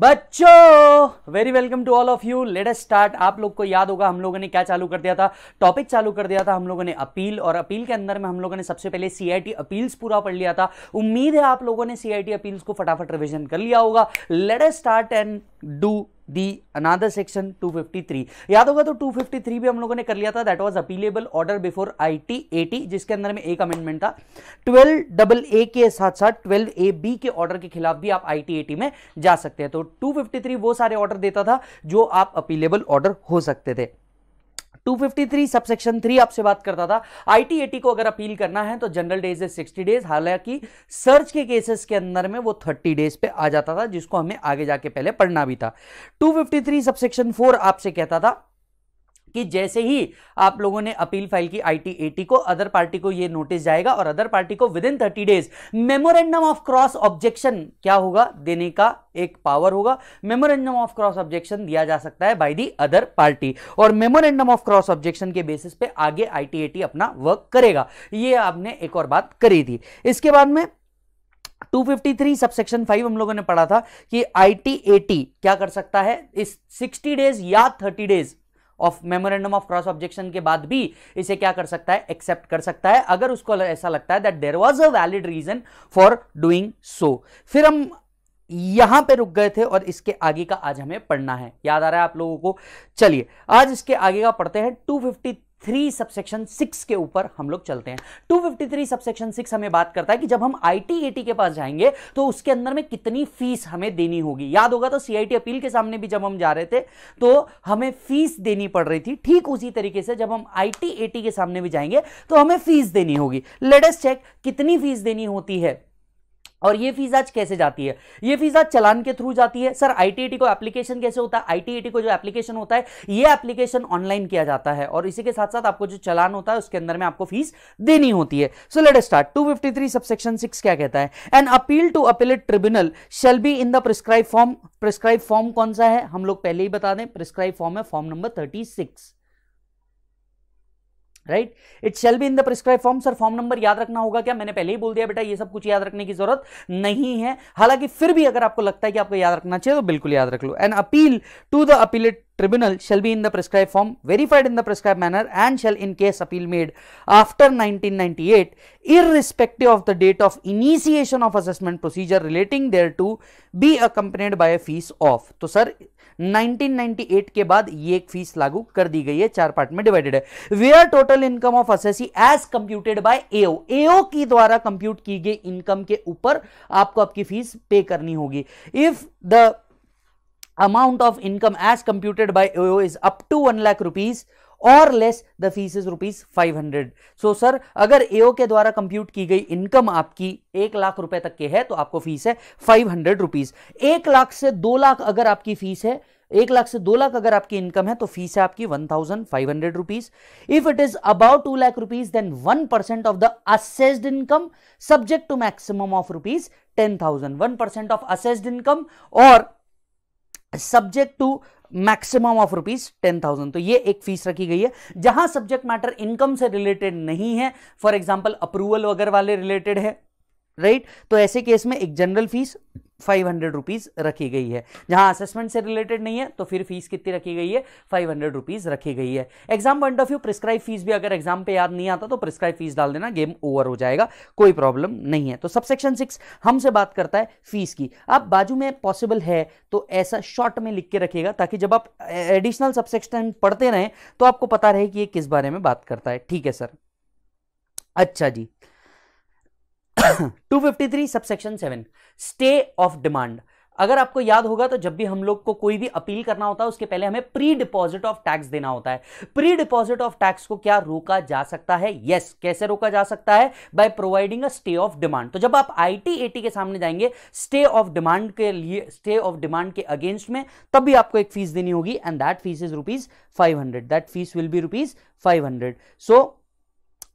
बच्चों very welcome to all of you let's start आप लोग को याद होगा हम लोगों ने क्या चालू कर दिया था टॉपिक चालू कर दिया था हम लोगों ने अपील और अपील के अंदर में हम लोगों ने सबसे पहले सीआईटी अपील्स पूरा पढ़ लिया था उम्मीद है आप लोगों ने सीआईटी अपील्स को फटाफट रिविजन कर लिया होगा let's start and do the another section 253 याद होगा तो 253 भी हम लोगों ने कर लिया था that was appealable order before ITAT जिसके अंदर में एक अमेंडमेंट था 12 डबल ए के साथ साथ 12 ए बी के ऑर्डर के खिलाफ भी आप आईटी एटी में जा सकते हैं तो 253 वो सारे ऑर्डर देता था जो आप अपीलेबल ऑर्डर हो सकते थे 253 सबसेक्शन 3 आपसे बात करता था 80 को अगर अपील करना है तो जनरल डेज है 60 डेज हालांकि सर्च के केसेस के अंदर में वो 30 डेज पे आ जाता था जिसको हमें आगे जाके पहले पढ़ना भी था 253 सबसेक्शन 4 आपसे कहता था कि जैसे ही आप लोगों ने अपील फाइल की आईटीएटी को अदर पार्टी को यह नोटिस जाएगा और अदर पार्टी को within thirty days memorandum of cross objection क्या होगा देने का एक पावर होगा मेमोरेंडम ऑफ क्रॉस ऑब्जेक्शन दिया जा सकता है बाय दी अदर पार्टी और मेमोरेंडम ऑफ क्रॉस ऑब्जेक्शन के बेसिस पे आगे आईटीएटी अपना वर्क करेगा ये आपने एक और बात करी थी इसके बाद में 253 सबसेक्शन 5 हम लोगों ने पढ़ा था कि आईटीएटी क्या कर सकता है इस 60 डेज या 30 days of memorandum of cross objection के बाद भी इसे क्या कर सकता है एक्सेप्ट कर सकता है अगर उसको ऐसा लगता है that there was a valid reason for doing so फिर हम यहां पे रुक गए थे और इसके आगे का आज हमें पढ़ना है याद आ रहा है आप लोगों को चलिए आज इसके आगे का पढ़ते हैं थ्री सबसेक्शन सिक्स के ऊपर हम लोग चलते हैं two fifty three subsection six हमें बात करता है कि जब हम आई टी ए टी के पास जाएंगे तो उसके अंदर में कितनी फीस हमें देनी होगी याद होगा तो सी आई टी अपील के सामने भी जब हम जा रहे थे तो हमें फीस देनी पड़ रही थी ठीक उसी तरीके से जब हम आई टी ए टी के सामने भी जाएंगे तो हमें फीस देनी होगी लेटेस्ट चेक कितनी फीस देनी होती है और ये फीस आज कैसे जाती है ये फीस आज चलान के थ्रू जाती है सर आईटीईटी को एप्लीकेशन कैसे होता है आईटीईटी को जो एप्लीकेशन होता है ये एप्लीकेशन ऑनलाइन किया जाता है और इसी के साथ साथ आपको जो चलान होता है उसके अंदर में आपको फीस देनी होती है सो लेट स्टार्ट 253 सबसेक्शन 6 क्या कहता है an appeal to appellate tribunal shall be in the prescribe form prescribe form कौन सा है हम लोग पहले ही बता दें प्रिस्क्राइब फॉर्म है form number thirty six right it shall be in the prescribe form sir form number याद रखना होगा क्या मैंने पहले ही बोल दिया बेटा ये सब कुछ याद रखने की जरूरत नहीं है हालांकि फिर भी अगर आपको लगता है कि आपको याद रखना चाहिए तो बिल्कुल याद रख लो an appeal to the appellate tribunal shall be in the prescribed form, verified in the prescribed manner and shall in case appeal made after 1998 irrespective of the date of initiation of assessment procedure relating thereto be accompanied by a fees of. to sir 1998 के बाद ये एक fees लागू कर दी गई है चार part में डिवाइडेड है where total income of assessee as computed by AO AO की द्वारा कंप्यूट की गई इनकम के ऊपर आपको आपकी फीस पे करनी होगी if the amount of income as computed by AO is up to 1 lakh rupees और less the fees is rupees five hundred so sir अगर एओ के द्वारा कंप्यूट की गई इनकम आपकी एक लाख रुपए तक के है तो आपको फीस है फाइव हंड्रेड रुपीज एक लाख से दो लाख अगर आपकी फीस है एक लाख से दो लाख अगर आपकी इनकम है तो फीस है आपकी one thousand five hundred rupees if it is about two lakh rupees then one percent of the assessed income subject to maximum of rupees ten thousand one percent of assessed income और subject to maximum of rupees ten thousand तो ये एक fees रखी गई है जहां subject matter income से related नहीं है फॉर एग्जाम्पल अप्रूवल वगैरह वाले रिलेटेड है राइट तो ऐसे केस में एक general fees five hundred rupees रखी गई है जहां असेसमेंट से रिलेटेड नहीं है तो फिर फीस कितनी रखी गई है फाइव हंड्रेड रुपीज़ रखी गई है exam point of view prescribe fees भी अगर एग्जाम पे याद नहीं आता तो प्रिस्क्राइब फीस डाल देना गेम ओवर हो जाएगा कोई प्रॉब्लम नहीं है तो सबसेक्शन सिक्स हमसे बात करता है फीस की अब बाजू में पॉसिबल है तो ऐसा शॉर्ट में लिख के रखिएगा ताकि जब आप एडिशनल सबसेक्शन पढ़ते रहें तो आपको पता रहे कि ये किस बारे में बात करता है ठीक है सर अच्छा जी two fifty three subsection seven stay of demand अगर आपको याद होगा तो जब भी हम लोग को कोई भी अपील करना होता है उसके पहले हमें प्री डिपॉजिट ऑफ टैक्स देना होता है प्री डिपॉजिट ऑफ टैक्स को क्या रोका जा सकता है यस yes. कैसे रोका जा सकता है by providing a stay of demand तो जब आप टी के सामने जाएंगे स्टे ऑफ डिमांड के लिए स्टे ऑफ डिमांड के अगेंस्ट में तब भी आपको एक फीस देनी होगी and that fees is rupees five hundred that fees will be rupees five hundred so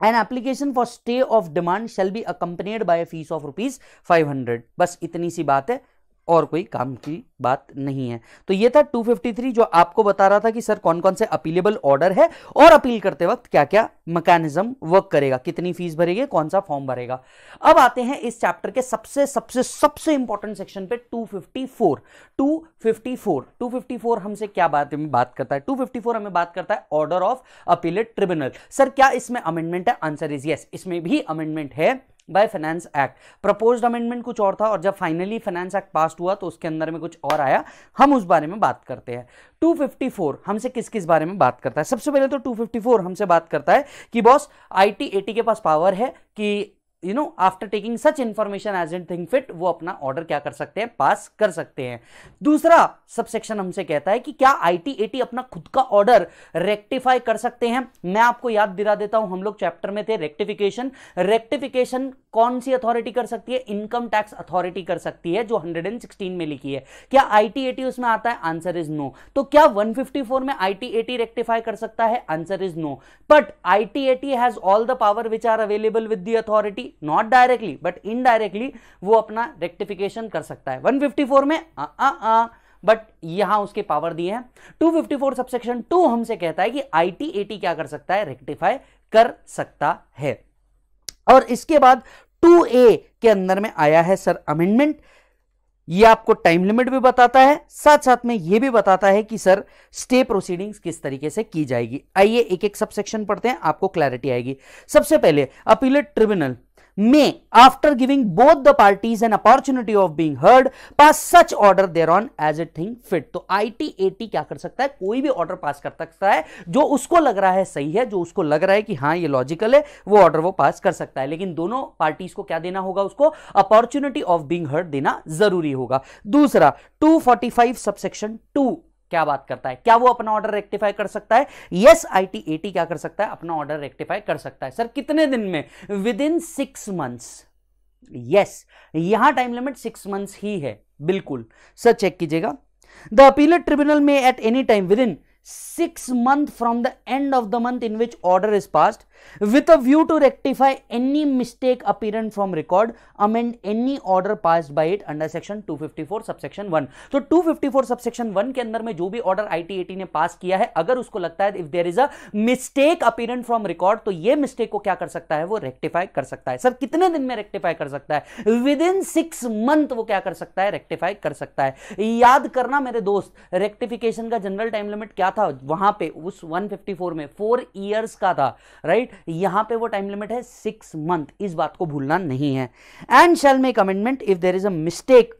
an application for stay of demand shall be accompanied by fees of rupees five hundred बस इतनी सी बात है और कोई काम की बात नहीं है तो ये था 253 जो आपको बता रहा था कि सर कौन कौन से अपीलेबल ऑर्डर है और अपील करते वक्त क्या क्या मैकेनिज्म वर्क करेगा कितनी फीस भरेगी कौन सा फॉर्म भरेगा अब आते हैं इस चैप्टर के सबसे सबसे सबसे इंपॉर्टेंट सेक्शन पे 254 254 254 हमसे क्या बात में बात करता है 254 हमें बात करता है order of appellate tribunal sir क्या इसमें अमेंडमेंट है आंसर इज यस इसमें भी अमेंडमेंट है by finance act propose amendment कुछ और था और जब फाइनली फाइनेंस एक्ट पास हुआ तो उसके अंदर में कुछ और आया हम उस बारे में बात करते हैं 254 हमसे किस किस बारे में बात करता है सबसे पहले तो 254 हमसे बात करता है कि बॉस आईटी एटी के पास पावर है कि you know after taking such information as an thing fit वो अपना ऑर्डर क्या कर सकते हैं पास कर सकते हैं दूसरा सबसेक्शन हमसे कहता है कि क्या आईटी एटी अपना खुद का ऑर्डर रेक्टिफाई कर सकते हैं मैं आपको याद दिला देता हूं हम लोग चैप्टर में थे रेक्टिफिकेशन रेक्टिफिकेशन कौन सी अथॉरिटी कर सकती है इनकम टैक्स अथॉरिटी कर सकती है जो 116 में लिखी है क्या आई टी उसमें आता है आंसर इज नो तो क्या 154 में आई आईटी रेक्टिफाई कर सकता है answer is no but I IT has all the power which are available with the authority not directly but indirectly वो अपना रेक्टिफिकेशन कर सकता है 154 में आ आ आ बट यहां उसके पावर दिए हैं 254 फिफ्टी फोर सबसेक्शन टू हमसे कहता है कि आईटी क्या कर सकता है रेक्टिफाई कर सकता है और इसके बाद 2A के अंदर में आया है सर अमेंडमेंट ये आपको टाइम लिमिट भी बताता है साथ साथ में ये भी बताता है कि सर स्टे प्रोसीडिंग्स किस तरीके से की जाएगी आइए एक एक सबसेक्शन पढ़ते हैं आपको क्लैरिटी आएगी सबसे पहले appellate tribunal may, after giving both the parties an opportunity of being heard, pass such order thereon as it think fit. तो ITAT क्या कर सकता है कोई भी ऑर्डर पास कर सकता है जो उसको लग रहा है सही है जो उसको लग रहा है कि हाँ ये लॉजिकल है वो ऑर्डर वो पास कर सकता है लेकिन दोनों पार्टीज को क्या देना होगा उसको अपॉर्चुनिटी ऑफ बींग हर्ड देना जरूरी होगा दूसरा 245 सबसेक्शन 2 क्या बात करता है क्या वो अपना ऑर्डर रेक्टिफाई कर सकता है yes I T A T क्या कर सकता है अपना ऑर्डर रेक्टिफाई कर सकता है सर कितने दिन में within six months yes यहां टाइम लिमिट सिक्स मंथ्स ही है बिल्कुल सर चेक कीजिएगा द अपील ट्रिब्यूनल में at any time within six month from the end of the month in which order is past with a view to rectify any mistake apparent from record amend any order passed by it under section 254 subsection 1 तो so, 254 subsection 1 के अंदर में जो भी order ITAT ने पास किया है अगर उसको लगता है if there is a mistake apparent from record तो ये मिस्टेक को क्या कर सकता है वो रेक्टिफाई कर सकता है सर कितने दिन में रेक्टिफाई कर सकता है विद इन सिक्स मंथ वो क्या कर सकता है रेक्टिफाई कर सकता है याद करना मेरे दोस्त रेक्टिफिकेशन का जनरल टाइम लिमिट क्या था वहां पे उस 154 में फोर इयर्स का था राइट यहां पे वो टाइम लिमिट है सिक्स मंथ इस बात को भूलना नहीं है and shall make amendment if there is a mistake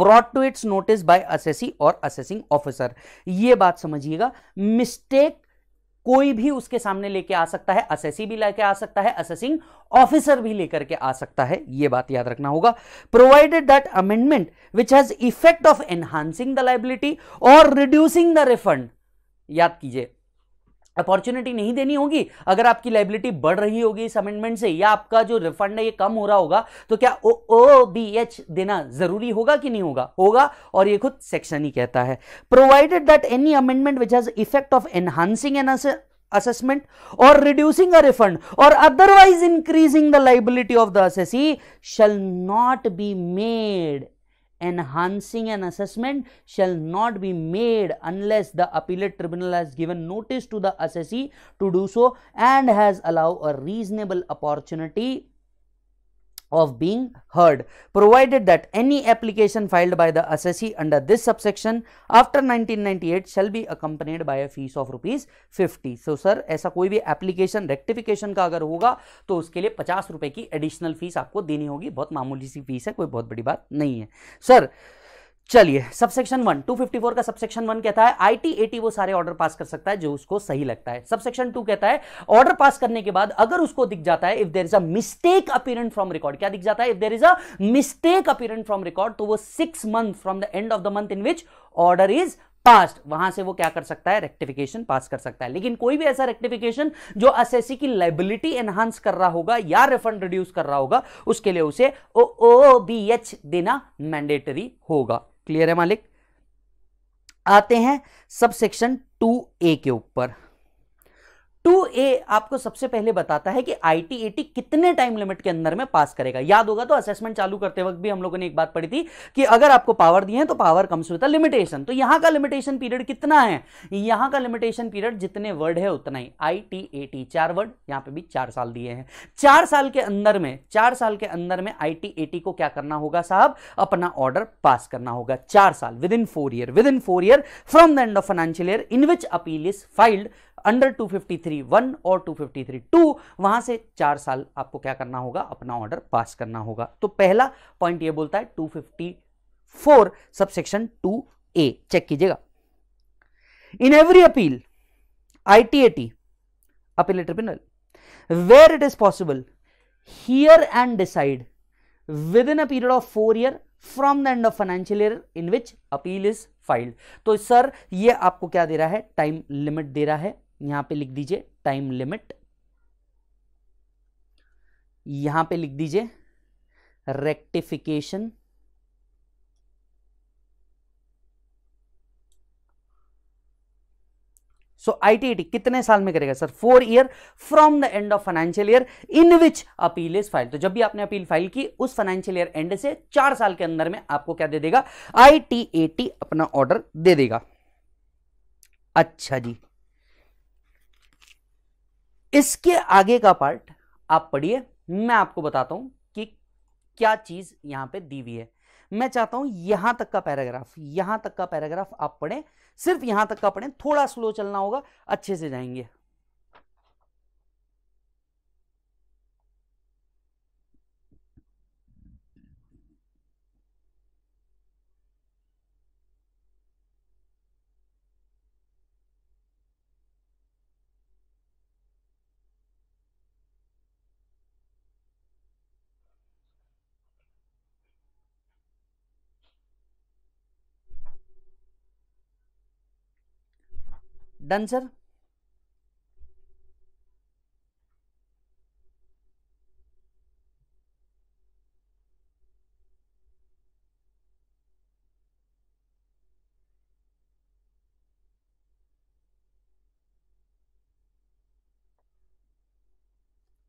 brought to its notice by assessee और असेसिंग ऑफिसर ये बात समझिएगा मिस्टेक कोई भी उसके सामने लेके आ सकता है असेसी भी लेके आ सकता है असेसिंग ऑफिसर भी लेकर के आ सकता है यह बात याद रखना होगा provided that amendment which has effect of enhancing the liability और रिड्यूसिंग द रिफंड याद कीजिए अपॉर्चुनिटी नहीं देनी होगी अगर आपकी लाइबिलिटी बढ़ रही होगी इस अमेंडमेंट से या आपका जो रिफंड है ये कम हो रहा होगा तो क्या ओ ओ बी एच देना जरूरी होगा कि नहीं होगा होगा और ये खुद सेक्शन ही कहता है provided that any amendment which has effect of enhancing an assessment और रिड्यूसिंग अ रिफंड और otherwise increasing the liability of the assessee shall not be made enhancing an assessment shall not be made unless the appellate tribunal has given notice to the assessee to do so and has allowed a reasonable opportunity of being heard provided that any application filed by the assessee under this subsection after 1998 shall be accompanied by a fees of rupees 50 so sir aisa koi bhi application rectification ka agar hoga to uske liye 50 rupees ki additional fees aapko deni hogi bahut mamooli si fees hai koi bahut badi baat nahi hai sir चलिए subsection one two fifty four का subsection one कहता है IT eighty वो सारे order pass कर सकता है जो उसको सही लगता है सबसेक्शन टू कहता है ऑर्डर पास करने के बाद अगर उसको दिख जाता है if there is a mistake apparent from record क्या दिख जाता है if there is a mistake apparent from record तो वो six month from the end of the month in which order is past वहां से वो क्या कर सकता है रेक्टिफिकेशन पास कर सकता है लेकिन कोई भी ऐसा रेक्टिफिकेशन जो एस की लाइबिलिटी एनहांस कर रहा होगा या रिफंड रिड्यूस कर रहा होगा उसके लिए उसे ओ ओ बी एच देना मैंडेटरी होगा क्लियर है मालिक आते हैं सब सेक्शन टू ए के ऊपर ए आपको सबसे पहले बताता है कि एटी कितने टाइम लिमिट के अंदर में पास करेगा याद होगा तो असेसमेंट चालू करते वक्त भी हम लोगों ने एक बात पढ़ी थी कि अगर आपको पावर दिए हैं तो पावर कम से लिमिटेशन तो यहां का लिमिटेशन पीरियड कितना है यहां का लिमिटेशन पीरियड जितने वर्ड है उतना ही आईटीएटी चार वर्ड यहां पे भी चार साल दिए हैं चार साल के अंदर में चार साल के अंदर में आई टी एटी को क्या करना होगा साहब अपना ऑर्डर पास करना होगा चार साल within four year within four year from the end of financial year in which appeal is filed under 253 one और 253 टू वहां से चार साल आपको क्या करना होगा अपना ऑर्डर पास करना होगा तो पहला पॉइंट ये बोलता है 254 सबसेक्शन टू ए चेक कीजिएगा in every appeal ITAT appeal tribunal where it is possible hear and decide within a period of four year from the end of financial year in which appeal is filed तो sir ये आपको क्या दे रहा है time limit दे रहा है यहां पे लिख दीजिए टाइम लिमिट यहां पे लिख दीजिए रेक्टिफिकेशन सो आईटीईटी कितने साल में करेगा sir four year from the end of financial year in which appeal is file तो जब भी आपने अपील फाइल की उस फाइनेंशियल ईयर एंड से चार साल के अंदर में आपको क्या दे देगा आईटीएटी अपना ऑर्डर दे देगा अच्छा जी इसके आगे का पार्ट आप पढ़िए मैं आपको बताता हूं कि क्या चीज यहां पे दी हुई है मैं चाहता हूं यहां तक का पैराग्राफ यहां तक का पैराग्राफ आप पढ़ें सिर्फ यहां तक का पढ़ें थोड़ा स्लो चलना होगा अच्छे से जाएंगे डन सर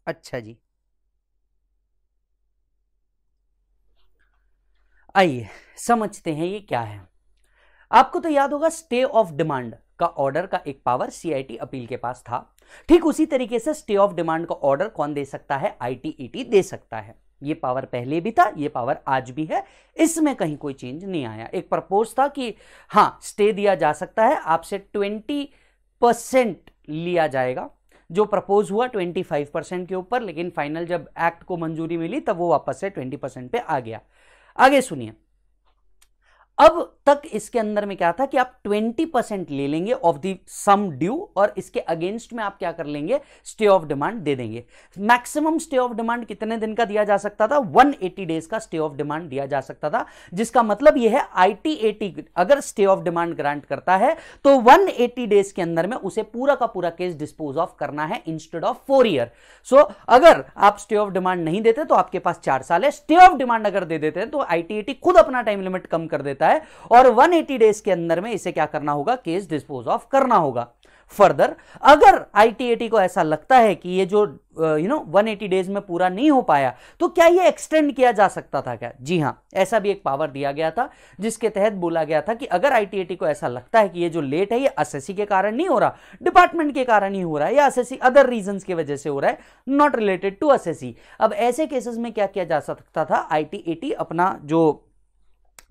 अच्छा जी आइए समझते हैं ये क्या है आपको तो याद होगा स्टे ऑफ डिमांड का ऑर्डर का एक पावर सीआईटी अपील के पास था ठीक उसी तरीके से स्टे ऑफ डिमांड का ऑर्डर कौन दे सकता है आईटीईटी e दे सकता है ये पावर पहले भी था ये पावर आज भी है इसमें कहीं कोई चेंज नहीं आया एक प्रपोज था कि हाँ स्टे दिया जा सकता है आपसे ट्वेंटी परसेंट लिया जाएगा जो प्रपोज हुआ 25 परसेंट के ऊपर लेकिन फाइनल जब एक्ट को मंजूरी मिली तब वो वापस से 20 परसेंट पे आ गया आगे सुनिए अब तक इसके अंदर में क्या था कि आप 20 परसेंट ले लेंगे ऑफ दी सम ड्यू और इसके अगेंस्ट में आप क्या कर लेंगे स्टे ऑफ डिमांड दे देंगे मैक्सिमम स्टे ऑफ डिमांड कितने दिन का दिया जा सकता था 180 डेज का स्टे ऑफ डिमांड दिया जा सकता था जिसका मतलब यह है आईटी अगर स्टे ऑफ डिमांड ग्रांट करता है तो वन डेज के अंदर में उसे पूरा का पूरा केस डिस्पोज ऑफ करना है instead of four year so अगर आप स्टे ऑफ डिमांड नहीं देते तो आपके पास चार साल है स्टे ऑफ डिमांड अगर दे देते हैं तो आईटीएटी खुद अपना टाइम लिमिट कम कर देता है सकता है और 180 डेज के अंदर में इसे क्या करना होगा केस डिस्पोज ऑफ करना होगा फर्दर अगर आईटीएटी को ऐसा लगता है कि ये जो यू नो 180 डेज में पूरा नहीं हो पाया तो क्या ये एक्सटेंड किया जा सकता था क्या जी हां ऐसा भी एक पावर दिया गया था जिसके तहत बोला गया था कि अगर आईटीएटी को ऐसा लगता है कि ये जो लेट है ये असेसी के कारण नहीं हो रहा डिपार्टमेंट के कारण ही हो रहा है या असेसी अदर रीजन की वजह से हो रहा है नॉट रिलेटेड टू असेसी अब ऐसे केसेस में क्या किया जा सकता था आई अपना जो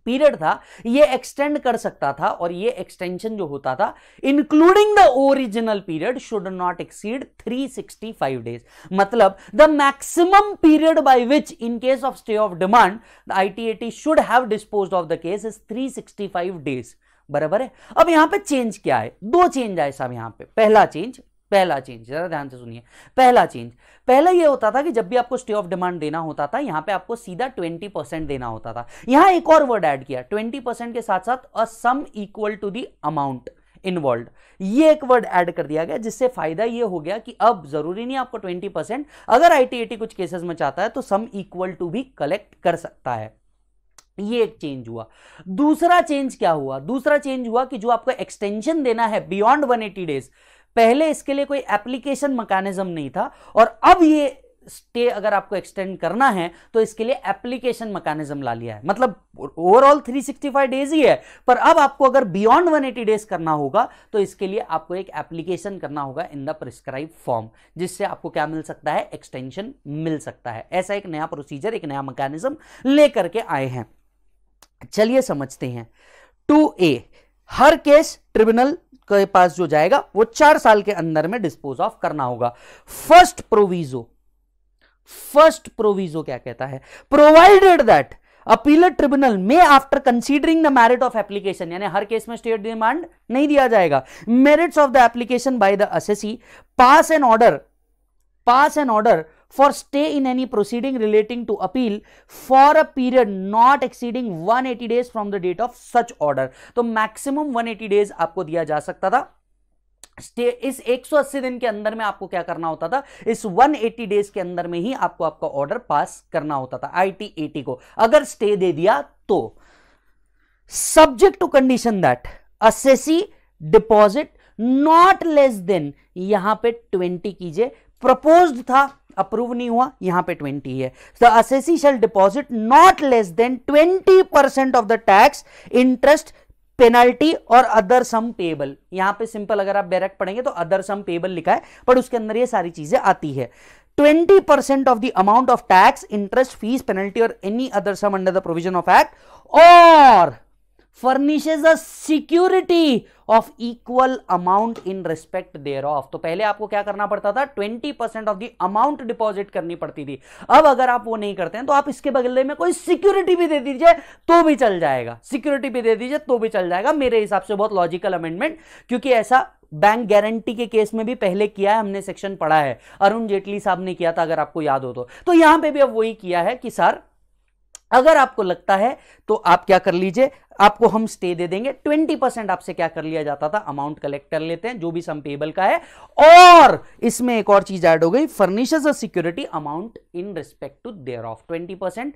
पीरियड था ये एक्सटेंड कर सकता था और ये एक्सटेंशन जो होता था including the original period should not exceed 365 days मतलब the maximum period by which in case of stay of demand the ITAT should have disposed of the case is 365 days बराबर है अब यहां पे चेंज क्या है दो चेंज आए साहब यहां पे पहला चेंज पहला चेंज जरा ध्यान से सुनिए पहला चेंज पहला ये होता था कि जब भी आपको स्टे ऑफ डिमांड देना होता था यहां पे आपको सीधा 20 परसेंट देना होता था यहां एक और वर्ड ऐड किया 20 परसेंट के साथ साथ a sum equal to the amount involve ये एक वर्ड ऐड कर दिया गया जिससे फायदा ये हो गया कि अब जरूरी नहीं आपको 20 परसेंट अगर आईटीएटी कुछ केसेस में चाहता है तो सम इक्वल टू भी कलेक्ट कर सकता है ये एक चेंज हुआ दूसरा चेंज क्या हुआ दूसरा चेंज हुआ कि जो आपको एक्सटेंशन देना है बियॉन्ड 180 डेज पहले इसके लिए कोई एप्लीकेशन मकानिज्म नहीं था और अब ये स्टे अगर आपको एक्सटेंड करना है तो इसके लिए एप्लीकेशन मकैनिज्म ला लिया है मतलब ओवरऑल 365 डेज ही है पर अब आपको अगर बियॉन्ड 180 डेज करना होगा तो इसके लिए आपको एक एप्लीकेशन करना होगा इन द प्रिस्क्राइब फॉर्म जिससे आपको क्या मिल सकता है एक्सटेंशन मिल सकता है ऐसा एक नया प्रोसीजर एक नया मकैनिज्म लेकर के आए हैं चलिए समझते हैं टू ए हर केस ट्रिब्यूनल के पास जो जाएगा वो चार साल के अंदर में डिस्पोज ऑफ करना होगा फर्स्ट प्रोविजो फर्स्ट प्रोविजो क्या कहता है प्रोवाइडेड दैट अपील ट्रिब्यूनल में after considering the merit of application यानी हर केस में स्टेट डिमांड नहीं दिया जाएगा merits of the application by the assessee pass an order pass an order for stay in any proceeding relating to appeal for a period not exceeding 180 days from the date of such order तो maximum 180 days आपको दिया जा सकता था stay इस 180 दिन के अंदर में आपको क्या करना होता था इस 180 डेज के अंदर में ही आपको आपका ऑर्डर पास करना होता था टी को अगर स्टे दे दिया तो subject to condition that assessee deposit not less than यहां पे 20 कीजिए प्रपोज्ड था अप्रूव नहीं हुआ यहां पे 20 है तो assessee shall deposit not less than 20 percent of the tax interest penalty और अदर सम पेबल यहां पे सिंपल अगर आप डायरेक्ट पढ़ेंगे तो अदर सम पेबल लिखा है पर उसके अंदर ये सारी चीजें आती है 20 percent of the amount of tax interest fees penalty or any other sum under the provision of act or furnishes a security of equal amount in respect thereof तो पहले आपको क्या करना पड़ता था 20 percent of the amount deposit करनी पड़ती थी अब अगर आप वो नहीं करते हैं तो आप इसके बगले में कोई सिक्योरिटी भी दे दीजिए तो भी चल जाएगा सिक्योरिटी भी दे दीजिए तो भी चल जाएगा मेरे हिसाब से बहुत लॉजिकल अमेंडमेंट क्योंकि ऐसा बैंक गारंटी के केस में भी पहले किया है हमने सेक्शन पढ़ा है अरुण जेटली साहब ने किया था अगर आपको याद हो तो, तो यहां पे भी अब वही किया है कि सर अगर आपको लगता है तो आप क्या कर लीजिए आपको हम स्टे दे देंगे 20 परसेंट आपसे क्या कर लिया जाता था अमाउंट कलेक्ट कर लेते हैं जो भी सम पेबल का है और इसमें एक और चीज ऐड हो गई furnishes a security amount in respect to thereof 20 percent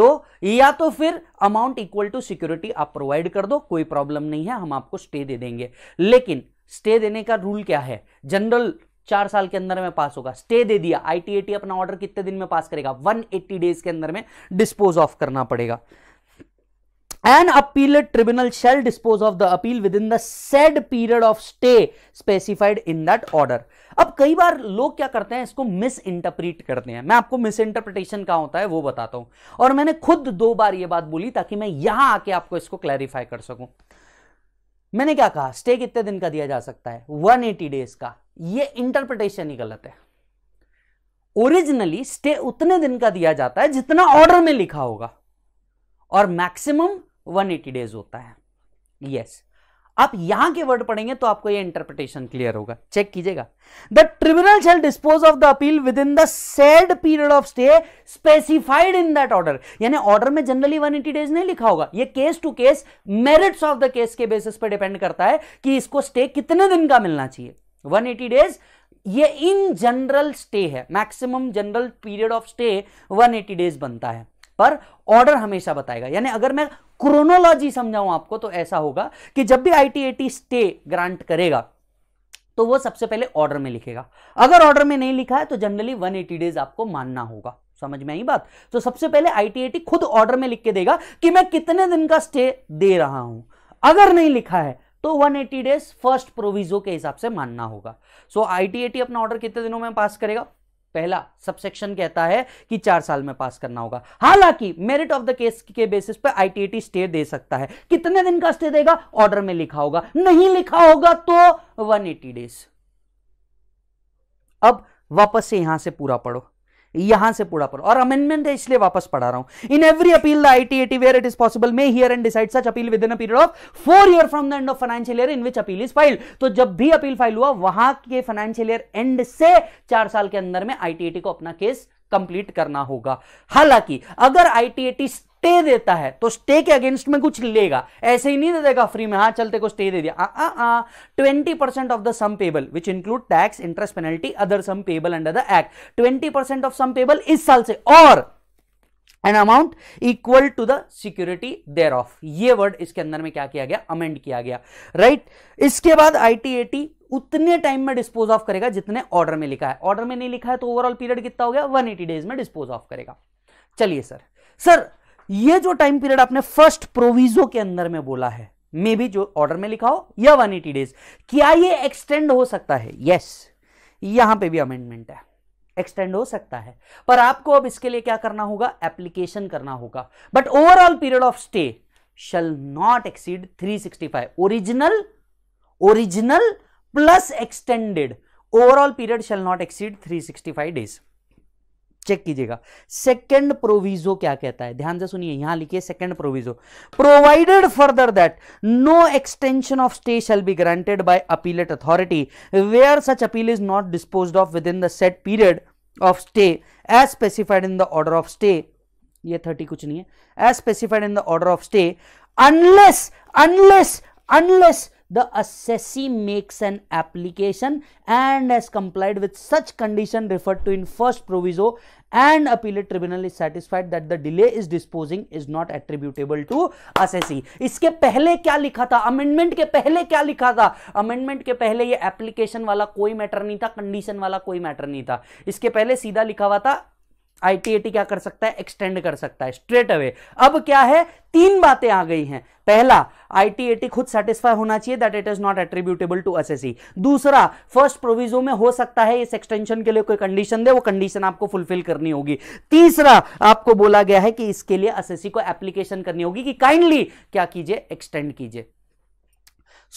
दो या तो फिर अमाउंट इक्वल टू सिक्योरिटी आप प्रोवाइड कर दो कोई प्रॉब्लम नहीं है हम आपको स्टे दे देंगे लेकिन स्टे देने का रूल क्या है जनरल चार साल के अंदर में पास होगा स्टे दे दिया आईटीएटी अपना ऑर्डर कितने दिन में पास करेगा 180 डेज के अंदर में डिस्पोज ऑफ करना पड़ेगा an appeal tribunal shall dispose of the appeal within the said period of stay specified in that order अब कई बार लोग क्या करते हैं इसको मिस इंटरप्रिट करते हैं मैं आपको मिस इंटरप्रिटेशन कहा होता है वो बताता हूं और मैंने खुद दो बार ये बात बोली ताकि मैं यहां आके आपको इसको क्लैरिफाई कर सकूं मैंने क्या कहा स्टे कितने दिन का दिया जा सकता है 180 डेज का ये इंटरप्रिटेशन ही गलत है ओरिजिनली स्टे उतने दिन का दिया जाता है जितना ऑर्डर में लिखा होगा और मैक्सिमम 180 डेज होता है यस yes. आप यहां के वर्ड पढ़ेंगे तो आपको ये इंटरप्रिटेशन क्लियर होगा चेक कीजिएगा the tribunal shall dispose of the appeal within the said period of stay specified in that order यानी ऑर्डर में जनरली 180 डेज नहीं लिखा होगा ये case to case merits of the case के basis पर डिपेंड करता है कि इसको स्टे कितने दिन का मिलना चाहिए 180 डेज ये इन जनरल स्टे है maximum general period of stay 180 days बनता है पर ऑर्डर हमेशा बताएगा यानी अगर मैं क्रोनोलॉजी समझाऊं आपको तो ऐसा होगा कि जब भी आईटीएटी स्टे ग्रांट करेगा तो वो सबसे पहले ऑर्डर में लिखेगा अगर ऑर्डर में नहीं लिखा है तो जनरली 180 डेज आपको मानना होगा समझ में आई बात तो सबसे पहले आईटीएटी खुद ऑर्डर में लिख के देगा कि मैं कितने दिन का स्टे दे रहा हूं अगर नहीं लिखा है तो 180 डेज फर्स्ट प्रोविजो के हिसाब से मानना होगा सो आईटीएटी अपना ऑर्डर कितने दिनों में पास करेगा पहला सबसेक्शन कहता है कि चार साल में पास करना होगा हालांकि मेरिट ऑफ द केस के बेसिस पर आईटीएटी स्टे दे सकता है कितने दिन का स्टे देगा ऑर्डर में लिखा होगा नहीं लिखा होगा तो 180 डेज अब वापस से यहां से पूरा पढ़ो यहां से पूरा पर और अमेंडमेंट है इसलिए वापस पढ़ा रहा हूं in every appeal the where it is possible may hear and decide such appeal within period of four year from the end of financial year in which appeal is file तो जब भी appeal file हुआ वहां के financial year and से चार साल के अंदर में आईटीएटी को अपना केस कंप्लीट करना होगा हालांकि अगर आईटीएटी स्टे देता है तो स्टे के अगेंस्ट में कुछ लेगा ऐसे ही नहीं दे देगा फ्री में हाँ चलते को स्टे दे दिया आ आ twenty percent of the sum payable which include tax interest penalty other sum payable under the act twenty percent of sum payable इस साल से or an amount equal to the security thereof ये word इसके अंदर में क्या किया गया अमेंड किया गया राइट right? इसके बाद आईटीएटी उतने टाइम में डिस्पोज ऑफ करेगा जितने ऑर्डर में लिखा है ऑर्डर में नहीं लिखा है तो ओवरऑल पीरियड कितना हो गया 180 डेज में डिस्पोज ऑफ करेगा चलिए सर सर ये जो टाइम पीरियड आपने फर्स्ट प्रोविजो के अंदर में बोला है मे बी जो ऑर्डर में लिखा हो या वन एटी डेज क्या ये एक्सटेंड हो सकता है यस yes. यहां पे भी अमेंडमेंट है एक्सटेंड हो सकता है पर आपको अब इसके लिए क्या करना होगा एप्लीकेशन करना होगा but overall period of stay shall not exceed 365 original original plus extended overall period shall not exceed 365 days check कीजिएगा सेकंड प्रोविजो क्या कहता है ध्यान से सुनिए यहां लिखिए second proviso provided further that no extension of stay shall be granted by appellate authority where such appeal is not dispose of within the set period of stay as specified in the order of stay ये thirty कुछ नहीं है as specified in the order of stay unless unless unless the assessee makes an application and has complied with such condition referred to in first proviso and appellate tribunal is satisfied that the delay is disposing is not attributable to assessee इसके पहले क्या लिखा था amendment के पहले क्या लिखा था अमेंडमेंट के पहले ये एप्लीकेशन वाला कोई मैटर नहीं था कंडीशन वाला कोई मैटर नहीं था इसके पहले सीधा लिखा हुआ था आईटीएटी क्या कर सकता है एक्सटेंड कर सकता है स्ट्रेट अवे अब क्या है तीन बातें आ गई हैं पहला आईटीएटी खुद सेटिस्फाई होना चाहिए that it is not attributable to assessee दूसरा फर्स्ट प्रोविजो में हो सकता है इस एक्सटेंशन के लिए कोई कंडीशन दे वो कंडीशन आपको फुलफिल करनी होगी तीसरा आपको बोला गया है कि इसके लिए एस e को एप्लीकेशन करनी होगी कि काइंडली क्या कीजिए एक्सटेंड कीजिए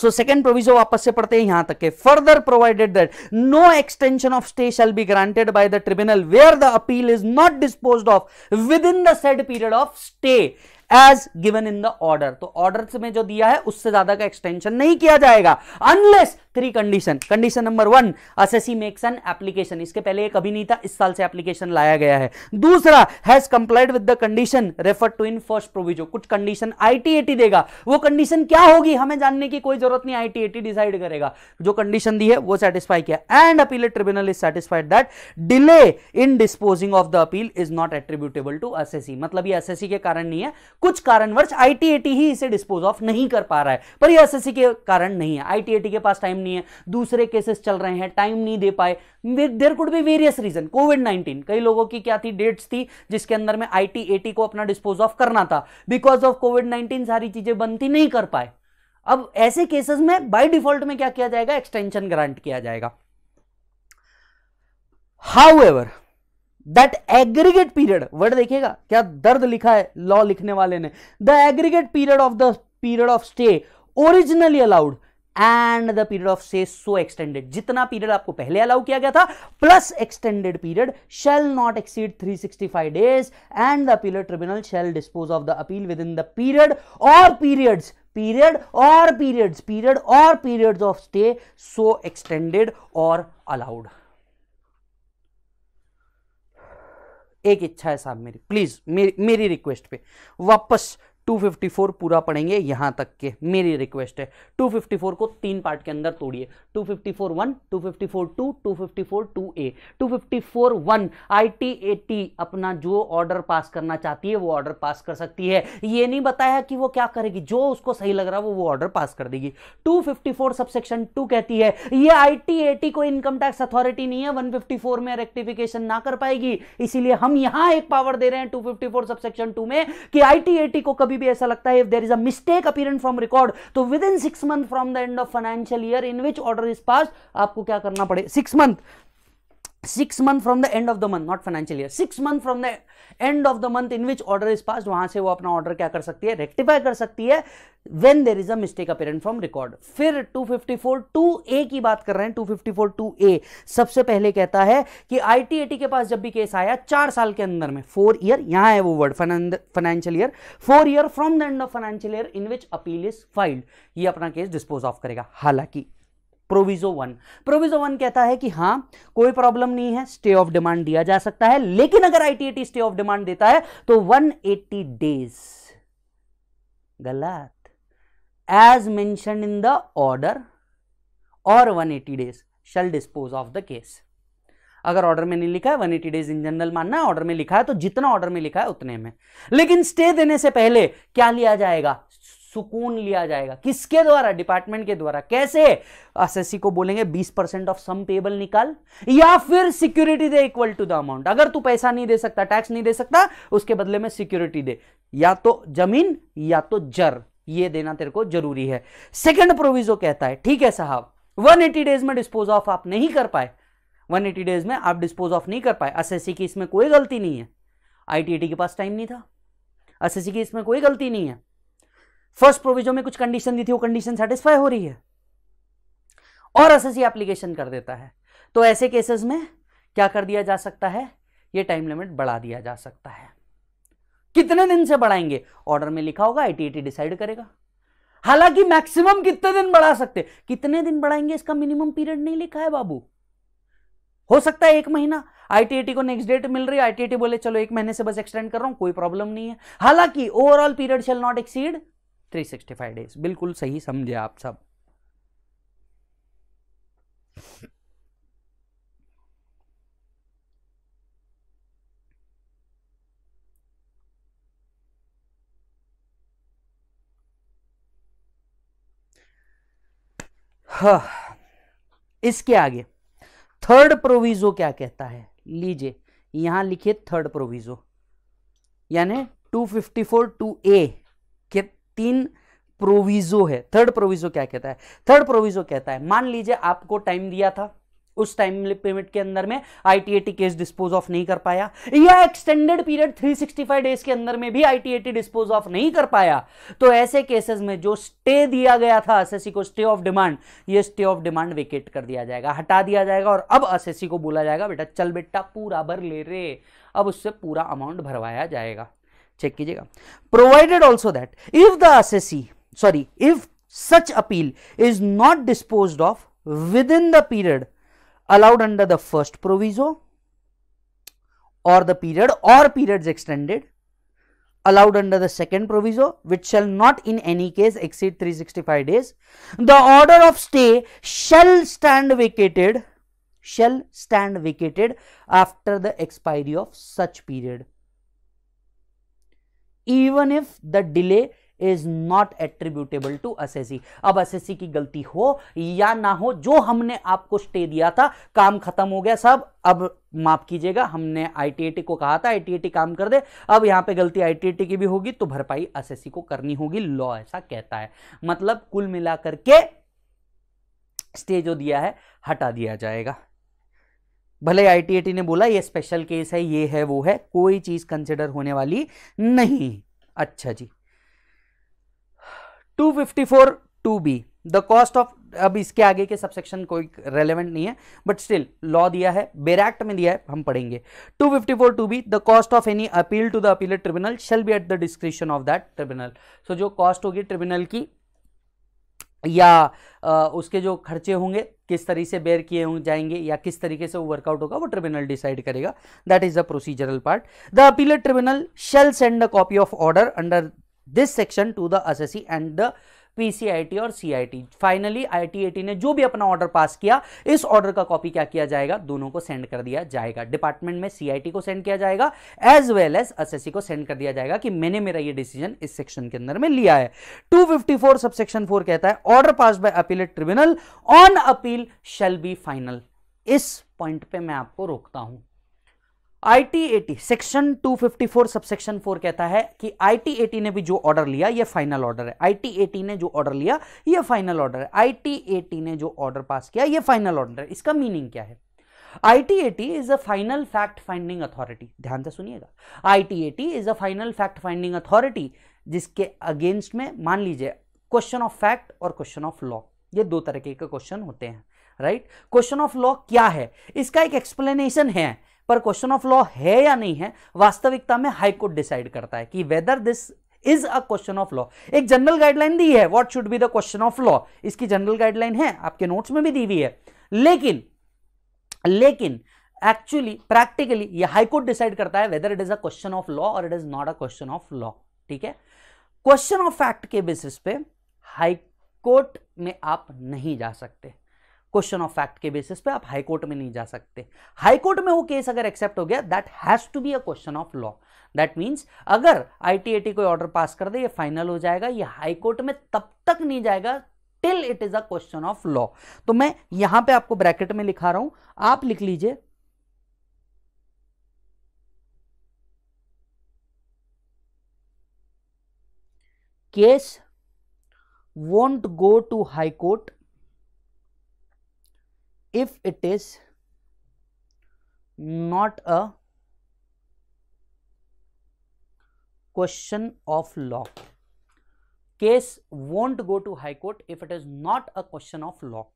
सो सेकेंड प्रोविजो वापस से पढ़ते हैं यहां तक के further provided that no extension of stay shall be granted by the tribunal where the appeal is not dispose of within the said period of stay as given in the order तो order में जो दिया है उससे ज्यादा का extension नहीं किया जाएगा unless three condition condition number one assessee makes an application इसके पहले कभी नहीं था इस साल से एप्लीकेशन लाया गया है दूसरा has complied with the condition refer to in first proviso कुछ कंडीशन आईटीएटी देगा वो कंडीशन क्या होगी हमें जानने की कोई जरूरत नहीं आईटीएटी डिसाइड करेगा जो कंडीशन दी है वो सेटिस्फाई किया and appeal tribunal is satisfied that delay in disposing of the appeal is not attributable to assessee मतलब ये एसएससी के कारण नहीं है कुछ कारणवश आईटीएटी ही इसे डिस्पोज ऑफ नहीं कर पा रहा है पर ये एसएससी के कारण नहीं है आईटीएटी के पास टाइम नहीं है दूसरे केसेस चल रहे हैं टाइम नहीं दे पाए there could be various reason Covid nineteen कई लोगों की क्या थी डेट्स थी जिसके अंदर में आई टी को अपना डिस्पोज ऑफ करना था बिकॉज ऑफ कोविड नाइन्टीन सारी चीजें बनती नहीं कर पाए अब ऐसे केसेस में बाय डिफॉल्ट में क्या किया जाएगा एक्सटेंशन ग्रांट किया जाएगा however that aggregate period word देखिएगा क्या दर्द लिखा है लॉ लिखने वाले ने the aggregate period of the period of stay originally allowed and the period of से सो एक्सटेंडेड जितना पीरियड आपको पहले अलाउ किया गया था plus extended period shall not exceed 365 days and the appeal tribunal shall dispose of the appeal within the period or periods period or periods period or period of stay so extended or allowed एक इच्छा है साहब मेरी please मेरी, मेरी request पे वापस 254 पूरा पढ़ेंगे यहाँ तक के मेरी रिक्वेस्ट है 254 को तीन पार्ट के अंदर तोड़िए 254 one 254 two 254 two A 254 one I अपना जो ऑर्डर पास करना चाहती है वो ऑर्डर पास कर सकती है ये नहीं बताया कि वो क्या करेगी जो उसको सही लग रहा है वो ऑर्डर पास कर देगी 254 फिफ्टी फोर सबसेक्शन टू कहती है ये आई को इनकम टैक्स अथॉरिटी नहीं है 154 में रेक्टिफिकेशन ना कर पाएगी इसीलिए हम यहां एक पावर दे रहे हैं 254 सबसेक्शन 2 में कि आई को कभी कभी भी ऐसा लगता है if there is a mistake apparent from record तो within six month from the end of financial year in which order is pass आपको क्या करना पड़े six month six month from the end of the month not financial year six month from the end of the month in which order is pass वहां से वो अपना order क्या कर सकती है रेक्टिफाई कर सकती है when there is a mistake apparent from record फिर two fifty four two A की बात कर रहे हैं two fifty four two A सबसे पहले कहता है कि आई टी टी के पास जब भी केस आया चार साल के अंदर में फोर ईयर यहां है वो word financial year four year from the end of financial year in which appeal is filed ये अपना केस डिस्पोज ऑफ करेगा हालांकि प्रोविजो वन प्रोविजो वन कहता है कि हाँ कोई प्रॉब्लम नहीं है स्टे ऑफ डिमांड दिया जा सकता है लेकिन अगर आईटीएटी स्टे ऑफ डिमांड देता है तो 180 डेज गलत as mention in the order और 180 days shall dispose of the case अगर ऑर्डर में नहीं लिखा है 180 डेज इन जनरल मानना है ऑर्डर में लिखा है तो जितना ऑर्डर में लिखा है उतने में लेकिन स्टे देने से पहले क्या लिया जाएगा सुकून लिया जाएगा किसके द्वारा डिपार्टमेंट के द्वारा कैसे एसएससी को बोलेंगे 20 परसेंट ऑफ सम पेबल निकाल या फिर सिक्योरिटी दे इक्वल टू द अमाउंट अगर तू पैसा नहीं दे सकता टैक्स नहीं दे सकता उसके बदले में सिक्योरिटी दे या तो जमीन या तो जर ये देना तेरे को जरूरी है सेकेंड प्रोविजो कहता है ठीक है साहब वन डेज में डिस्पोज ऑफ आप नहीं कर पाए 180 डेज में आप डिस्पोज ऑफ नहीं कर पाए एस की इसमें कोई गलती नहीं है आईटीटी के पास टाइम नहीं था एसएससी की इसमें कोई गलती नहीं है फर्स्ट प्रोविजो में कुछ कंडीशन दी थी वो कंडीशन सेटिस्फाई हो रही है और एसएससी एप्लीकेशन कर देता है तो ऐसे केसेस में क्या कर दिया जा सकता है ये टाइम लिमिट बढ़ा दिया जा सकता है कितने दिन से बढ़ाएंगे ऑर्डर में लिखा होगा आईटीएटी डिसाइड करेगा हालांकि मैक्सिमम कितने दिन बढ़ा सकते कितने दिन बढ़ाएंगे इसका मिनिमम पीरियड नहीं लिखा है बाबू हो सकता है एक महीना आईटीएटी को नेक्स्ट डेट मिल रही है आईटीएटी बोले चलो एक महीने से बस एक्सटेंड कर रहा हूं कोई प्रॉब्लम नहीं है हालांकि overall period shall not exceed 365 days बिल्कुल सही समझे आप सब हाँ। इसके आगे थर्ड प्रोविजो क्या कहता है लीजिए यहां लिखिए थर्ड प्रोविजो यानी 254 टू ए तीन प्रोविजो है थर्ड प्रोविजो क्या कहता है थर्ड प्रोविजो कहता है मान लीजिए आपको टाइम दिया था उस टाइम लिमिट के अंदर में आईटीएटी केस डिस्पोज ऑफ नहीं कर पाया या एक्सटेंडेड पीरियड 365 डेज के अंदर में भी आईटीएटी डिस्पोज ऑफ नहीं कर पाया तो ऐसे केसेस में जो स्टे दिया गया था असेसी को स्टे ऑफ डिमांड ये स्टे ऑफ डिमांड वेकेट कर दिया जाएगा हटा दिया जाएगा और अब असेसी को बोला जाएगा बेटा चल बेटा पूरा भर ले रे अब उससे पूरा अमाउंट भरवाया जाएगा चेक कीजिएगा provided also that if the assessee sorry if such appeal is not dispose of within the period allowed under the first proviso or the period or period extended allowed under the second proviso which shall not in any case exceed three sixty five days the order of stay shall stand vacated shall stand vacated after the expiry of such period even if the delay is not attributable to assessee अब S C की गलती हो या ना हो जो हमने आपको स्टे दिया था काम खत्म हो गया सब अब माफ कीजिएगा हमने आई आई टी टी को कहा था आई टी टी काम कर दे अब यहां पे गलती आई आई टी टी की भी होगी तो भरपाई एस एस सी को करनी होगी लॉ ऐसा कहता है मतलब कुल मिलाकर के स्टे जो दिया है हटा दिया जाएगा भले आईटीएटी ने बोला ये स्पेशल केस है ये है वो है कोई चीज कंसिडर होने वाली नहीं अच्छा जी 254 2b द कॉस्ट ऑफ अब इसके आगे के सबसेक्शन कोई रेलेवेंट नहीं है बट स्टिल लॉ दिया है बेरैक्ट में दिया है हम पढ़ेंगे 254 two B the cost of any appeal to the appellate tribunal shall be at the description of that tribunal so जो कॉस्ट होगी ट्रिब्यूनल की या आ, उसके जो खर्चे होंगे किस तरीके से बेयर किए जाएंगे या किस तरीके से वो वर्कआउट होगा वो ट्रिब्यूनल डिसाइड करेगा that is the procedural part the appeal tribunal shall send a copy of order under this section to the assessee and the PCIT or CIT finally ITAT ने जो भी अपना ऑर्डर पास किया इस order का copy क्या किया जाएगा दोनों को सेंड कर दिया जाएगा डिपार्टमेंट में सीआईटी को सेंड किया जाएगा एज वेल एज एस को सेंड कर दिया जाएगा कि मैंने मेरा ये डिसीजन इस सेक्शन के अंदर में लिया है टू सब सेक्शन फोर कहता है order pass by appellate tribunal on appeal shall be final इस पॉइंट पे मैं आपको रोकता हूं आईटी सेक्शन 254 सबसेक्शन 4 कहता है कि आईटी ने भी जो ऑर्डर लिया ये फाइनल ऑर्डर है आईटी ने जो ऑर्डर लिया ये फाइनल ऑर्डर है आईटी ने जो ऑर्डर पास किया ये फाइनल ऑर्डर है इसका मीनिंग क्या है ITAT is a final fact finding authority ध्यान से सुनिएगा ITAT is a final fact finding authority जिसके अगेंस्ट में मान लीजिए क्वेश्चन ऑफ फैक्ट और क्वेश्चन ऑफ लॉ ये दो तरीके के क्वेश्चन होते हैं राइट क्वेश्चन ऑफ लॉ क्या है इसका एक एक्सप्लेनेशन है पर क्वेश्चन ऑफ लॉ है या नहीं है वास्तविकता में हाईकोर्ट डिसाइड करता है कि whether this is a question of law एक जनरल गाइडलाइन दी है what should be the question of law इसकी जनरल गाइडलाइन है आपके नोट्स में भी दी हुई है लेकिन लेकिन एक्चुअली प्रैक्टिकली ये हाईकोर्ट डिसाइड करता है whether it is a question of law or it is not a question of law ठीक है क्वेश्चन ऑफ फैक्ट के बेसिस पे हाईकोर्ट में आप नहीं जा सकते क्वेश्चन ऑफ फैक्ट के बेसिस पे आप हाई कोर्ट में नहीं जा सकते हाई कोर्ट में वो केस अगर एक्सेप्ट हो गया that has to be a question of law that means अगर आईटीएटी कोई ऑर्डर पास कर दे ये फाइनल हो जाएगा ये हाई कोर्ट में तब तक नहीं जाएगा till it is a question of law तो मैं यहां पे आपको ब्रैकेट में लिखा रहा हूं आप लिख लीजिए case won't go to high court if it is not a question of law. Case won't go to High Court if it is not a question of law.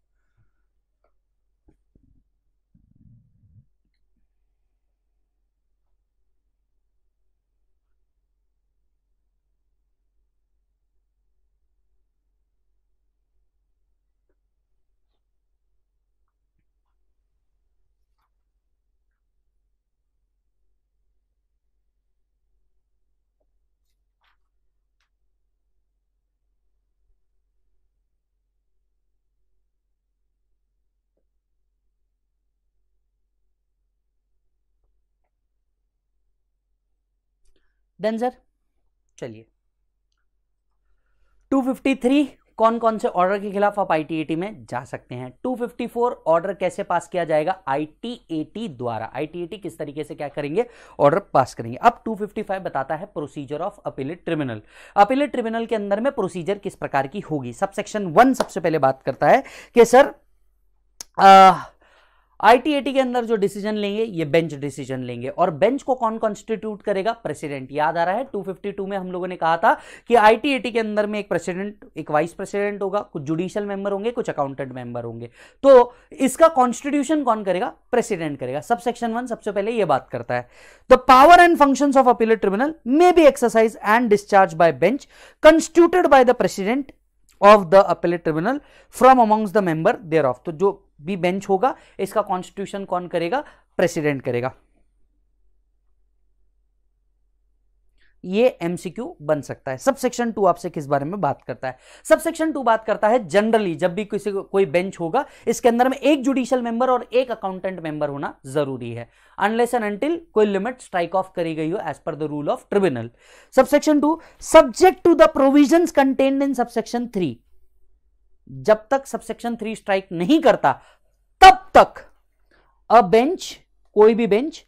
Then sir चलिए 253 कौन कौन से ऑर्डर के खिलाफ आप ITAT में जा सकते हैं 254 ऑर्डर कैसे पास किया जाएगा आईटीएटी द्वारा आईटीएटी किस तरीके से क्या करेंगे ऑर्डर पास करेंगे अब 255 बताता है procedure of appellate tribunal appellate tribunal के अंदर में प्रोसीजर किस प्रकार की होगी सबसेक्शन वन सबसे पहले बात करता है कि सर आ, आईटीएटी के अंदर जो डिसीजन लेंगे ये बेंच डिसीजन लेंगे और बेंच को कौन कॉन्स्टिट्यूट करेगा प्रेसिडेंट याद आ रहा है 252 में हम लोगों ने कहा था कि आईटीएटी के अंदर में एक प्रेसिडेंट एक वाइस प्रेसिडेंट होगा कुछ जुडिशियल मेंबर होंगे कुछ अकाउंटेंट मेंबर होंगे तो इसका कॉन्स्टिट्यूशन कौन करेगा प्रेसिडेंट करेगा सब सेक्शन वन सबसे पहले यह बात करता है the power and function of appeal tribunal may be exercise and discharge by bench constituted by the president of the appellate tribunal from amongst the member thereof तो जो भी bench होगा इसका कॉन्स्टिट्यूशन कौन करेगा प्रेसिडेंट करेगा ये MCQ बन सकता है सब सेक्शन टू आपसे किस बारे में बात करता है सब सेक्शन टू बात करता है जनरली जब भी किसी को कोई बेंच होगा इसके अंदर में एक जुडिशियल मेंबर और एक अकाउंटेंट मेंबर होना जरूरी है अनलेस एंड अनटिल कोई लिमिट स्ट्राइक ऑफ करी गई हो as per the rule of tribunal subsection two subject to the provision contained in subsection three जब तक सबसेक्शन थ्री स्ट्राइक नहीं करता तब तक अ बेंच कोई भी बेंच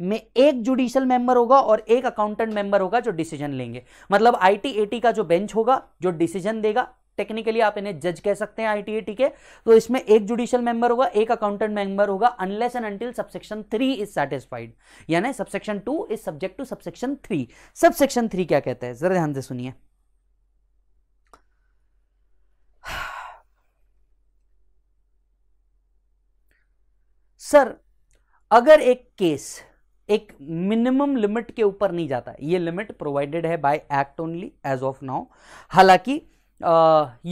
में एक जुडिशियल मेंबर होगा और एक अकाउंटेंट मेंबर होगा जो डिसीजन लेंगे मतलब आईटी एटी का जो बेंच होगा जो डिसीजन देगा टेक्निकली आप इन्हें जज कह सकते हैं आईटीएटी के तो इसमें एक जुडिशियल मेंबर होगा एक अकाउंटेंट मेंबर होगा unless and until subsection three is satisfied यानी subsection two is subject to subsection three subsection three क्या कहते हैं जरा ध्यान से सुनिए सर अगर एक केस एक मिनिमम लिमिट के ऊपर नहीं जाता ये लिमिट प्रोवाइडेड है by act only as of now हालांकि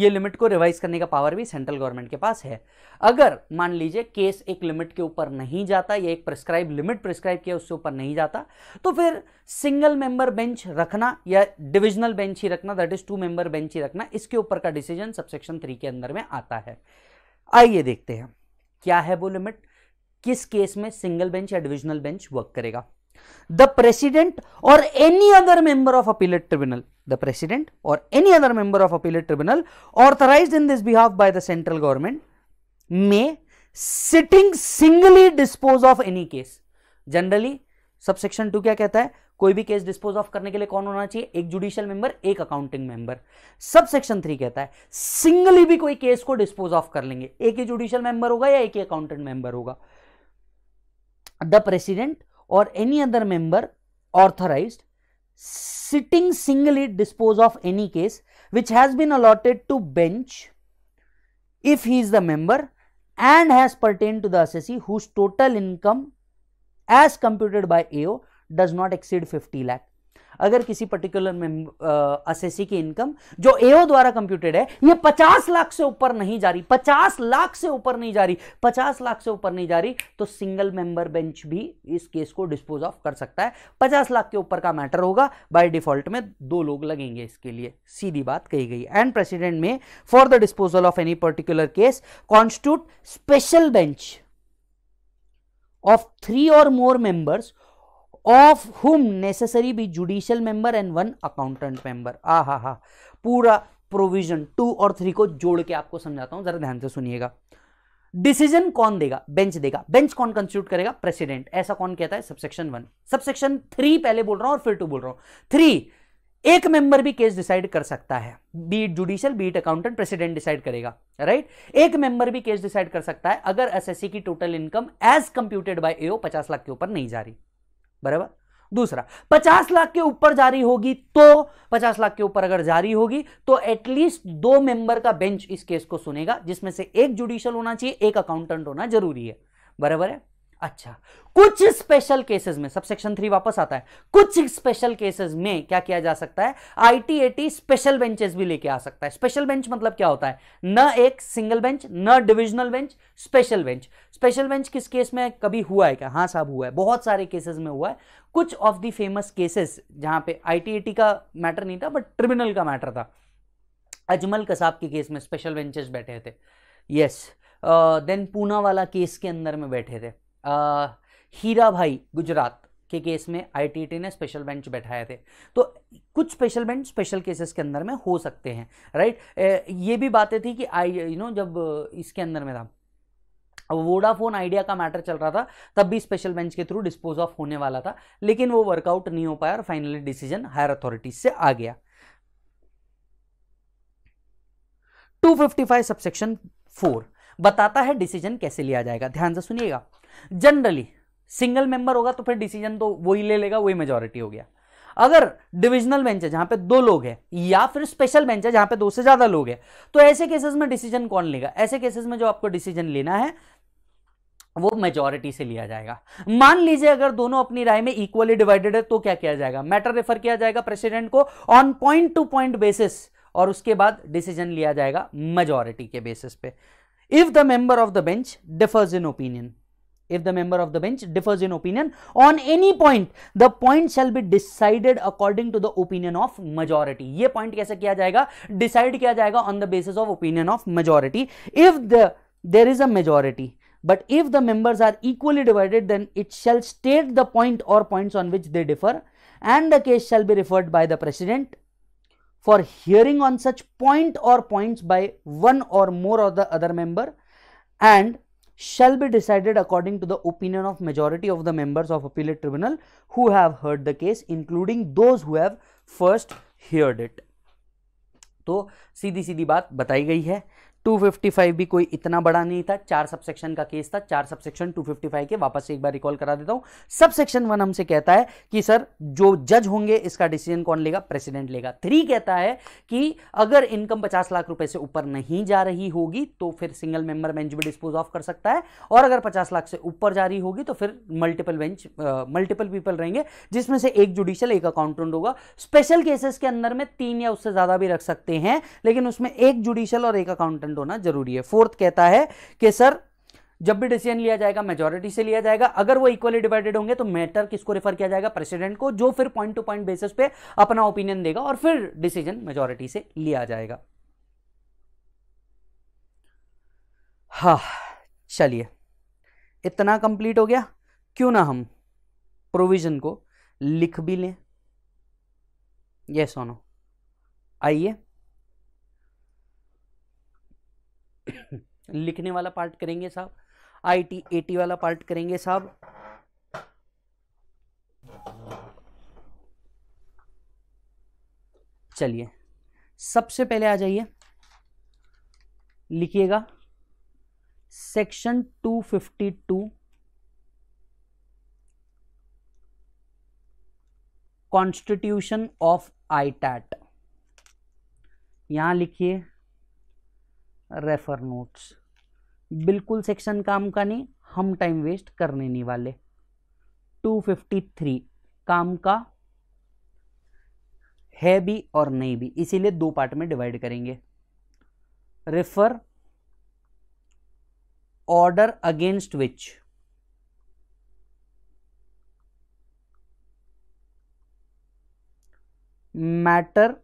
ये लिमिट को रिवाइज करने का पावर भी सेंट्रल गवर्नमेंट के पास है अगर मान लीजिए केस एक लिमिट के ऊपर नहीं जाता या एक प्रिस्क्राइब लिमिट प्रिस्क्राइब किया उससे ऊपर नहीं जाता तो फिर सिंगल मेंबर बेंच रखना या डिविजनल बेंच ही रखना that is two member bench ही रखना इसके ऊपर का डिसीजन सबसेक्शन थ्री के अंदर में आता है आइए देखते हैं क्या है वो लिमिट किस केस में सिंगल बेंच या डिविजनल बेंच वर्क करेगा the president or any other member of appellate tribunal the president or any other member of appellate tribunal authorise in this behalf by the central government may sitting singly dispose of any case generally subsection two क्या कहता है कोई भी case dispose of करने के लिए कौन होना चाहिए एक जुडिशियल मेंबर एक accounting member subsection three कहता है सिंगली भी कोई केस को डिस्पोज ऑफ कर लेंगे एक ही जुडिशियल मेंबर होगा या एक ही अकाउंटेंट मेंबर होगा the president or any other member authorized sitting singly dispose of any case which has been allotted to bench if he is the member and has pertained to the assessee whose total income as computed by AO does not exceed 50 lakh. अगर किसी particular में assessee की income जो एओ द्वारा computed है ये पचास लाख से ऊपर नहीं जा रही पचास लाख से ऊपर नहीं जा रही पचास लाख से ऊपर नहीं जा रही तो सिंगल मेंबर बेंच भी इस केस को डिस्पोज ऑफ कर सकता है पचास लाख के ऊपर का मैटर होगा बाय डिफॉल्ट में दो लोग लगेंगे इसके लिए सीधी बात कही गई and president may for the disposal of any particular case constitute special bench of three or more members of whom necessarily be judicial member and one accountant member आ हा हा पूरा प्रोविजन टू और थ्री को जोड़ के आपको समझाता हूं जरा ध्यान से सुनिएगा डिसीजन कौन देगा बेंच देगा बेंच कौन कंस्टिट्यूट करेगा प्रेसिडेंट ऐसा कौन कहता है सबसेक्शन वन सबसेक्शन थ्री पहले बोल रहा हूं और फिर टू बोल रहा हूं थ्री एक मेंबर भी केस डिसाइड कर सकता है be it judicial be it accountant president decide करेगा राइट एक मेंबर भी केस डिसाइड कर सकता है अगर एसएससी की total income as computed by AO पचास लाख के ऊपर नहीं जा रही बराबर दूसरा पचास लाख के ऊपर जारी होगी तो पचास लाख के ऊपर अगर जारी होगी तो एटलीस्ट दो मेंबर का बेंच इस केस को सुनेगा जिसमें से एक जुडिशियल होना चाहिए एक अकाउंटेंट होना जरूरी है बराबर है अच्छा कुछ स्पेशल केसेस में सब सेक्शन थ्री वापस आता है कुछ स्पेशल केसेस में क्या किया जा सकता है आईटीएटी स्पेशल बेंचेस भी लेके आ सकता है स्पेशल बेंच मतलब क्या होता है न एक सिंगल बेंच न divisional bench special bench special bench किस केस में कभी हुआ है क्या हाँ साहब हुआ है बहुत सारे केसेस में हुआ है कुछ ऑफ द फेमस केसेस जहां पे आईटीएटी का मैटर नहीं था बट ट्रिब्यूनल का मैटर था अजमल कसाब के केस में स्पेशल बेंचेस बैठे थे यस देन पूना वाला केस के अंदर में बैठे थे हीरा भाई गुजरात के केस में आईटीटी ने स्पेशल बेंच बैठाए थे तो कुछ स्पेशल बेंच स्पेशल केसेस के अंदर में हो सकते हैं राइट ये भी बातें थी कि आई यू नो जब इसके अंदर में था वोडाफोन आइडिया का मैटर चल रहा था तब भी स्पेशल बेंच के थ्रू डिस्पोज ऑफ होने वाला था लेकिन वो वर्कआउट नहीं हो पाया और फाइनली डिसीजन हायर अथॉरिटीज से आ गया 255 सबसेक्शन 4 बताता है डिसीजन कैसे लिया जाएगा ध्यान से सुनिएगा जनरली सिंगल मेंबर होगा तो फिर डिसीजन तो वही ले लेगा वही मेजोरिटी हो गया अगर डिविजनल बेंच है जहां पे दो लोग हैं या फिर स्पेशल बेंच है जहां पे दो से ज्यादा लोग हैं तो ऐसे केसेस में डिसीजन कौन लेगा ऐसे केसेस में जो आपको डिसीजन लेना है वो मेजोरिटी से लिया जाएगा मान लीजिए अगर दोनों अपनी राय में इक्वली डिवाइडेड है तो क्या किया जाएगा मैटर रेफर किया जाएगा प्रेसिडेंट को on point to point basis और उसके बाद डिसीजन लिया जाएगा मेजोरिटी के बेसिस पे if the member of the bench differs in opinion if the member of the bench differs in opinion on any point the point shall be decided according to the opinion of majority ye point kaise kiya jayega decide kiya jayega on the basis of opinion of majority if the there is a majority but if the members are equally divided then it shall state the point or points on which they differ and the case shall be referred by the president for hearing on such point or points by one or more of the other member and shall be decided according to the opinion of majority of the members of appellate tribunal who have heard the case including those who have first heard it तो seedhi seedhi baat batayi gayi hai 255 भी कोई इतना बड़ा नहीं था चार subsection का case था चार सबसेक्शन 255 के वापस से एक बार रिकॉल करा देता हूं सबसेक्शन वन हमसे कहता है कि सर जो जज होंगे इसका डिसीजन कौन लेगा प्रेसिडेंट लेगा थ्री कहता है कि अगर इनकम 50 लाख रुपए से ऊपर नहीं जा रही होगी तो फिर सिंगल मेंबर बेंच भी डिस्पोज ऑफ कर सकता है और अगर पचास लाख से ऊपर जा रही होगी तो फिर मल्टीपल बेंच मल्टीपल पीपल रहेंगे जिसमें से एक जुडिशियल एक अकाउंटेंट होगा स्पेशल केसेस के अंदर में तीन या उससे ज्यादा भी रख सकते हैं लेकिन उसमें एक जुडिशियल और एक अकाउंटेंट प्रेजेंट होना जरूरी है फोर्थ कहता है कि सर जब भी डिसीजन लिया जाएगा मेजोरिटी से लिया जाएगा अगर वो इक्वली डिवाइडेड होंगे तो मैटर किसको रेफर किया जाएगा प्रेसिडेंट को जो फिर पॉइंट टू पॉइंट बेसिस पे अपना ओपिनियन देगा और फिर डिसीजन मेजोरिटी से लिया जाएगा हा चलिए इतना कंप्लीट हो गया क्यों ना हम प्रोविजन को लिख भी लें यस yes, सोनो आइए लिखने वाला पार्ट करेंगे साहब आई टी ए टी वाला पार्ट करेंगे साहब चलिए सबसे पहले आ जाइए लिखिएगा section 252 constitution of I TAT यहां लिखिए रेफर नोट्स बिल्कुल सेक्शन काम का नहीं हम टाइम वेस्ट करने नहीं वाले 253 काम का है भी और नहीं भी इसीलिए दो पार्ट में डिवाइड करेंगे refer order against which matter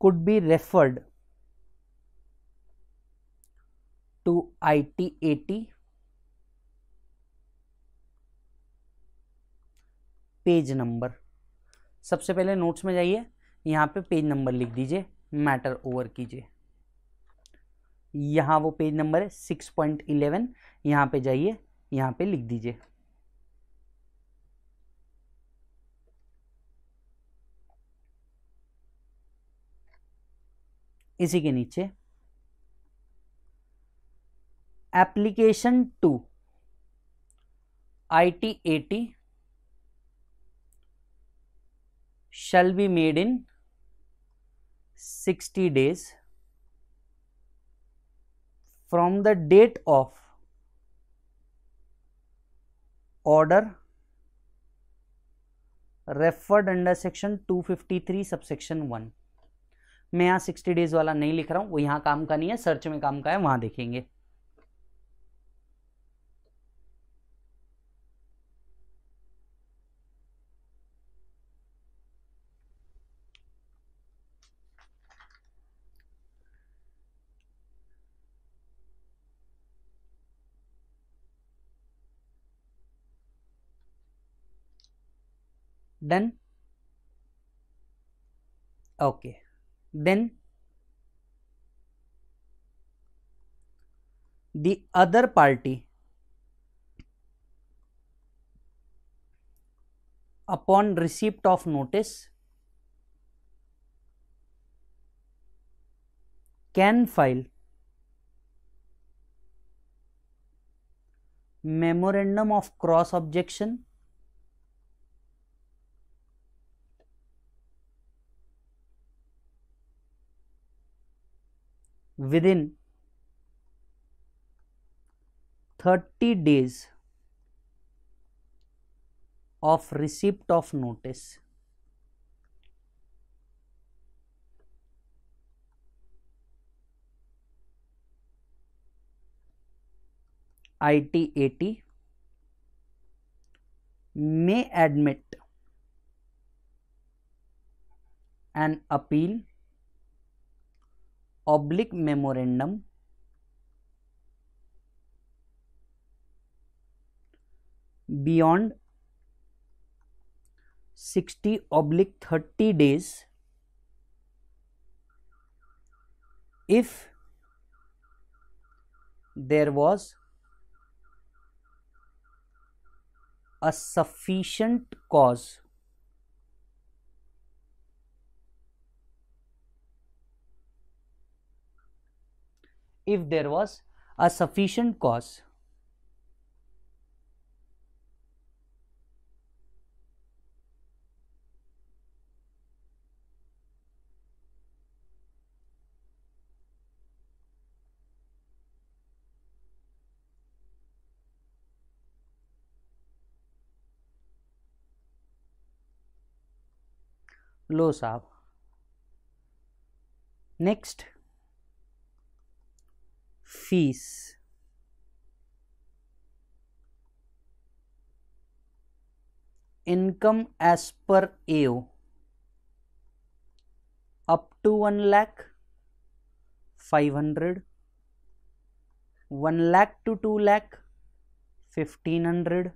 could be referred to IT80 page number सबसे पहले नोट्स में जाइए यहाँ पे पेज नंबर लिख दीजिए मैटर ओवर कीजिए यहाँ वो पेज नंबर है सिक्स पॉइंट इलेवन यहाँ पर जाइए यहाँ पे लिख दीजिए इसी के नीचे application to I T A T shall be made in sixty days from the date of order referred under section two fifty three subsection one मैं यहां सिक्सटी डेज वाला नहीं लिख रहा हूं वो यहां काम का नहीं है सर्च में काम का है वहां देखेंगे done okay then the other party upon receipt of notice can file memorandum of cross objection within 30 days of receipt of notice. ITAT may admit an appeal oblique memorandum beyond 60 oblique 30 days if there was a sufficient cause if there was a sufficient cause. लो साहब next fees. Income as per AO up to 1 lakh 500 1 lakh to 2 lakh 1500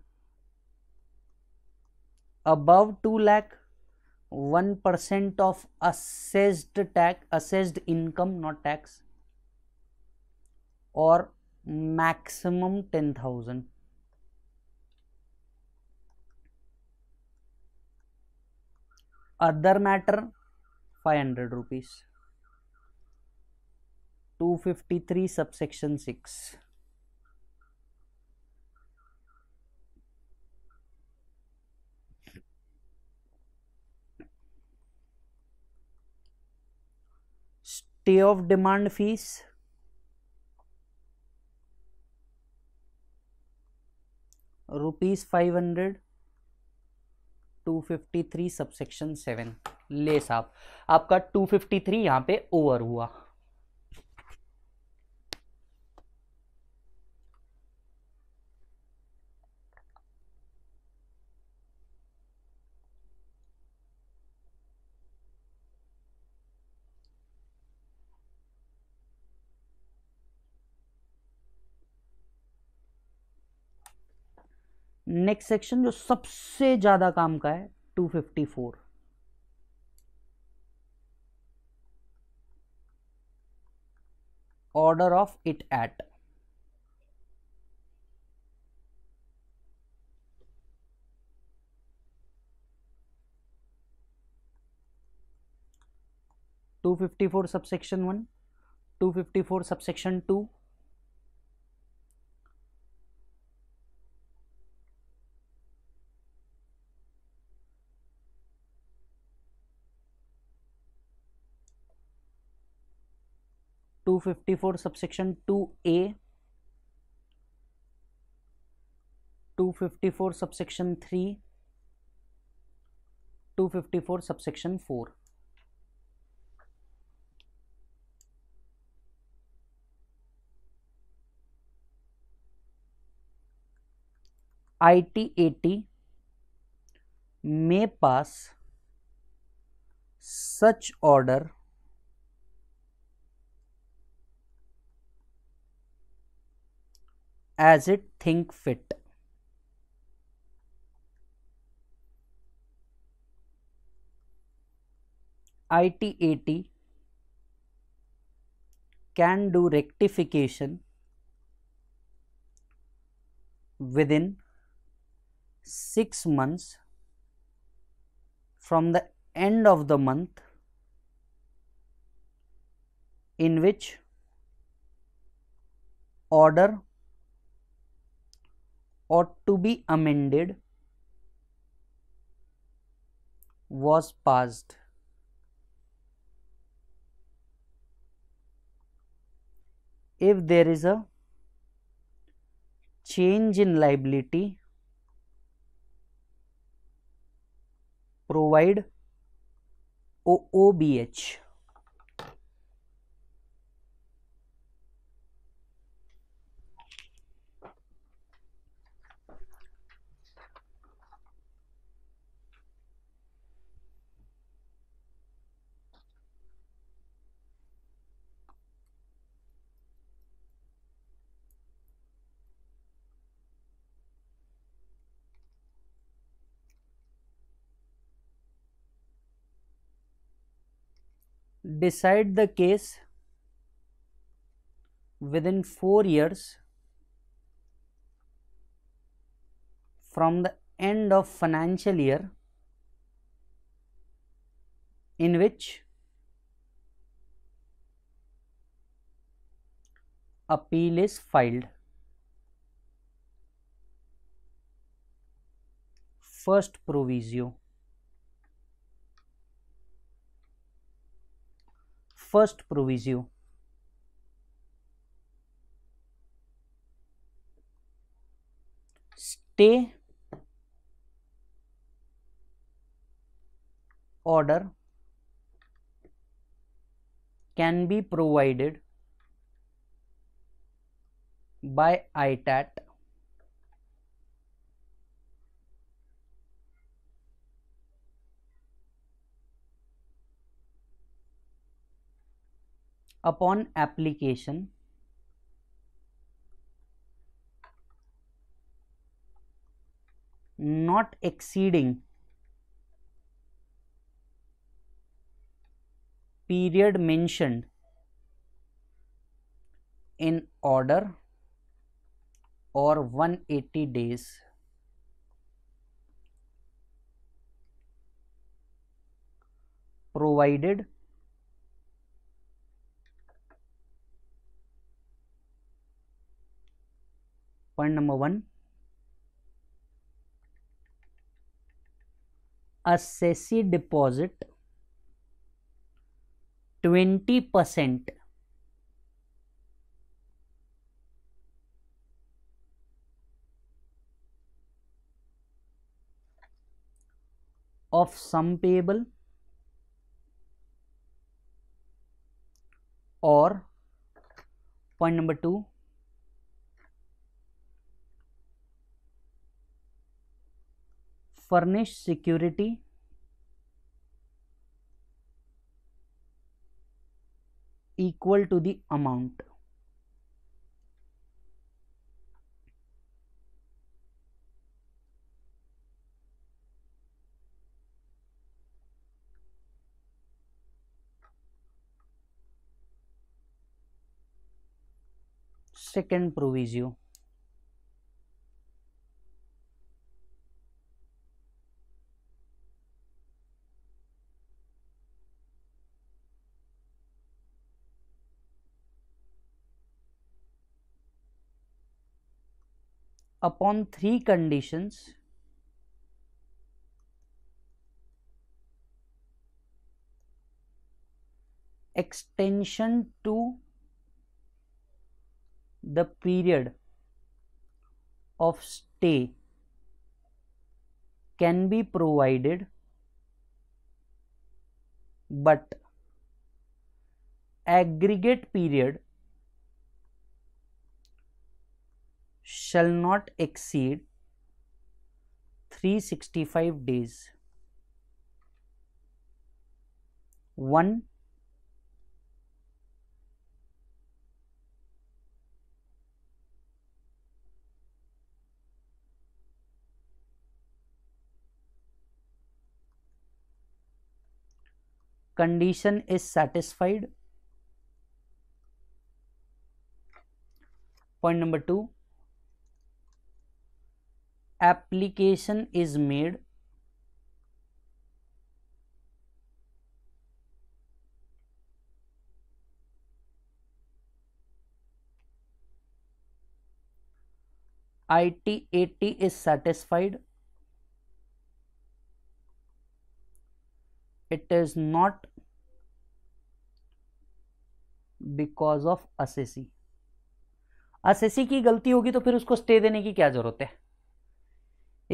above 2 lakh 1% of assessed tax assessed income not tax और maximum ten thousand other matter five hundred rupees two fifty three subsection six stay of demand fees rupees five hundred two fifty three subsection seven ले साहब आपका to fifty three यहाँ पे over हुआ next section जो सबसे ज़्यादा काम का है 254 order of it at two fifty four subsection one two fifty four subsection two 254 subsection fifty 254 subsection 3 254 subsection 4 T में pass such order as it think fit. it can do rectification within 6 months from the end of the month in which order ought to be amended was passed. If there is a change in liability, provide OOBH. decide the case within 4 years from the end of financial year in which appeal is filed. First proviso first proviso. Stay order can be provided by ITAT upon application not exceeding period mentioned in order or 180 days provided point number 1 a SECI deposit 20 percent of sum payable or point number 2 furnish security equal to the amount second proviso upon three conditions extension to the period of stay can be provided but aggregate period shall not exceed 365 days. One condition is satisfied. Point number two application is made IT 80 is satisfied. It is not because of assessee assessee की गलती होगी तो फिर उसको stay देने की क्या जरूरत है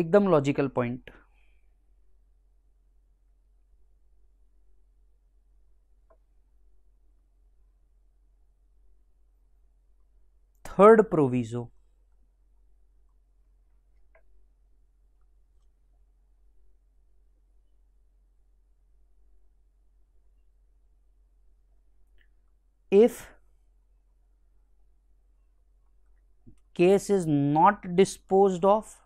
એકદમ logical point third proviso if case is not disposed of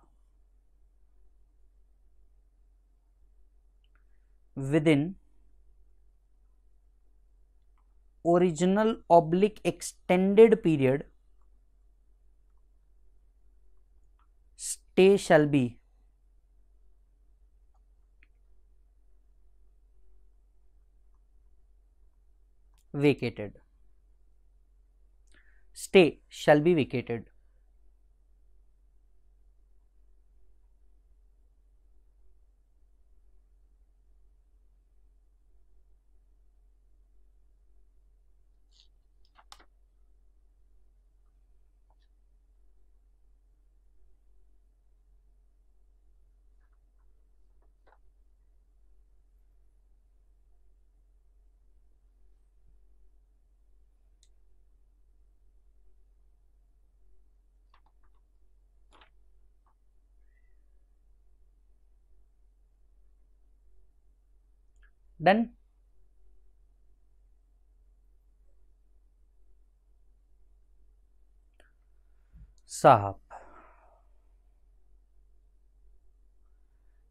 within original oblique extended period stay shall be vacated stay shall be vacated done साहब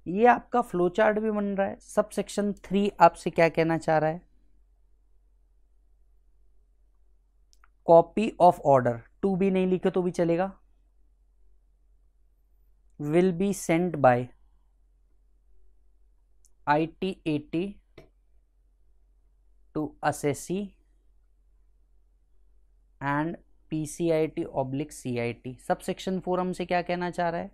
ये आपका फ्लो चार्ट भी बन रहा है सब सेक्शन थ्री आपसे क्या कहना चाह रहा है कॉपी ऑफ ऑर्डर टू भी नहीं लिखे तो भी चलेगा will be by I T A T to assessee and P C I T oblique C I T subsection four हमसे क्या कहना चाह रहा है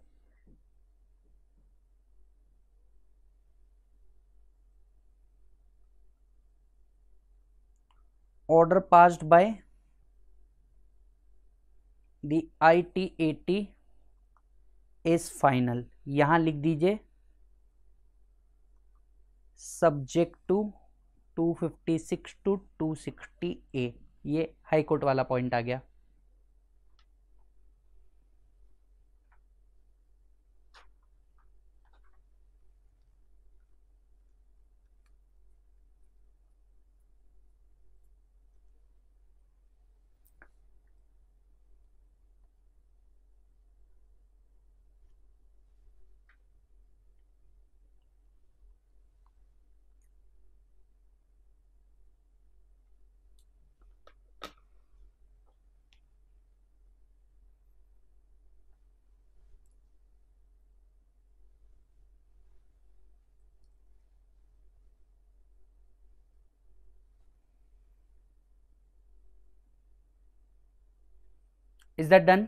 order passed by the I T A T is final यहां लिख दीजिए subject to 256 to 268 A ये हाई कोर्ट वाला पॉइंट आ गया is that done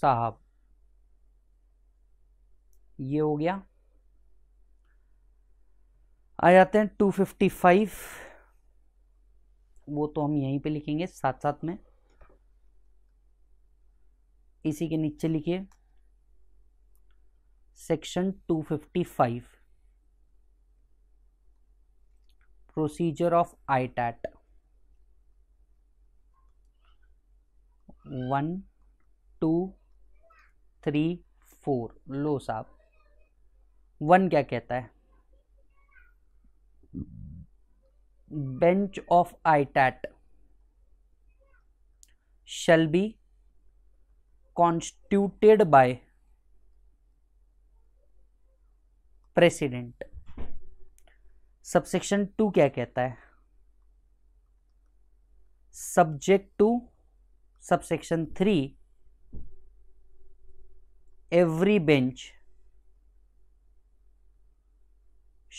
साहब ये हो गया आ जाते हैं 255 वो तो हम यहीं पे लिखेंगे साथ साथ में इसी के नीचे लिखिए section 255 procedure of I TAT one two three four लो साहब वन क्या कहता है bench of I TAT shall be constituted by president subsection two क्या कहता है subject to subsection three every bench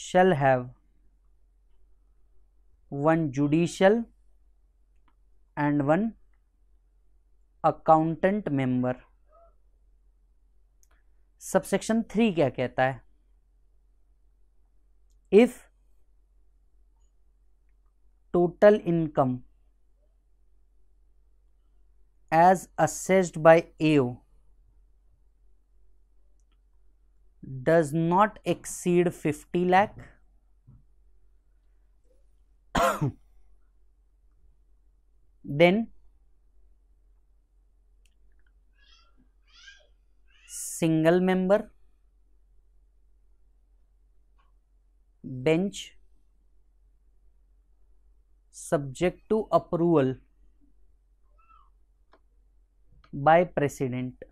shall have one judicial and one accountant member subsection three क्या कहता है if total income as assessed by AO does not exceed 50 lakh then single member bench subject to approval by president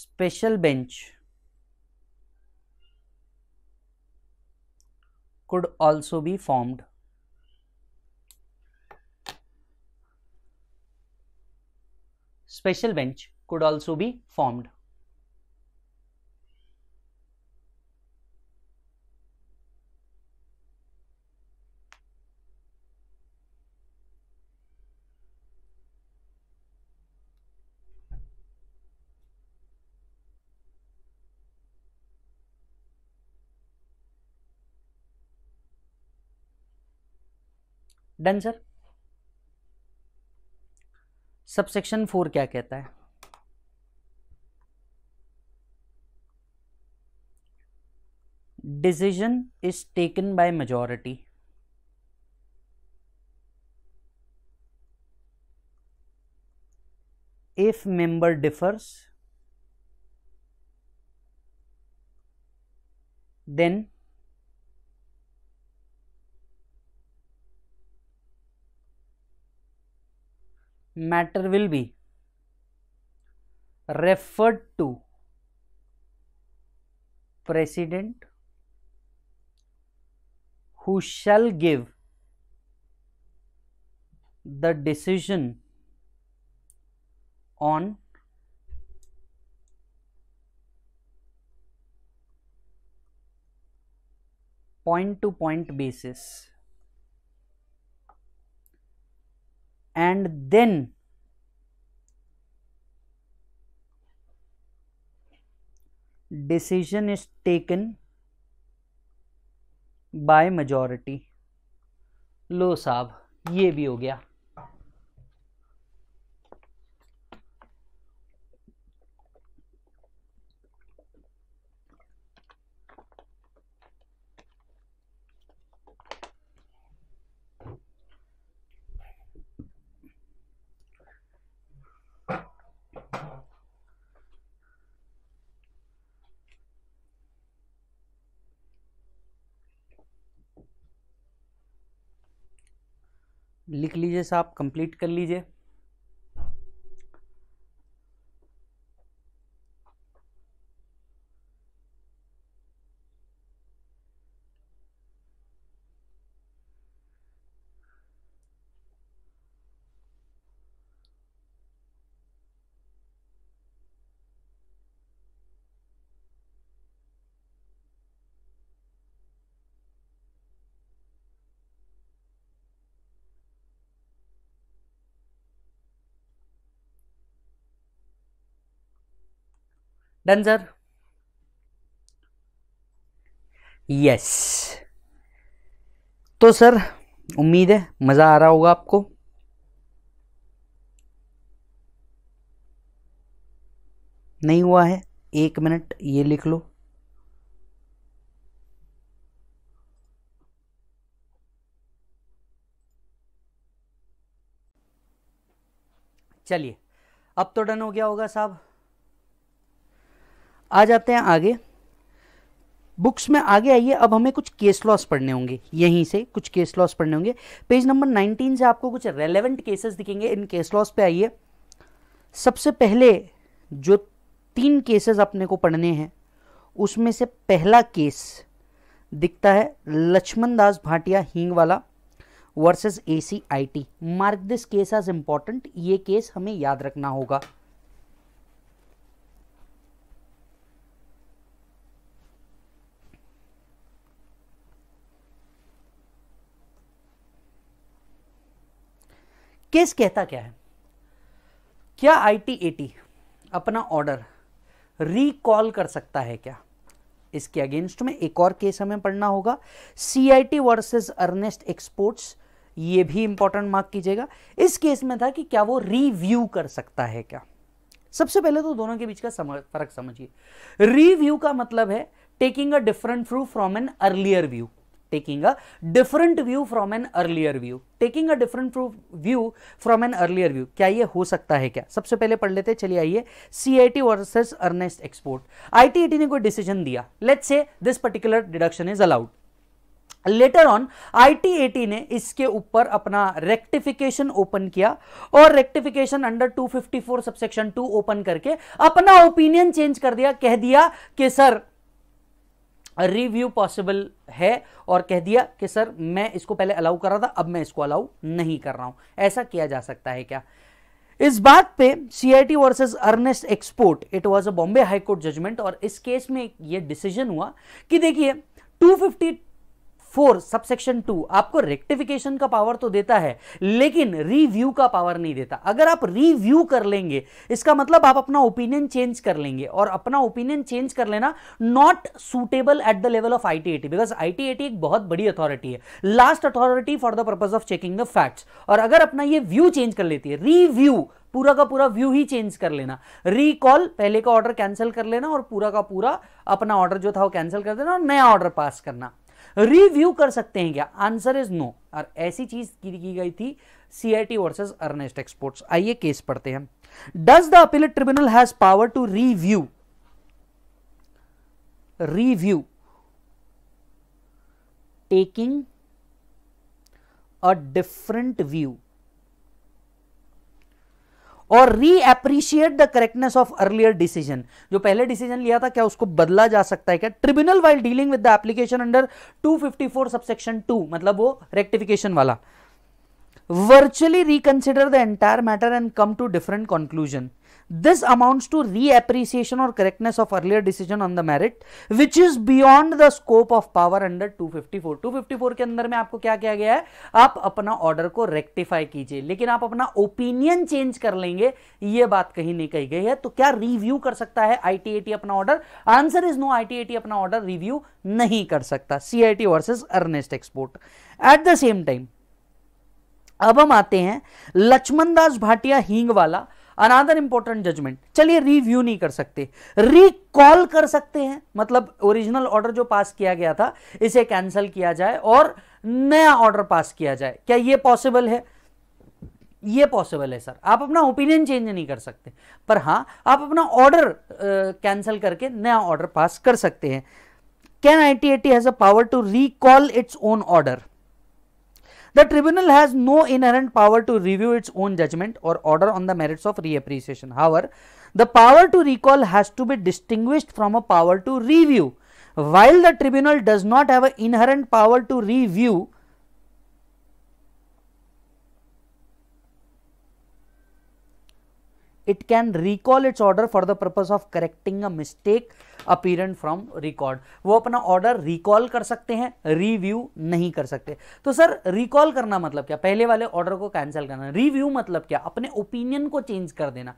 special bench could also be formed special bench could also be formed. Done sir subsection four क्या कहता है decision is taken by majority. If member differs, then matter will be referred to president who shall give the decision on point to point basis and then decision is taken by majority लो साहब ये भी हो गया लिख लीजिए साहब complete कर लीजिए डन सर यस तो सर उम्मीद है मज़ा आ रहा होगा आपको नहीं हुआ है एक मिनट ये लिख लो चलिए अब तो डन हो गया होगा साहब आ जाते हैं आगे बुक्स में आगे आइए अब हमें कुछ केस लॉस पढ़ने होंगे यहीं से कुछ केस लॉस पढ़ने होंगे पेज नंबर 19 से आपको कुछ रेलेवेंट केसेस दिखेंगे इन केस लॉस पे आइए सबसे पहले जो तीन केसेस अपने को पढ़ने हैं उसमें से पहला केस दिखता है लक्ष्मण दास भाटिया वाला versus A C I T mark this case as important ये केस हमें याद रखना होगा केस कहता क्या है क्या आईटी अपना ऑर्डर रिकॉल कर सकता है क्या इसके अगेंस्ट में एक और केस हमें पढ़ना होगा C I T versus Earnest Exports ये भी इंपॉर्टेंट मार्क कीजिएगा इस केस में था कि क्या वो रिव्यू कर सकता है क्या सबसे पहले तो दोनों के बीच का फर्क समझिए रिव्यू का मतलब है taking a different view from an earlier view taking a different view from an earlier view taking a different view from an earlier view kya ye ho sakta hai kya sabse pehle pad lete hain chaliye aaiye cit versus earnest export Earnest Export I T E T ने कोई decision दिया let's say this particular deduction is allowed later on ITAT ने इसके ऊपर अपना rectification open किया और rectification under 254 subsection 2 open करके अपना ओपिनियन चेंज कर दिया कह दिया कि सर रिव्यू पॉसिबल है और कह दिया कि सर मैं इसको पहले अलाउ कर रहा था अब मैं इसको अलाउ नहीं कर रहा हूं ऐसा किया जा सकता है क्या इस बात पे CIT versus Earnest Export it was a Bombay high court judgment और इस केस में यह डिसीजन हुआ कि देखिए फोर सबसेक्शन टू आपको रेक्टिफिकेशन का पावर तो देता है लेकिन रिव्यू का पावर नहीं देता अगर आप रिव्यू कर लेंगे इसका मतलब आप अपना ओपिनियन चेंज कर लेंगे और अपना ओपिनियन चेंज कर लेना not suitable at the level of I T because I T एक बहुत बड़ी अथॉरिटी है last authority for the purpose of checking the facts और अगर अपना ये व्यू चेंज कर लेती है रिव्यू पूरा का पूरा व्यू ही चेंज कर लेना रिकॉल पहले का ऑर्डर कैंसिल कर लेना और पूरा का पूरा अपना ऑर्डर जो था वो कैंसिल कर देना और नया ऑर्डर पास करना रिव्यू कर सकते हैं क्या आंसर इज नो और ऐसी चीज की गई थी CIT versus versus Earnest Exports आइए केस पढ़ते हैं does the appeal tribunal has power to review review taking a different view or appreciate the correctness of earlier decision जो पहले डिसीजन लिया था क्या उसको बदला जा सकता है क्या tribunal while dealing with the application under 254 subsection 2 मतलब वो रेक्टिफिकेशन वाला virtually reconsider the entire matter and come to different conclusion this amount to or correctness of earlier decision on the earlier which is beyond the scope of power under two fifty four two fifty four के अंदर में आपको क्या किया गया है आप अपना ऑर्डर को रेक्टिफाई कीजिए लेकिन आप अपना ओपिनियन चेंज कर लेंगे यह बात कहीं नहीं कही गई है तो क्या रिव्यू कर सकता है आई टी टी अपना order answer is no ITAT अपना ऑर्डर रिव्यू नहीं कर सकता CIT versus Earnest Export at the same time अब हम आते हैं लक्ष्मण दास भाटिया हींग वाला अनादर इंपॉर्टेंट जजमेंट चलिए रिव्यू नहीं कर सकते रिकॉल कर सकते हैं मतलब ओरिजिनल ऑर्डर जो पास किया गया था इसे कैंसिल किया जाए और नया ऑर्डर पास किया जाए क्या यह पॉसिबल है ये पॉसिबल है सर आप अपना ओपिनियन चेंज नहीं कर सकते पर हां आप अपना ऑर्डर कैंसिल करके नया ऑर्डर पास कर सकते हैं can I T AT has a power to recall its own order The tribunal has no inherent power to review its own judgment or order on the merits of reappreciation. However, the power to recall has to be distinguished from a power to review. While the tribunal does not have an inherent power to review, it can recall its order for the purpose of correcting a mistake apparent from record वो अपना order recall कर सकते हैं review नहीं कर सकते तो sir recall करना मतलब क्या पहले वाले ऑर्डर को कैंसिल करना रिव्यू मतलब क्या अपने ओपिनियन को चेंज कर देना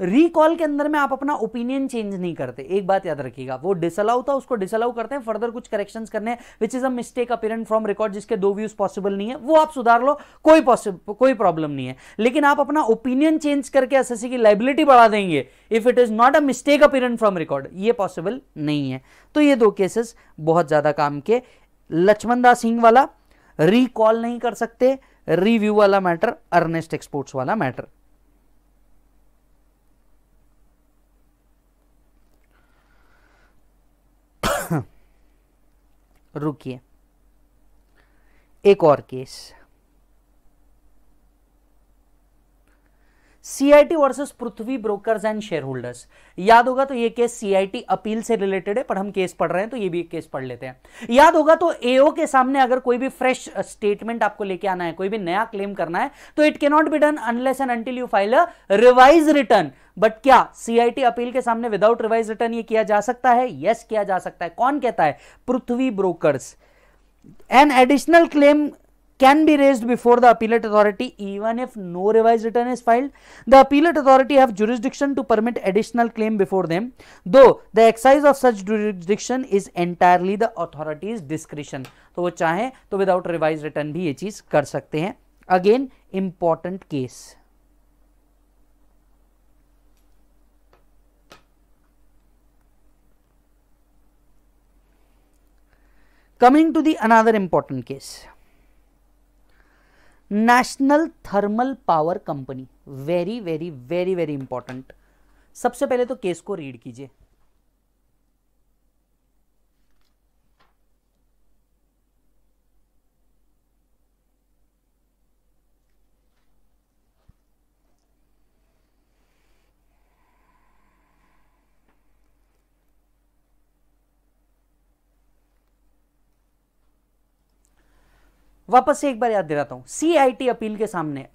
रिकॉल के अंदर में आप अपना ओपिनियन चेंज नहीं करते एक बात याद रखिएगा वो डिसअलाउ था उसको डिसअलाउ करते हैं फर्दर कुछ करेक्शन करने which is a mistake apparent from record जिसके दो व्यूज पॉसिबल नहीं है वो आप सुधार लो कोई पॉसिबल कोई प्रॉब्लम नहीं है लेकिन आप अपना ओपिनियन चेंज करके एस की लाइबिलिटी बढ़ा देंगे if it is not a mistake apparent from record ये पॉसिबल नहीं है तो ये दो केसेस बहुत ज्यादा काम के लक्ष्मण दास सिंह वाला रिकॉल नहीं कर सकते रिव्यू वाला मैटर अर्नेस्ट एक्सपोर्ट्स वाला मैटर रुकिए एक और case CIT versus Prithvi brokers and shareholders याद होगा तो ये केस सीआईटी अपील से रिलेटेड है पर हम केस पढ़ रहे हैं तो ये भी एक केस पढ़ लेते हैं याद होगा तो एओ के सामने अगर कोई भी फ्रेश स्टेटमेंट uh, आपको लेके आना है कोई भी नया क्लेम करना है तो it can not be done unless and until you file a revise return but क्या सीआईटी अपील के सामने विदाउट रिवाइज रिटर्न ये किया जा सकता है यस yes, किया जा सकता है कौन कहता है Prithvi brokers an additional claim can be raised before the appellate authority even if no revised return is filed. The appellate authority have jurisdiction to permit additional claim before them, though the exercise of such jurisdiction is entirely the authority's discretion. तो wo chahe to without revised return bhi ye cheez kar sakte hain Again, important case. Coming to the another important case. National thermal power company very very very very important सबसे पहले तो case को read कीजिए वापस से एक बार याद दिलाता हूँ सीआईटी अपील के सामने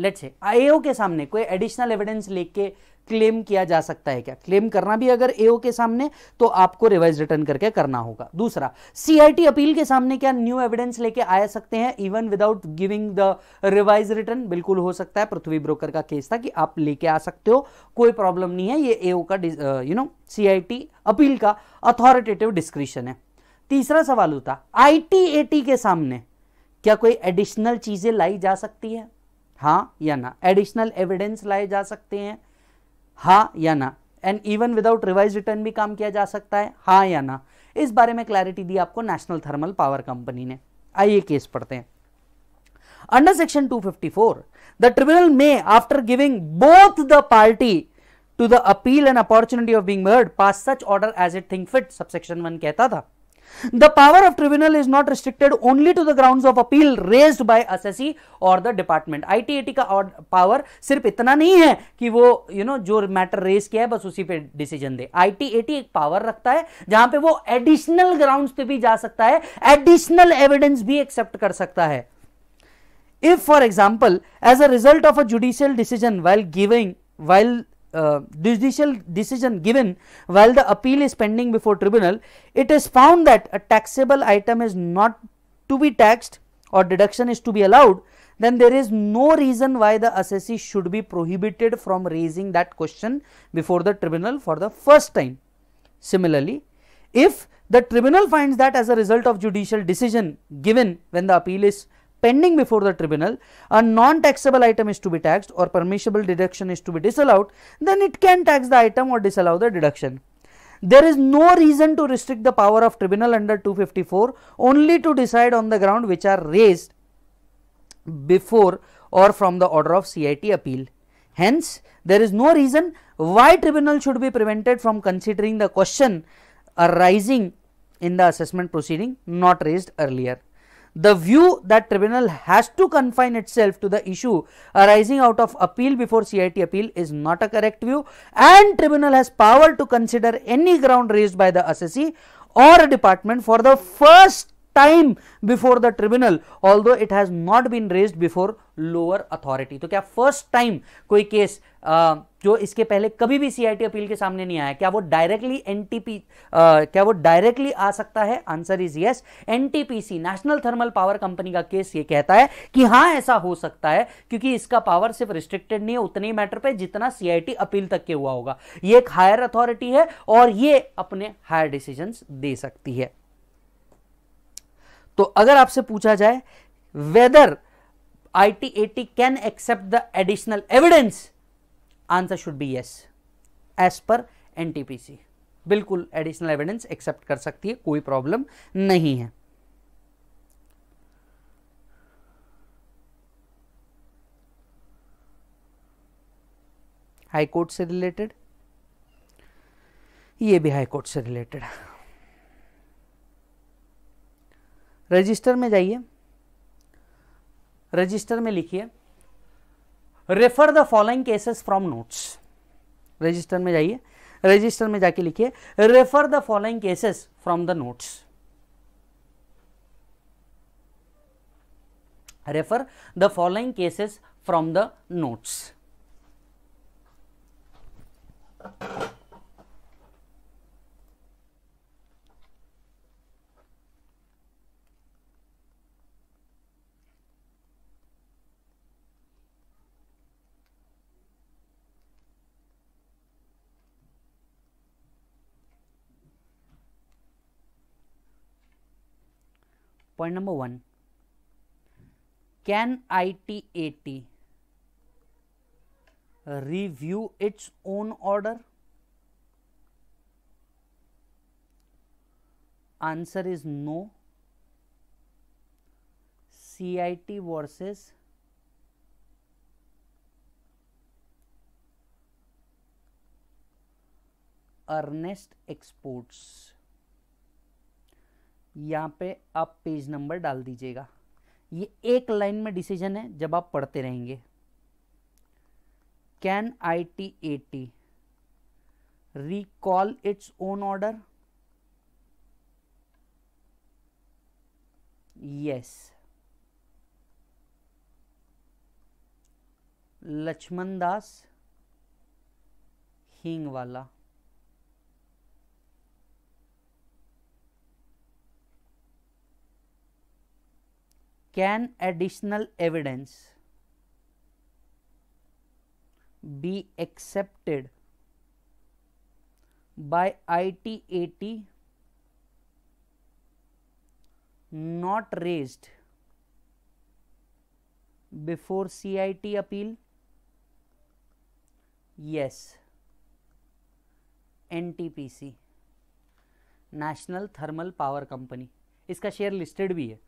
लेट से आईओ के सामने कोई एडिशनल एविडेंस लेके क्लेम किया जा सकता है क्या क्लेम करना भी अगर एओ के सामने तो आपको रिवाइज रिटर्न करके करना होगा दूसरा सीआईटी अपील के सामने क्या न्यू एविडेंस लेके आ सकते हैं even without giving the revise return बिल्कुल हो सकता है पृथ्वी ब्रोकर का केस था कि आप लेके आ सकते हो कोई प्रॉब्लम नहीं है ये एओ का यू नो सीआईटी अपील का अथॉरिटेटिव डिस्क्रिप्शन है तीसरा सवाल होता आईटीएटी के सामने क्या कोई एडिशनल चीजें लाई जा सकती है हा या ना एडिशनल एविडेंस लाए जा सकते हैं हा या ना and even without revise return भी काम किया जा सकता है हा या ना इस बारे में क्लैरिटी दी आपको नेशनल थर्मल पावर कंपनी ने आइए केस पढ़ते हैं under section 254 the tribunal may after giving both the party to the appeal and opportunity of being heard pass such order as it think fit subsection one कहता था The power of tribunal is not restricted only to the grounds of appeal raised by assessee or the department. ITAT का और power सिर्फ इतना नहीं है कि वो यू you नो know, जो मैटर रेज किया है बस उसी पे डिसीजन दे आईटीएटी एक पावर रखता है जहां पे वो एडिशनल ग्राउंड्स पे भी जा सकता है एडिशनल एविडेंस भी एक्सेप्ट कर सकता है if for example as a result of a judicial decision while giving while judicial uh, decision given while the appeal is pending before tribunal, it is found that a taxable item is not to be taxed or deduction is to be allowed, then there is no reason why the assessee should be prohibited from raising that question before the tribunal for the first time. Similarly, if the tribunal finds that as a result of judicial decision given when the appeal is pending before the tribunal, a non-taxable item is to be taxed or permissible deduction is to be disallowed, then it can tax the item or disallow the deduction. There is no reason to restrict the power of tribunal under 254 only to decide on the ground which are raised before or from the order of CIT appeal. Hence, there is no reason why tribunal should be prevented from considering the question arising in the assessment proceeding not raised earlier the view that tribunal has to confine itself to the issue arising out of appeal before CIT appeal is not a correct view and tribunal has power to consider any ground raised by the assessee or a department for the first time before the tribunal although it has not been raised before lower authority. So, क्या first time कोई case जो इसके पहले कभी भी CIT appeal के सामने नहीं आया क्या वो डायरेक्टली एनटीपी क्या वो डायरेक्टली आ सकता है answer is yes NTPC national thermal power company का केस ये कहता है कि हाँ ऐसा हो सकता है क्योंकि इसका पावर सिर्फ रिस्ट्रिक्टेड नहीं है उतने ही मैटर पे जितना सीआईटी अपील तक के हुआ होगा ये एक हायर अथॉरिटी है और ये अपने हायर डिसीजन दे सकती है तो अगर आपसे पूछा जाए whether I T can accept the additional evidence answer should be yes as per N बिल्कुल एडिशनल एविडेंस एक्सेप्ट कर सकती है कोई प्रॉब्लम नहीं है हाई कोर्ट से रिलेटेड ये भी हाई कोर्ट से रिलेटेड रजिस्टर में जाइए रजिस्टर में लिखिए refer the following cases from notes register में जाइए रजिस्टर में जाके लिखिए refer the following cases from the notes refer the following cases from the notes Point number one Can ITAT review its own order? Answer is no. CIT versus Ernest Exports. यहाँ पे आप page number डाल दीजिएगा ये एक line में decision है जब आप पढ़ते रहेंगे can I T A T recall its own order yes Laxman Das हिंग वाला can additional evidence be accepted by ITAT not raised before CIT appeal? Yes, NTPC National Thermal Power Company इसका शेयर लिस्टेड भी है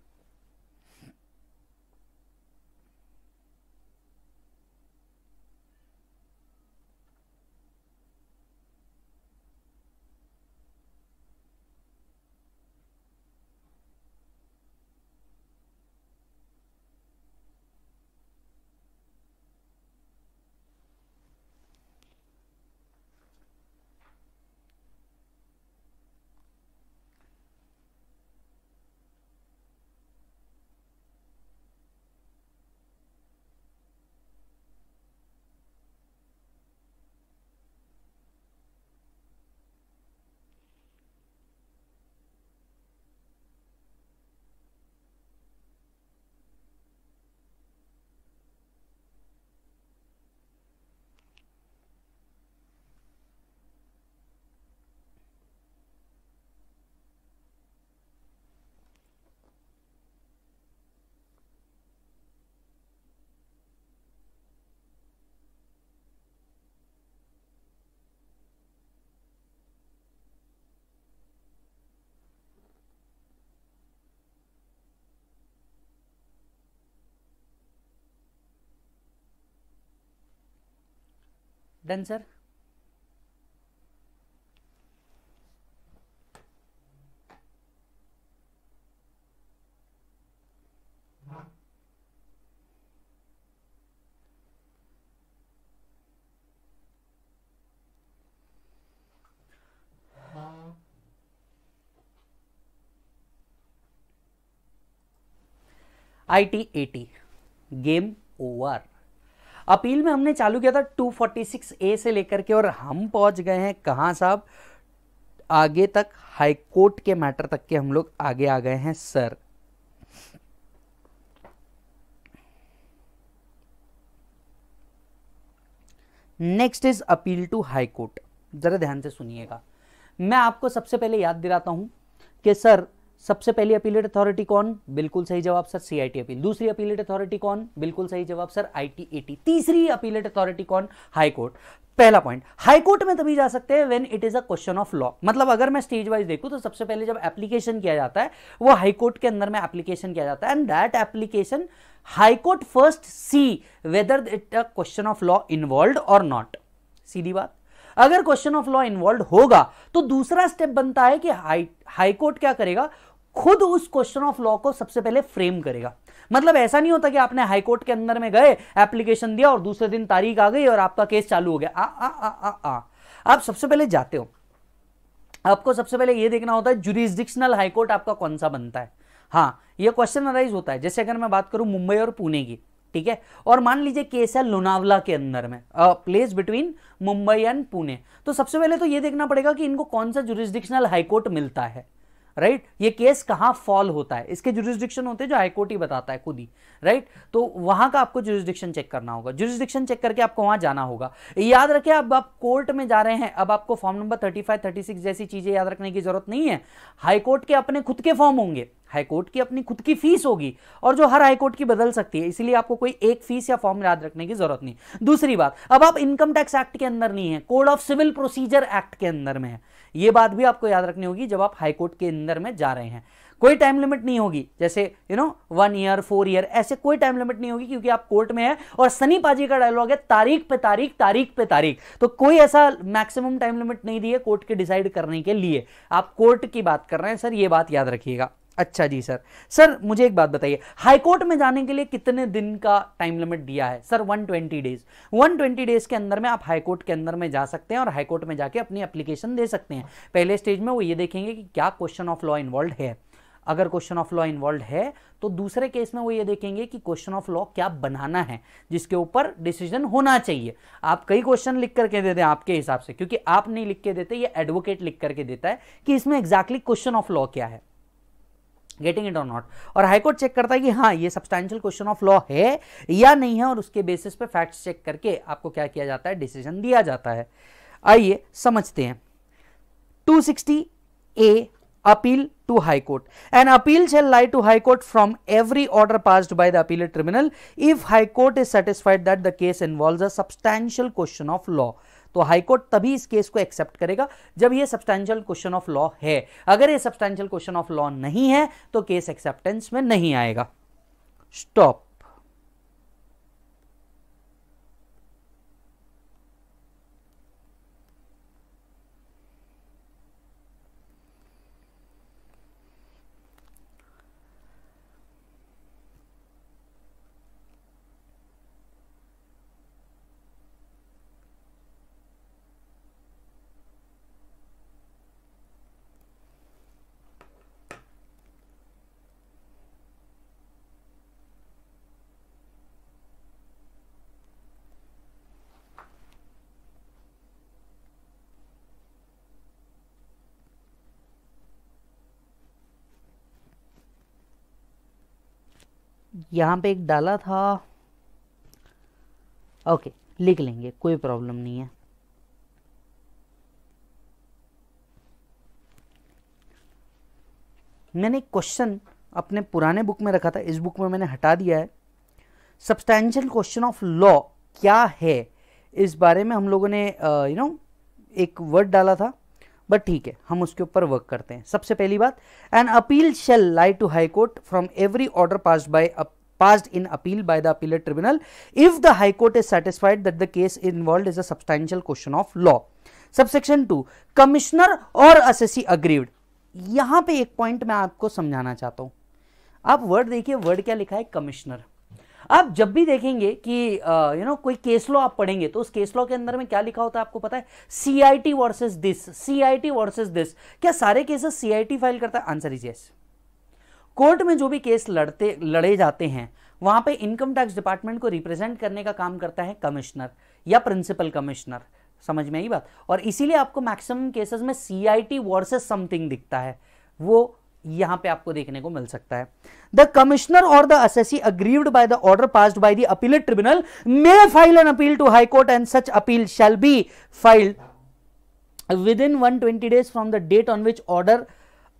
done sir I T A T game over appeal में हमने चालू किया था 246 ए से लेकर के और हम पहुंच गए हैं कहां साहब आगे तक हाई कोर्ट के मैटर तक के हम लोग आगे आ गए हैं sir next is appeal to high court जरा ध्यान से सुनिएगा मैं आपको सबसे पहले याद दिलाता हूं कि सर सबसे पहली अपीलेट अथॉरिटी कौन बिल्कुल सही जवाब सर सीआईटी अपील दूसरी अपीलेट अथॉरिटी कौन बिल्कुल सही जवाब सर आईटीएटी तीसरी अपीलेट अथॉरिटी कौन हाई कोर्ट पहला पॉइंट हाई कोर्ट में तभी जा सकते हैं when it is a question of law मतलब अगर मैं स्टेज वाइज देखूं तो सबसे पहले जब एप्लीकेशन किया जाता है वो हाई कोर्ट के अंदर में एप्लीकेशन किया जाता है and that application high court first see whether it a question of law involve और नॉट सीधी बात अगर क्वेश्चन ऑफ लॉ इन्वॉल्व होगा तो दूसरा स्टेप बनता है कि हाई हाई कोर्ट क्या करेगा खुद उस क्वेश्चन ऑफ लॉ को सबसे पहले फ्रेम करेगा मतलब ऐसा नहीं होता कि आपने हाईकोर्ट के अंदर में गए एप्लीकेशन दिया और दूसरे दिन तारीख आ गई और आपका केस चालू हो गया आ आ आ आ आ आप सबसे पहले जाते हो आपको सबसे पहले यह देखना होता है जुरिस्डिक्शनल हाईकोर्ट आपका कौन सा बनता है हाँ यह क्वेश्चन अराइज होता है जैसे अगर मैं बात करूं मुंबई और पुणे की ठीक है और मान लीजिए केस है लोनावला के अंदर में place between Mumbai and Pune तो सबसे पहले तो यह देखना पड़ेगा कि इनको कौन सा जुरिस्डिक्शनल हाईकोर्ट मिलता है राइट right? ये केस कहाँ फॉल होता है इसके जुरिस्डिक्शन होते हैं जो हाईकोर्ट ही बताता है खुद ही राइट तो वहाँ का आपको जुरिस्डिक्शन चेक करना होगा जुरिस्डिक्शन चेक करके आपको वहाँ जाना होगा याद रखे अब आप कोर्ट में जा रहे हैं अब आपको form number thirty five thirty six जैसी चीज़ें याद रखने की जरूरत नहीं है हाईकोर्ट के अपने खुद के फॉर्म होंगे हाईकोर्ट की अपनी खुद की फीस होगी और जो हर हाईकोर्ट की बदल सकती है इसलिए आपको कोई एक फीस या फॉर्म याद रखने की जरूरत नहीं दूसरी बात अब आप इनकम टैक्स एक्ट के अंदर नहीं है code of civil procedure act के अंदर में है ये बात भी आपको याद रखनी होगी जब आप हाईकोर्ट के अंदर में जा रहे हैं कोई टाइम लिमिट नहीं होगी जैसे you know one year four year ऐसे कोई टाइम लिमिट नहीं होगी क्योंकि आप कोर्ट में है और सनी पाजी का डायलॉग है तारीख पे तारीख तारीख पे तारीख तो कोई ऐसा मैक्सिमम टाइम लिमिट नहीं दी है कोर्ट के डिसाइड करने के लिए आप कोर्ट की बात कर रहे हैं सर ये बात याद रखिएगा अच्छा जी सर सर मुझे एक बात बताइए हाईकोर्ट में जाने के लिए कितने दिन का टाइम लिमिट दिया है सर 120 डेज 120 डेज के अंदर में आप हाईकोर्ट के अंदर में जा सकते हैं और हाईकोर्ट में जाके अपनी एप्लीकेशन दे सकते हैं पहले स्टेज में वो ये देखेंगे कि क्या क्वेश्चन ऑफ लॉ इन्वॉल्व है अगर क्वेश्चन ऑफ लॉ इन्वॉल्व है तो दूसरे केस में वो ये देखेंगे कि क्वेश्चन ऑफ लॉ क्या बनाना है जिसके ऊपर डिसीजन होना चाहिए आप कई क्वेश्चन लिख करके देते हैं आपके हिसाब से क्योंकि आप नहीं लिख के देते ये एडवोकेट लिख करके देता है कि इसमें एग्जैक्टली क्वेश्चन ऑफ लॉ क्या है गेटिंग इट और नॉट और हाईकोर्ट चेक करता है कि हाँ ये सब्सटैंशियल क्वेश्चन ऑफ लॉ है या नहीं है और उसके बेसिस पे फैक्ट्स चेक करके आपको क्या किया जाता है डिसीजन दिया जाता है आइए समझते हैं 260 A appeal to high court and appeal shall lie to high court from every order pass by the appeal tribunal if high court is satisfied that the case involve a substantial question of law तो high court तभी इस case को accept करेगा जब यह substantial question of law है अगर यह सब्सटैंशियल क्वेश्चन ऑफ लॉ नहीं है तो केस एक्सेप्टेंस में नहीं आएगा स्टॉप यहाँ पे एक डाला था ओके लिख लेंगे कोई प्रॉब्लम नहीं है मैंने एक क्वेश्चन अपने पुराने बुक में रखा था इस बुक में मैंने हटा दिया है सब्सटैंशियल क्वेश्चन ऑफ लॉ क्या है इस बारे में हम लोगों ने यू नो एक वर्ड डाला था बट ठीक है हम उसके ऊपर वर्क करते हैं सबसे पहली बात an appeal shall lie to high court from every order pass by passed in appeal by the appellate tribunal if the high court is satisfied that the case involved is a substantial question of law subsection 2 commissioner or assessee aggrieved यहां पे एक point मैं आपको समझाना चाहता हूं आप word देखिए वर्ड क्या लिखा है कमिश्नर आप जब भी देखेंगे कि यू नो कोई केस लॉ आप पढ़ेंगे तो उस केस लॉ के अंदर में क्या लिखा होता है आपको पता है CIT versus this CIT versus this क्या सारे केसेस सीआईटी फाइल करता है आंसर इज यस कोर्ट में जो भी केस लड़ते लड़े जाते हैं वहां पे इनकम टैक्स डिपार्टमेंट को रिप्रेजेंट करने का काम करता है कमिश्नर या प्रिंसिपल कमिश्नर समझ में आई बात और इसीलिए आपको मैक्सिमम केसेस में C I T versus something दिखता है वो यहां पे आपको देखने को मिल सकता है द कमिश्नर और the assessee aggrieved by the order passed by the appeal tribunal may file an appeal to high court and such appeal shall be filed within 120 days from the date on which order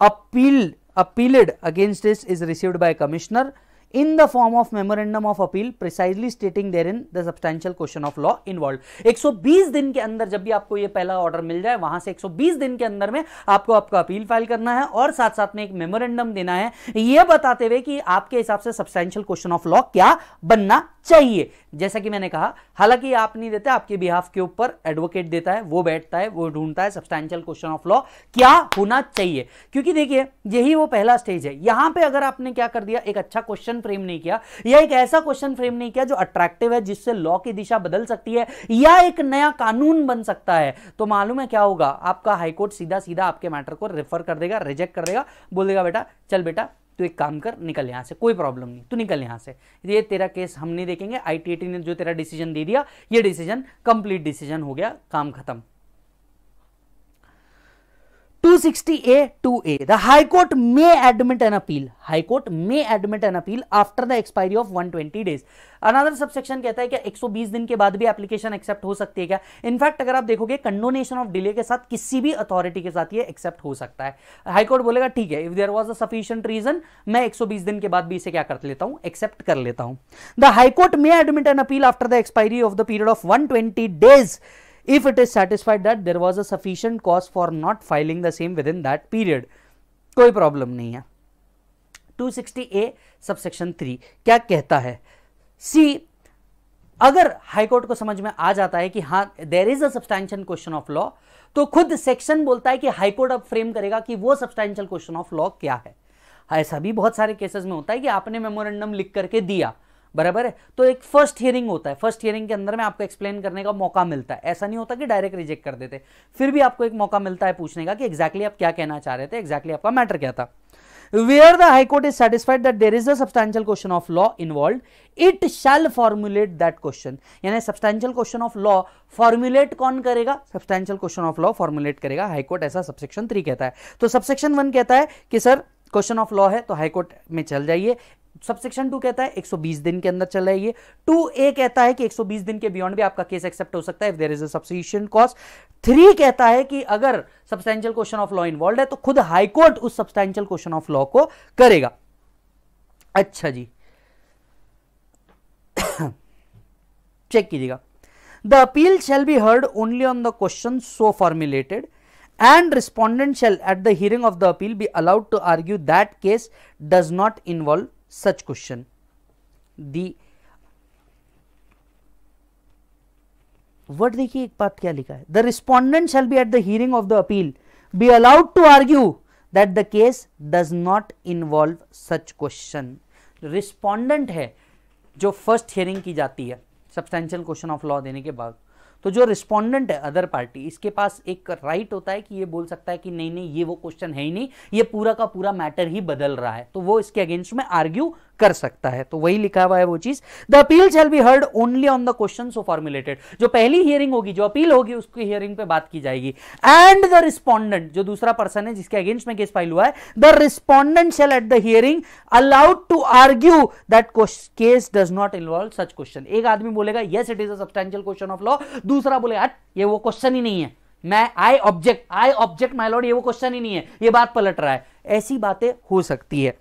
appeal appealed against this is received by commissioner in the form of memorandum of appeal precisely stating there in the substantial question of law involve 120 दिन के अंदर जब भी आपको ये पहला order मिल जाए वहां से 120 दिन के अंदर में आपको आपका अपील फाइल करना है और साथ साथ में एक मेमोरेंडम देना है यह बताते हुए कि आपके हिसाब से सब्सटैंशियल क्वेश्चन ऑफ लॉ क्या बनना चाहिए जैसा कि मैंने कहा हालांकि आप नहीं देते आपके बिहाफ के ऊपर एडवोकेट देता है वो बैठता है वो ढूंढता है सब्सटैंशियल क्वेश्चन ऑफ लॉ क्या होना चाहिए क्योंकि देखिए यही वो पहला स्टेज है यहां पे अगर आपने क्या कर दिया एक अच्छा क्वेश्चन फ्रेम नहीं किया या एक ऐसा क्वेश्चन फ्रेम नहीं किया जो अट्रैक्टिव है जिससे लॉ की दिशा बदल सकती है या एक नया कानून बन सकता है तो मालूम है क्या होगा आपका हाईकोर्ट सीधा सीधा आपके मैटर को रेफर कर देगा रिजेक्ट कर देगा बोल देगा बेटा चल बेटा तो एक काम कर निकल यहां से कोई प्रॉब्लम नहीं तू निकल यहां से ये तेरा केस हम नहीं देखेंगे आईटीएटी ने जो तेरा डिसीजन दे दिया ये डिसीजन कंप्लीट डिसीजन हो गया काम खत्म 260A 2A. The High Court may admit an appeal. High Court may admit an appeal after the expiry of 120 days. Another subsection कहता है कि 120 दिन के बाद भी एप्लीकेशन एक्सेप्ट हो सकती है क्या इनफैक्ट अगर आप देखोगे कंडोनेशन ऑफ डिले के साथ किसी भी अथॉरिटी के साथ ये एक्सेप्ट हो सकता है हाईकोर्ट बोलेगा ठीक है if there was a sufficient reason मैं 120 दिन के बाद भी इसे क्या कर लेता हूं एक्सेप्ट कर लेता हूं the high court may admit an appeal after the expiry of the period of one days if it is satisfied that there was a sufficient cause for not filing the same within that period कोई problem नहीं है 260 ए subsection three क्या कहता है सी अगर high court को समझ में आ जाता है कि हाँ there is a question of law तो खुद सेक्शन बोलता है कि हाईकोर्ट अब फ्रेम करेगा कि वो सब्सटैंशियल क्वेश्चन ऑफ लॉ क्या है ऐसा भी बहुत सारे केसेस में होता है कि आपने मेमोरेंडम लिख करके दिया बराबर है तो एक फर्स्ट हियरिंग होता है फर्स्ट हियरिंग के अंदर में आपको एक्सप्लेन करने का मौका मिलता है ऐसा नहीं होता कि डायरेक्ट रिजेक्ट कर देते फिर भी आपको एक मौका मिलता है पूछने का कि एक्जैक्टली आप क्या कहना चाह रहे थे एक्जैक्टली आपका मैटर क्या था where the high court is satisfied that there is a substantial question of law involve it shall formulate that question यानी substantial question of law formulate कौन करेगा substantial question of law formulate करेगा हाईकोर्ट ऐसा subsection three कहता है तो subsection one कहता है कि सर क्वेश्चन ऑफ लॉ है तो हाईकोर्ट में चल जाइए सबसेक्शन टू कहता है 120 दिन के अंदर चला ये टू ए कहता है कि 120 दिन के बियॉन्ड भी आपका केस एक्सेप्ट हो सकता है if there is a subsection कॉस्ट थ्री कहता है कि अगर substantial question of law involve है तो खुद हाईकोर्ट उस सब्सटैंशियल क्वेश्चन ऑफ लॉ को करेगा अच्छा जी चेक कीजिएगा the appeal shall be heard only on the question so formulated and respondent shall at the hearing of the appeal be allowed to argue that case does not involve such question the word देखिए एक बात क्या लिखा है the respondent shall be at the hearing of the appeal be allowed to argue that the case does not involve such question respondent है जो first hearing की जाती है सब्सटेंशियल क्वेश्चन ऑफ लॉ देने के बाद तो जो रिस्पॉन्डेंट है अदर पार्टी इसके पास एक राइट होता है कि ये बोल सकता है कि नहीं नहीं ये वो क्वेश्चन है ही नहीं ये पूरा का पूरा मैटर ही बदल रहा है तो वो इसके अगेंस्ट में आर्ग्यू कर सकता है तो वही लिखा हुआ है वो चीज the appeal shall be heard only on the question so formulated जो पहली हियरिंग होगी जो अपील होगी उसकी हियरिंग पे बात की जाएगी एंड द रिस्पॉन्डेंट जो दूसरा पर्सन है जिसके अगेंस्ट में केस फाइल हुआ है the respondent shall at the hearing allowed to argue that case does not involve such question एक आदमी बोलेगा yes it is a question of law दूसरा बोलेगा ये वो क्वेश्चन ही नहीं है मैं I object I object my lord ये वो क्वेश्चन ही नहीं है ये बात पलट रहा है ऐसी बातें हो सकती है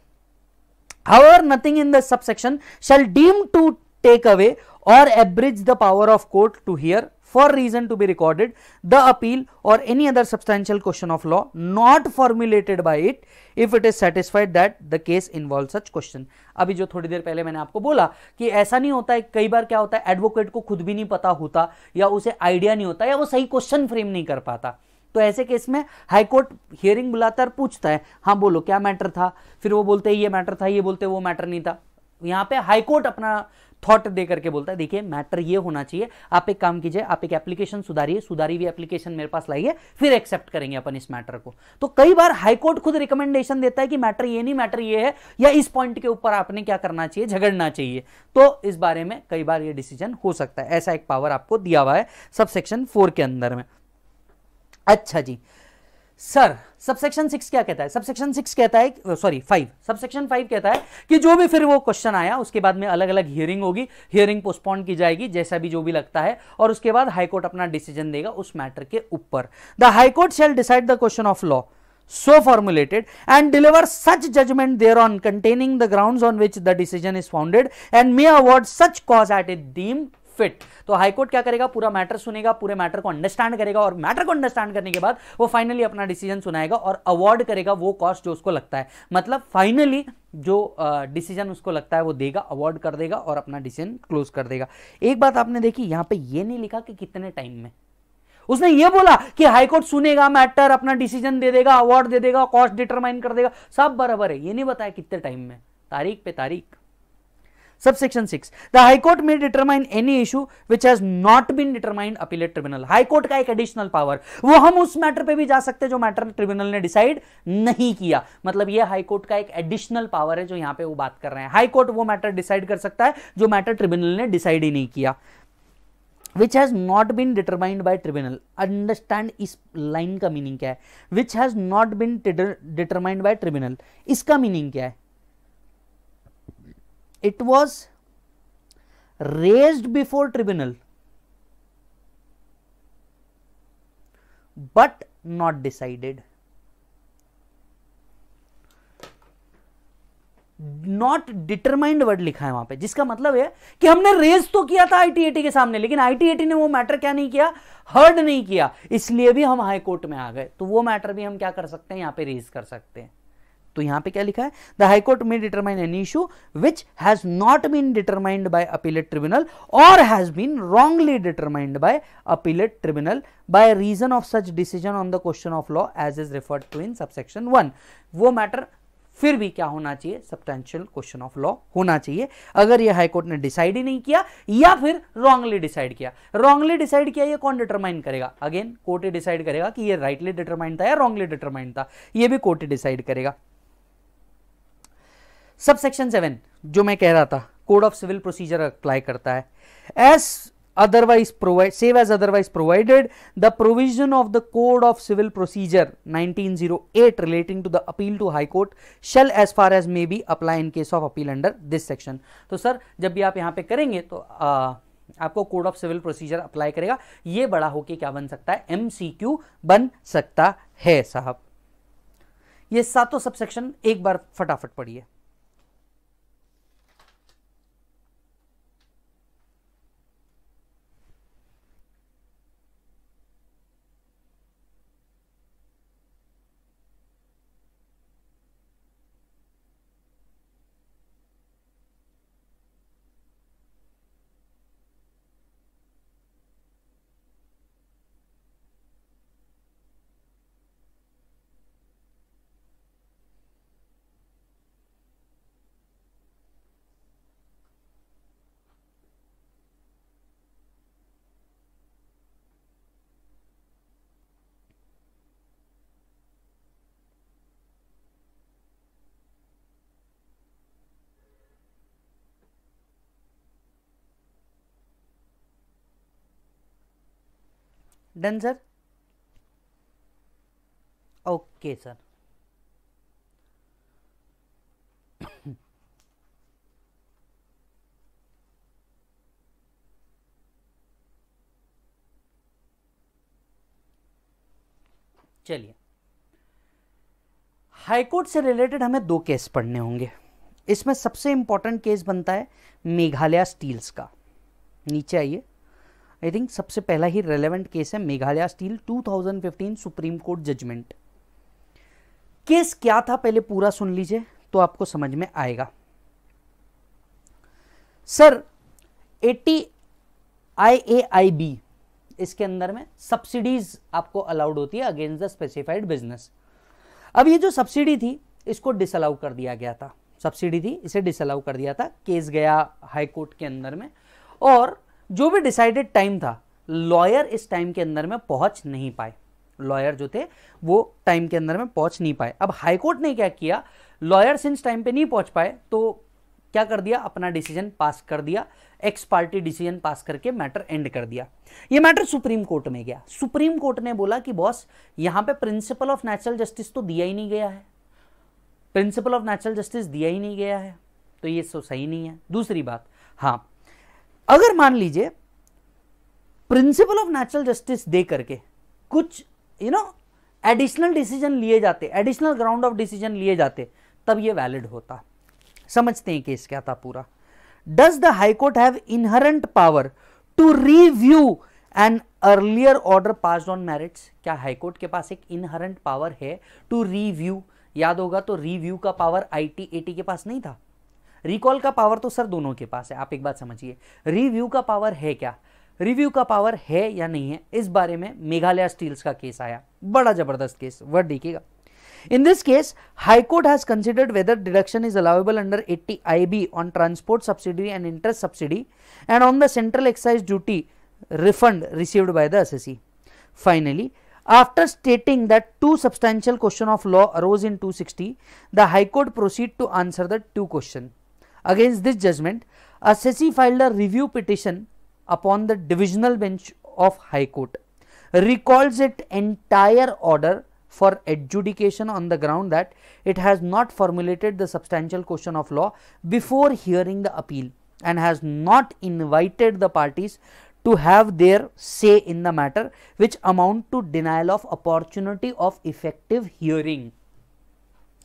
However, nothing in the subsection shall deem to take away or abridge the power of court to hear for reason to be recorded the appeal or any other substantial question of law not formulated by it if it is satisfied that the case involves such question अभी जो थोड़ी देर पहले मैंने आपको बोला कि ऐसा नहीं होता है कई बार क्या होता है एडवोकेट को खुद भी नहीं पता होता या उसे आइडिया नहीं होता या वो सही क्वेश्चन फ्रेम नहीं कर पाता तो ऐसे केस में हाईकोर्ट हियरिंग बुलाता है पूछता है हाँ बोलो क्या मैटर था फिर वो बोलते ये मैटर था ये बोलते वो मैटर नहीं था यहाँ पे हाईकोर्ट अपना थॉट दे करके बोलता है देखिए मैटर ये होना चाहिए आप एक काम कीजिए आप एक एप्लीकेशन सुधारिए सुधारी हुई एप्लीकेशन मेरे पास लाइए फिर एक्सेप्ट करेंगे अपन इस मैटर को तो कई बार हाईकोर्ट खुद रिकमेंडेशन देता है कि मैटर ये नहीं मैटर ये है या इस पॉइंट के ऊपर आपने क्या करना चाहिए झगड़ना चाहिए तो इस बारे में कई बार ये डिसीजन हो सकता है ऐसा एक पावर आपको दिया हुआ है सब सेक्शन फोर के अंदर में अच्छा जी सर सबसेक्शन सिक्स क्या कहता है सबसेक्शन सिक्स कहता है सॉरी फाइव सबसेक्शन फाइव कहता है कि जो भी फिर वो क्वेश्चन आया उसके बाद में अलग अलग हियरिंग होगी हियरिंग पोस्टपोन की जाएगी जैसा भी जो भी लगता है और उसके बाद हाईकोर्ट अपना डिसीजन देगा उस मैटर के ऊपर the high court shall decide the question of law so formulated and deliver such judgment thereon containing the grounds on which the decision is founded and may award such cause at it deemed fit तो high court क्या करेगा पूरा matter सुनेगा पूरे matter को understand करेगा और matter को अंडरस्टैंड करने के बाद वो फाइनली अपना डिसीजन सुनाएगा और अवॉर्ड करेगा वो कॉस्ट जो उसको लगता है मतलब फाइनली जो डिसीजन uh, उसको लगता है वो देगा अवॉर्ड कर देगा और अपना डिसीजन क्लोज कर देगा एक बात आपने देखी यहां पे ये नहीं लिखा कि कितने टाइम में उसने ये बोला कि हाईकोर्ट सुनेगा मैटर अपना डिसीजन दे देगा अवार्ड दे देगा कॉस्ट डिटरमाइन कर देगा सब बराबर है ये नहीं बताया कितने टाइम में तारीख पे तारीख Subsection six the high court Court determine any any which has not not determined determined appellate tribunal. का एक एडिशनल पावर वो हम उस मैटर पे भी जा सकते हैं जो मैटर ट्रिब्यूनल ने डिसाइड नहीं किया मतलब ये हाईकोर्ट का एक एडिशनल पावर है जो यहां पे वो बात कर रहे हैं हाईकोर्ट वो मैटर डिसाइड कर सकता है जो मैटर ट्रिब्यूनल ने डिसाइड ही नहीं किया which has not been determined by tribunal understand इस लाइन का मीनिंग क्या है which has not been determined by tribunal इसका मीनिंग क्या है it was raised before tribunal but not decided not determined word लिखा है वहां पे जिसका मतलब है कि हमने रेज तो किया था आईटीएटी के सामने लेकिन आईटीएटी ने वो मैटर क्या नहीं किया हर्ड नहीं किया इसलिए भी हम हाई कोर्ट में आ गए तो वो मैटर भी हम क्या कर सकते हैं यहां पे रेज कर सकते हैं तो यहां पे क्या लिखा है the high court may determine an issue which has not been determined by appellate tribunal और has been wrongly determined by appellate tribunal by reason of such decision on the question of law as is referred to in subsection one वो matter फिर भी क्या होना चाहिए substantial question of law होना चाहिए अगर यह हाईकोर्ट ने डिसाइड ही नहीं किया या फिर रॉन्गली डिसाइड किया रॉन्गली डिसाइड किया ये कौन डिटरमाइन करेगा अगेन कोर्ट ही डिसाइड करेगा कि ये राइटली डिटरमाइन था या रॉन्गली डिटरमाइन था ये भी कोर्ट ही डिसाइड करेगा सब सेक्शन सेवन जो मैं कह रहा था code of civil procedure apply करता है as otherwise provide save as otherwise provided the provision of the code of civil procedure 1908 relating to the appeal to high court shall as far as may be apply in case of appeal under this section तो sir जब भी आप यहां पे करेंगे तो आ, आपको code of civil procedure apply करेगा ये बड़ा होके क्या बन सकता है एमसीक्यू बन सकता है साहब ये सातों सबसेक्शन एक बार फटाफट पढ़िए डन सर ओके सर चलिए हाईकोर्ट से रिलेटेड हमें दो केस पढ़ने होंगे इसमें सबसे इंपॉर्टेंट केस बनता है मेघालय स्टील्स का नीचे आइए आई थिंक सबसे पहला ही रेलेवेंट केस है Meghalaya steel 2015 supreme court judgment case क्या था पहले पूरा सुन लीजिए तो आपको समझ में आएगा sir eighty I A I B इसके अंदर में सब्सिडीज आपको अलाउड होती है अगेंस्ट द स्पेसिफाइड बिजनेस अब ये जो सब्सिडी थी इसको डिसअलाउ कर दिया गया था सब्सिडी थी इसे डिसअलाउ कर दिया था केस गया हाई कोर्ट के अंदर में और जो भी डिसाइडेड टाइम था लॉयर इस टाइम के अंदर में पहुंच नहीं पाए लॉयर जो थे वो टाइम के अंदर में पहुंच नहीं पाए अब हाईकोर्ट ने क्या किया लॉयर सिंस टाइम पे नहीं पहुंच पाए तो क्या कर दिया अपना डिसीजन पास कर दिया एक्स पार्टी डिसीजन पास करके मैटर एंड कर दिया ये मैटर सुप्रीम कोर्ट में गया सुप्रीम कोर्ट ने बोला कि बॉस यहाँ पे प्रिंसिपल ऑफ नेचुरल जस्टिस तो दिया ही नहीं गया है प्रिंसिपल ऑफ नेचुरल जस्टिस दिया ही नहीं गया है तो ये सो सही नहीं है दूसरी बात हाँ अगर मान लीजिए प्रिंसिपल ऑफ नेचुरल जस्टिस दे करके कुछ यू नो एडिशनल डिसीजन लिए जाते एडिशनल ग्राउंड ऑफ डिसीजन लिए जाते तब ये वैलिड होता समझते हैं केस क्या था पूरा does the high court have inherent power to review an earlier order pass on merits क्या हाईकोर्ट के पास एक इनहरेंट पावर है टू रिव्यू याद होगा तो रिव्यू का पावर आई टी के पास नहीं था रिकॉल का पावर तो सर दोनों के पास है आप एक बात समझिए रिव्यू का पावर है क्या रिव्यू का पावर है या नहीं है इस बारे में मेघालय स्टील्स का केस आया बड़ा जबरदस्त केस वर्ड देखिएगा in this case high court has considered whether deduction is allowable under eighty I B on transport subsidy and interest subsidy and on the central excise duty refund received by the assessee finally after stating that two substantial question of law arose in two sixty the high court proceed to answer the two question Against this judgment, a SECI filed a review petition upon the divisional bench of High Court, recalls its entire order for adjudication on the ground that it has not formulated the substantial question of law before hearing the appeal and has not invited the parties to have their say in the matter which amount to denial of opportunity of effective hearing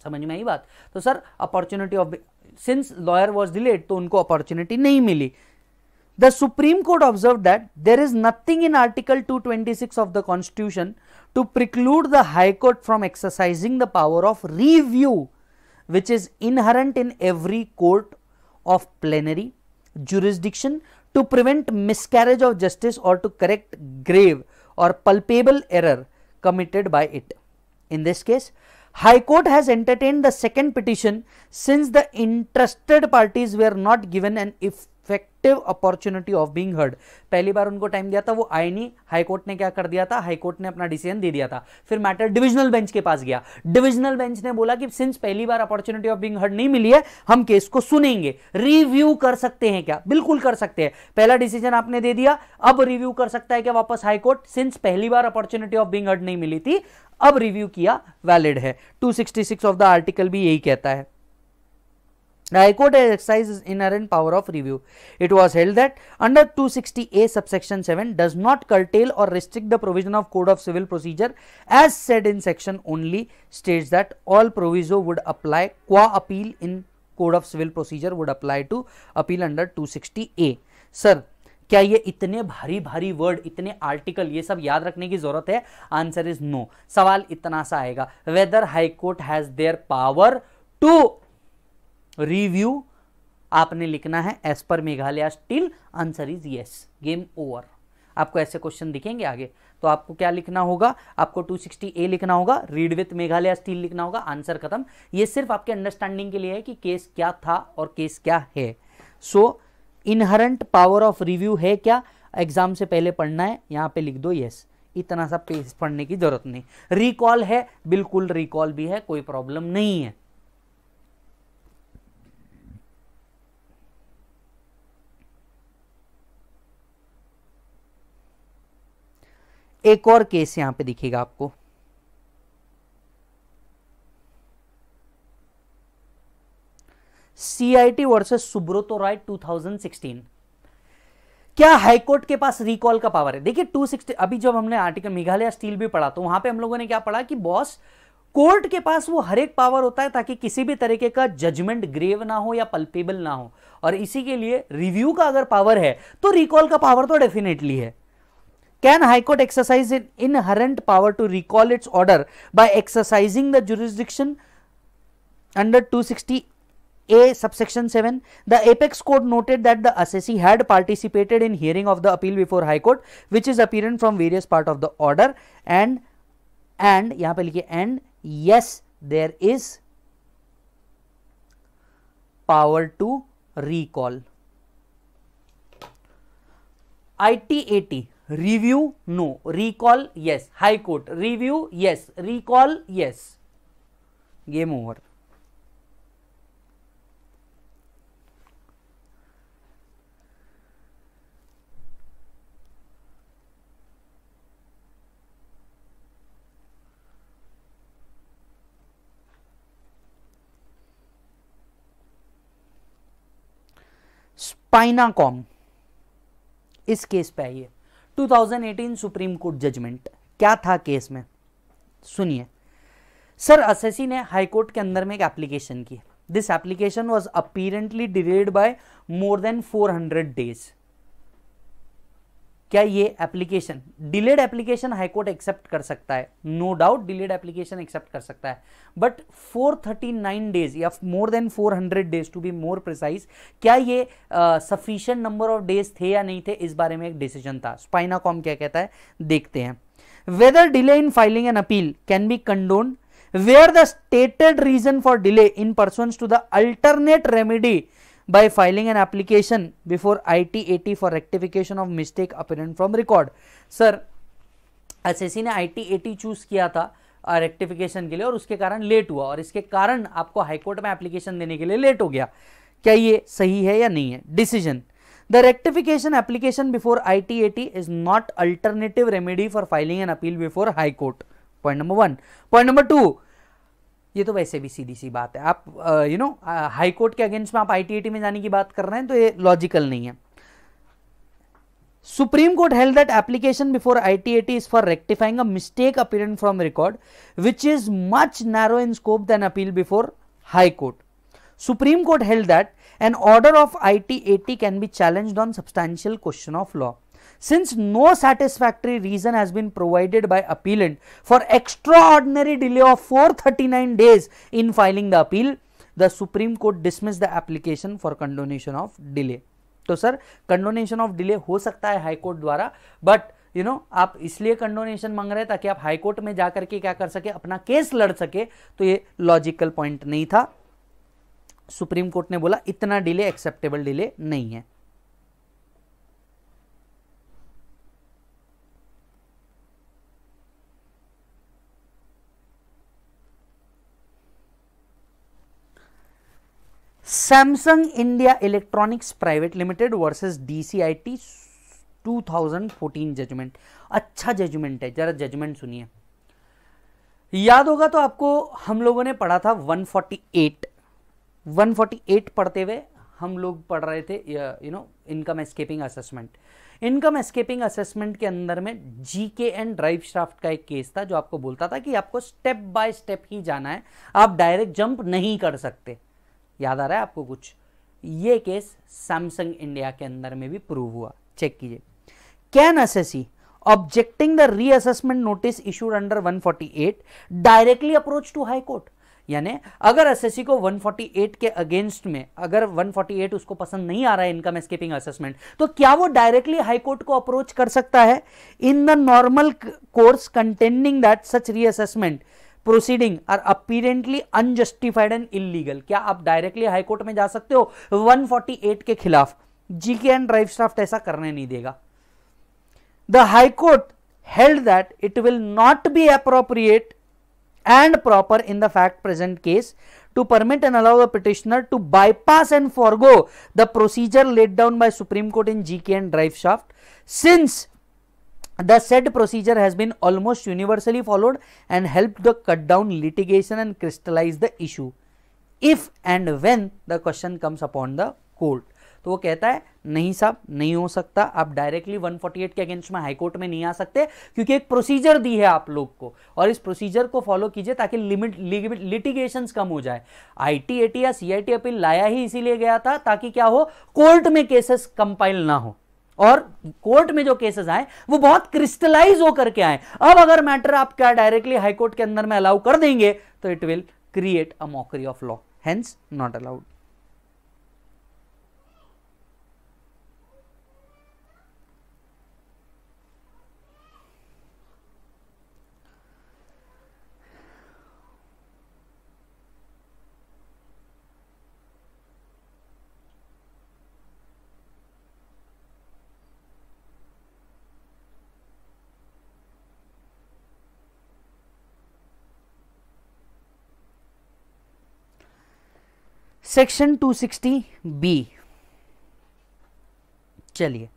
समझ में आई बात तो sir opportunity of since lawyer was delayed to unko opportunity nahi mili. The Supreme Court observed that there is nothing in Article 226 of the Constitution to preclude the High Court from exercising the power of review, which is inherent in every court of plenary jurisdiction to prevent miscarriage of justice or to correct grave or palpable error committed by it. In this case, High Court has entertained the second petition since the interested parties were not given an if effective opportunity of being heard पहली बार उनको time दिया था वो आई नहीं high court ने क्या कर दिया था हाईकोर्ट ने अपना डिसीजन दे दिया था फिर मैटर डिविजनल बेंच के पास गया डिविजनल बेंच ने बोला कि सिंस पहली बार अपॉर्चुनिटी ऑफ बीइंग हर्ड नहीं मिली है हम केस को सुनेंगे रिव्यू कर सकते हैं क्या बिल्कुल कर सकते हैं पहला डिसीजन आपने दे दिया अब रिव्यू कर सकता है क्या वापस हाईकोर्ट सिंस पहली बार अपॉर्चुनिटी ऑफ बिंग हर्ड नहीं मिली थी अब रिव्यू किया वैलिड है 266 ऑफ द आर्टिकल भी यही कहता है The High Court has exercised inherent power of review. It was held that under 260A subsection 7 does not curtail or restrict the provision of Code of Civil Procedure as said in section only states that all proviso would apply qua appeal in Code of Civil Procedure would apply to appeal under 260A. Sir, क्या ये इतने भारी भारी word इतने article ये सब याद रखने की जरूरत है आंसर इज नो सवाल इतना सा आएगा whether high court has there power to review आपने लिखना है as per Meghalaya steel answer is yes game over आपको ऐसे क्वेश्चन दिखेंगे आगे तो आपको क्या लिखना होगा आपको 260 ए लिखना होगा रीड विथ मेघालय स्टील लिखना होगा आंसर खत्म ये सिर्फ आपके अंडरस्टैंडिंग के लिए है कि केस क्या था और केस क्या है so inherent power of review है क्या एग्जाम से पहले पढ़ना है यहां पे लिख दो येस इतना सा पेज पढ़ने की जरूरत नहीं रिकॉल है बिल्कुल रिकॉल भी है कोई प्रॉब्लम नहीं है एक और केस यहां पे दिखेगा आपको CIT versus Subroto Roy sixteen क्या हाईकोर्ट के पास रिकॉल का पावर है देखिए 260 अभी जब हमने आर्टिकल मेघालय स्टील भी पढ़ा तो वहां पे हम लोगों ने क्या पढ़ा कि बॉस कोर्ट के पास वो हर एक पावर होता है ताकि किसी भी तरीके का जजमेंट ग्रेव ना हो या पल्पेबल ना हो और इसी के लिए रिव्यू का अगर पावर है तो रिकॉल का पावर तो डेफिनेटली है Can High Court exercise an inherent power to recall its order by exercising the jurisdiction under 260 a subsection 7 the apex court noted that the assessee had participated in hearing of the appeal before high court which is apparent from various part of the order and and and yes there is power to recall itat review no recall yes high court review yes recall yes game over स्पाइना कॉम इस case पे आइए 2018 supreme court judgement क्या था case में सुनिए sir assessee ने हाईकोर्ट के अंदर में एक एप्लीकेशन की this application was apparently delayed by more than 400 days क्या ये application delayed application high court accept कर सकता है no doubt delayed application accept कर सकता है बट 439 डेज या more than 400 days to be more precise क्या ये सफिशियंट नंबर ऑफ डेज थे या नहीं थे इस बारे में एक डिसीजन था स्पाइना कॉम क्या कहता है देखते हैं whether delay in filing an appeal can be way where the stated reason for delay in person to the alternate remedy by filing an application before IT80 for rectification of mistake apparent from record. Sir SSC ने IT80 choose किया था rectification के लिए और उसके कारण late हुआ और इसके कारण आपको हाईकोर्ट में एप्लीकेशन देने के लिए लेट हो गया क्या ये सही है या नहीं है decision The rectification application before IT80 is not alternative remedy for filing an appeal before High Court. Point number one. Point number two, ये तो वैसे भी सीधी सी बात है आप यू नो हाई कोर्ट के अगेंस्ट में आप आईटीएटी में जाने की बात कर रहे हैं तो ये लॉजिकल नहीं है supreme court held that application before ITAT is for rectifying a mistake apparent from record which is much narrow in scope than appeal before high court supreme court held that an order of ITAT can be challenged on substantial question of law Since no satisfactory reason has been provided by appellant for extraordinary delay of 439 days in filing the appeal, the Supreme Court dismissed the application for condonation of delay. तो sir condonation of delay ho sakta hai high court dwara but you you know know, आप इसलिए condonation मांग रहे हैं ताकि आप high court में जाकर के क्या कर सके अपना केस लड़ सके तो ये लॉजिकल पॉइंट नहीं था सुप्रीम कोर्ट ने बोला इतना डिले एक्सेप्टेबल डिले नहीं है Samsung India electronics private limited versus DCIT 2014 judgment अच्छा जजमेंट है जरा जजमेंट सुनिए याद होगा तो आपको हम लोगों ने पढ़ा था 148 148 पढ़ते हुए हम लोग पढ़ रहे थे you know income escaping assessment income escaping assessment के अंदर में जी के एंड ड्राइव श्राफ्ट का एक केस था जो आपको बोलता था कि आपको स्टेप बाय स्टेप ही जाना है आप डायरेक्ट जंप नहीं कर सकते याद आ रहा है आपको कुछ ये केस सैमसंग इंडिया के अंदर में भी प्रूव हुआ चेक कीजिए can assessee objecting the reassessment notice issued under 148 directly approach to high court यानी अगर एसएससी को 148 के अगेंस्ट में अगर 148 उसको पसंद नहीं आ रहा है इनकम एस्केपिंग असेसमेंट तो क्या वो डायरेक्टली हाई कोर्ट को अप्रोच कर सकता है in the normal course contending that such reassessment proceeding are apparently unjustified and illegal क्या आप डायरेक्टली हाईकोर्ट में जा सकते हो वन फोर्टी एट के खिलाफ जीके एंड ड्राइव स्टाफ्ट ऐसा करने नहीं देगा the high court held that it will not be appropriate and proper in the fact present case to permit and allow the petitioner to bypass and forgo the procedure laid down by supreme court in GK and drive shaft since the set procedure has been almost universally followed and help the cut down litigation and crystallise the issue if and when the question comes upon the court तो वो कहता है नहीं साहब नहीं हो सकता आप डायरेक्टली 148 के अगेंस्ट में हाईकोर्ट में नहीं आ सकते क्योंकि एक प्रोसीजर दी है आप लोग को और इस प्रोसीजर को फॉलो कीजिए ताकि लिमिट लिटिगेशन कम हो जाए आईटी एटी या सीआईटी अपील लाया ही इसीलिए गया था ताकि क्या हो कोर्ट में केसेस कंपाइल ना हो और कोर्ट में जो केसेस आए वो बहुत क्रिस्टलाइज होकर के आए अब अगर मैटर आप क्या डायरेक्टली हाईकोर्ट के अंदर में अलाउ कर देंगे तो it will create a mockery of law hence not allowed section 260 B चलिए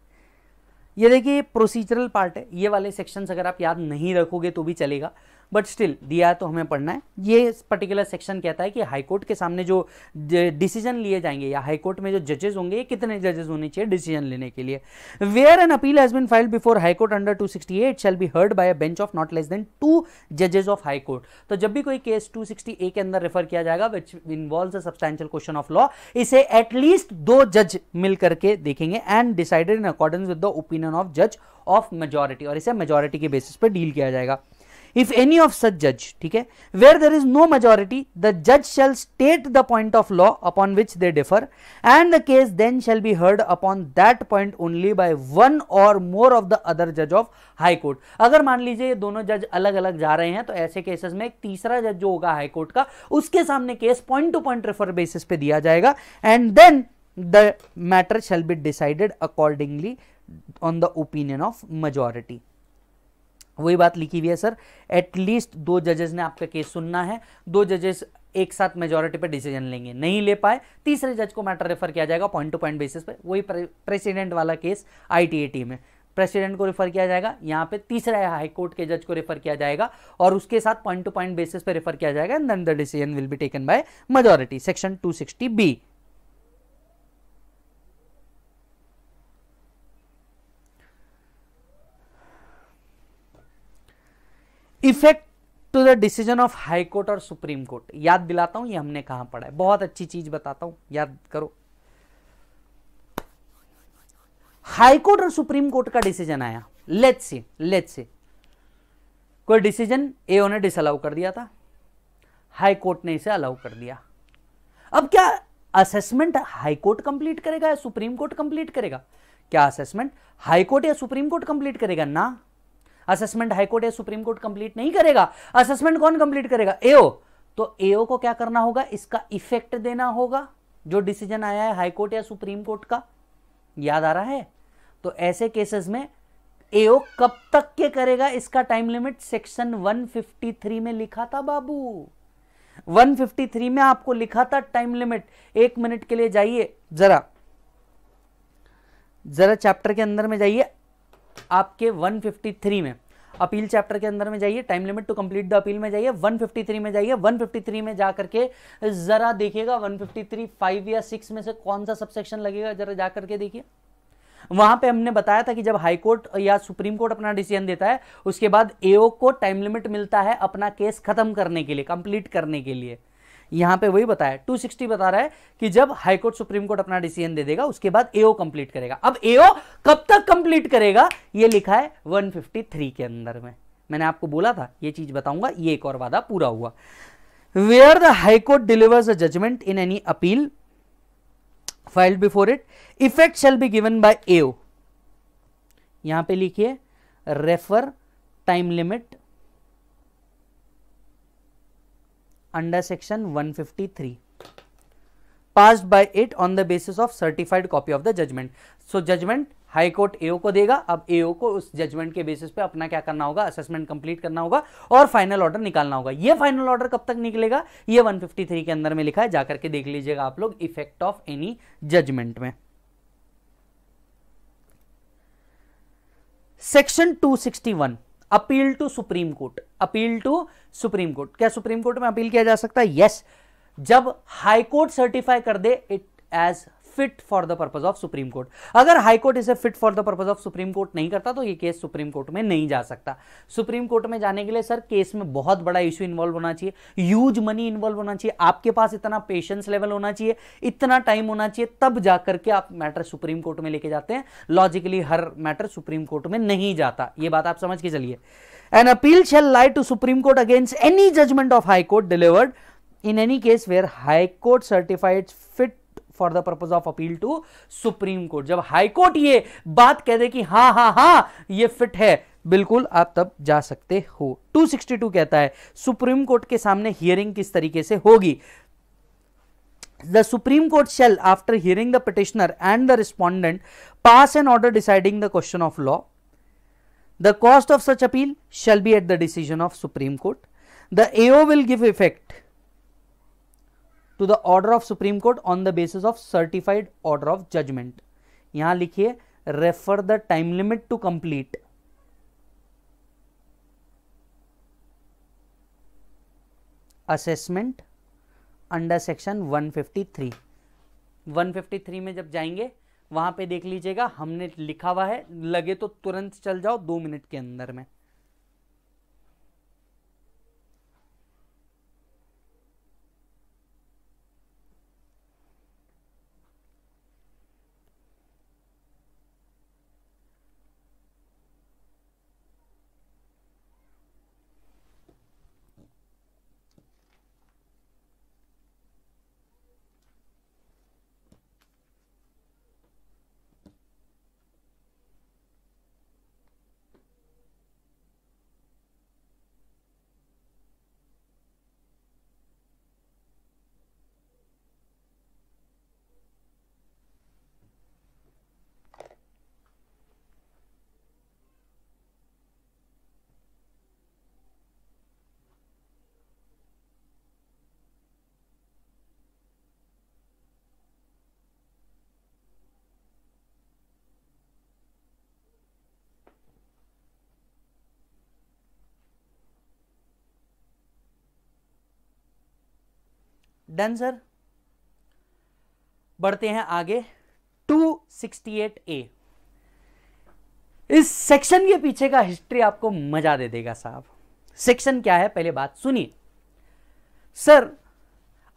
ये देखिए प्रोसीजरल पार्ट है ये वाले सेक्शंस अगर आप याद नहीं रखोगे तो भी चलेगा बट स्टिल दिया तो हमें पढ़ना है ये पर्टिकुलर सेक्शन कहता है कि हाईकोर्ट के सामने जो डिसीजन लिए जाएंगे या हाईकोर्ट में जो जजेस होंगे कितने जजेस होने चाहिए डिसीजन लेने के लिए where an appeal has been filed before high court under two sixty eight shall be heard by a bench of not less than two जजेस ऑफ हाईकोर्ट तो जब भी कोई केस टू सिक्सटी ए के अंदर रेफर किया जाएगा which involve a substantial question of law इसे एटलीस्ट दो जज मिल करके देखेंगे and decided in according with the opinion of जज ऑफ मेजोरिटी और इसे मेजोरिटी के बेसिस पर डील किया जाएगा इफ एनी ऑफ सच जज ठीक है where there is no majority the जज shell state the point of law upon which they differ and the case then shall be heard upon that point only by one और more of the other जज of high court अगर मान लीजिए ये दोनों जज अलग अलग जा रहे हैं तो ऐसे केसेस में एक तीसरा जज जो होगा हाई कोर्ट का उसके सामने case point to point refer basis पे दिया जाएगा and then the matter shall be decided accordingly on the opinion of majority वही बात लिखी हुई है सर एटलीस्ट दो जजेस ने आपका केस सुनना है दो जजेस एक साथ मेजोरिटी पर डिसीजन लेंगे नहीं ले पाए तीसरे जज को मैटर रेफर किया जाएगा पॉइंट टू पॉइंट बेसिस पे वही प्रेसिडेंट वाला केस आईटीएटी में प्रेसिडेंट को रेफर किया जाएगा यहाँ पे तीसरा हाई कोर्ट के जज को रेफर किया जाएगा और उसके साथ पॉइंट टू पॉइंट बेसिस पे रेफर किया जाएगा and then the decision will be taken by majority section 260 B effect to the decision of high court और सुप्रीम कोर्ट याद दिलाता हूं ये हमने कहा पढ़ा है बहुत अच्छी चीज बताता हूं याद करो हाई कोर्ट और सुप्रीम कोर्ट का डिसीजन आया लेट से लेट से कोई डिसीजन एओ ने डिसअलाउ कर दिया था हाई कोर्ट ने इसे अलाउ कर दिया अब क्या असेसमेंट हाई कोर्ट कंप्लीट करेगा या सुप्रीम कोर्ट कंप्लीट करेगा क्या असेसमेंट हाई कोर्ट या सुप्रीम कोर्ट कंप्लीट करेगा ना असेसमेंट हाईकोर्ट या सुप्रीम कोर्ट कंप्लीट नहीं करेगा असेसमेंट कौन कंप्लीट करेगा एओ तो एओ को क्या करना होगा इसका इफेक्ट देना होगा जो डिसीजन आया है हाईकोर्ट या सुप्रीम कोर्ट का याद आ रहा है तो ऐसे केसेस में एओ कब तक के करेगा इसका टाइम लिमिट सेक्शन 153 में लिखा था बाबू 153 में आपको लिखा था टाइम लिमिट एक मिनट के लिए जाइए जरा जरा चैप्टर के अंदर में जाइए आपके 153 में अपील चैप्टर के अंदर में जाइए time limit to complete the appeal में जाइए 153 में जाइए 153 में जा करके ज़रा देखिएगा 153 फिफ्टी फाइव या सिक्स में से कौन सा सबसेक्शन लगेगा जरा जा करके देखिए वहां पे हमने बताया था कि जब हाई कोर्ट या सुप्रीम कोर्ट अपना डिसीजन देता है उसके बाद एओ को टाइम लिमिट मिलता है अपना केस खत्म करने के लिए कंप्लीट करने के लिए यहां पे वही बताया 260 बता रहा है कि जब हाईकोर्ट सुप्रीम कोर्ट अपना डिसीजन दे देगा उसके बाद एओ कंप्लीट करेगा अब एओ कब तक कंप्लीट करेगा ये लिखा है 153 के अंदर में मैंने आपको बोला था ये चीज बताऊंगा ये एक और वादा पूरा हुआ where the high court delivers a judgment in any appeal file before it effect shall be given by AO यहां पे लिखिए refer time limit under section 153 passed by it on the basis of certified copy of the judgment so judgment high court AO को देगा अब एओ को उस judgement के basis पे अपना क्या करना होगा असेसमेंट कंप्लीट करना होगा और फाइनल ऑर्डर निकालना होगा ये फाइनल ऑर्डर कब तक निकलेगा ये 153 के अंदर में लिखा है जाकर के देख लीजिएगा आप लोग इफेक्ट ऑफ एनी जजमेंट में section 261 appeal to supreme court appeal to supreme court क्या सुप्रीम कोर्ट में अपील किया जा सकता है यस yes. जब हाई कोर्ट सर्टिफाई कर दे it as fit for the purpose of supreme court अगर हाईकोर्ट इसे fit for the purpose of supreme court नहीं करता तो ये केस सुप्रीम कोर्ट में नहीं जा सकता सुप्रीम कोर्ट में जाने के लिए सर केस में बहुत बड़ा इश्यू इन्वॉल्व होना चाहिए ह्यूज मनी इन्वॉल्व होना चाहिए आपके पास इतना पेशेंस लेवल होना चाहिए इतना टाइम होना चाहिए तब जाकर के आप मैटर सुप्रीम कोर्ट में लेके जाते हैं लॉजिकली हर मैटर सुप्रीम कोर्ट में नहीं जाता ये बात आप समझ के चलिए an appeal shall lie to supreme court against any judgment of high court delivered in any case where high court certified fit for the purpose of appeal to supreme court जब हाईकोर्ट ये बात कह दे कि हाँ हाँ हाँ ये फिट है बिल्कुल आप तब जा सकते हो 262 कहता है सुप्रीम कोर्ट के सामने हियरिंग किस तरीके से होगी the supreme court shall after hearing the petitioner and the respondent pass and order deciding the question of law the cost of such appeal shall be at the decision of supreme court the AO will give effect to the order of supreme court on the basis of certified order of judgment यहां लिखिए refer the time limit to complete assessment under section 153 153 में जब जाएंगे वहां पे देख लीजिएगा हमने लिखा हुआ है लगे तो तुरंत चल जाओ दो मिनट के अंदर में डन सर बढ़ते हैं आगे 268 ए इस सेक्शन के पीछे का हिस्ट्री आपको मजा दे देगा साहब सेक्शन क्या है पहले बात सुनिए सर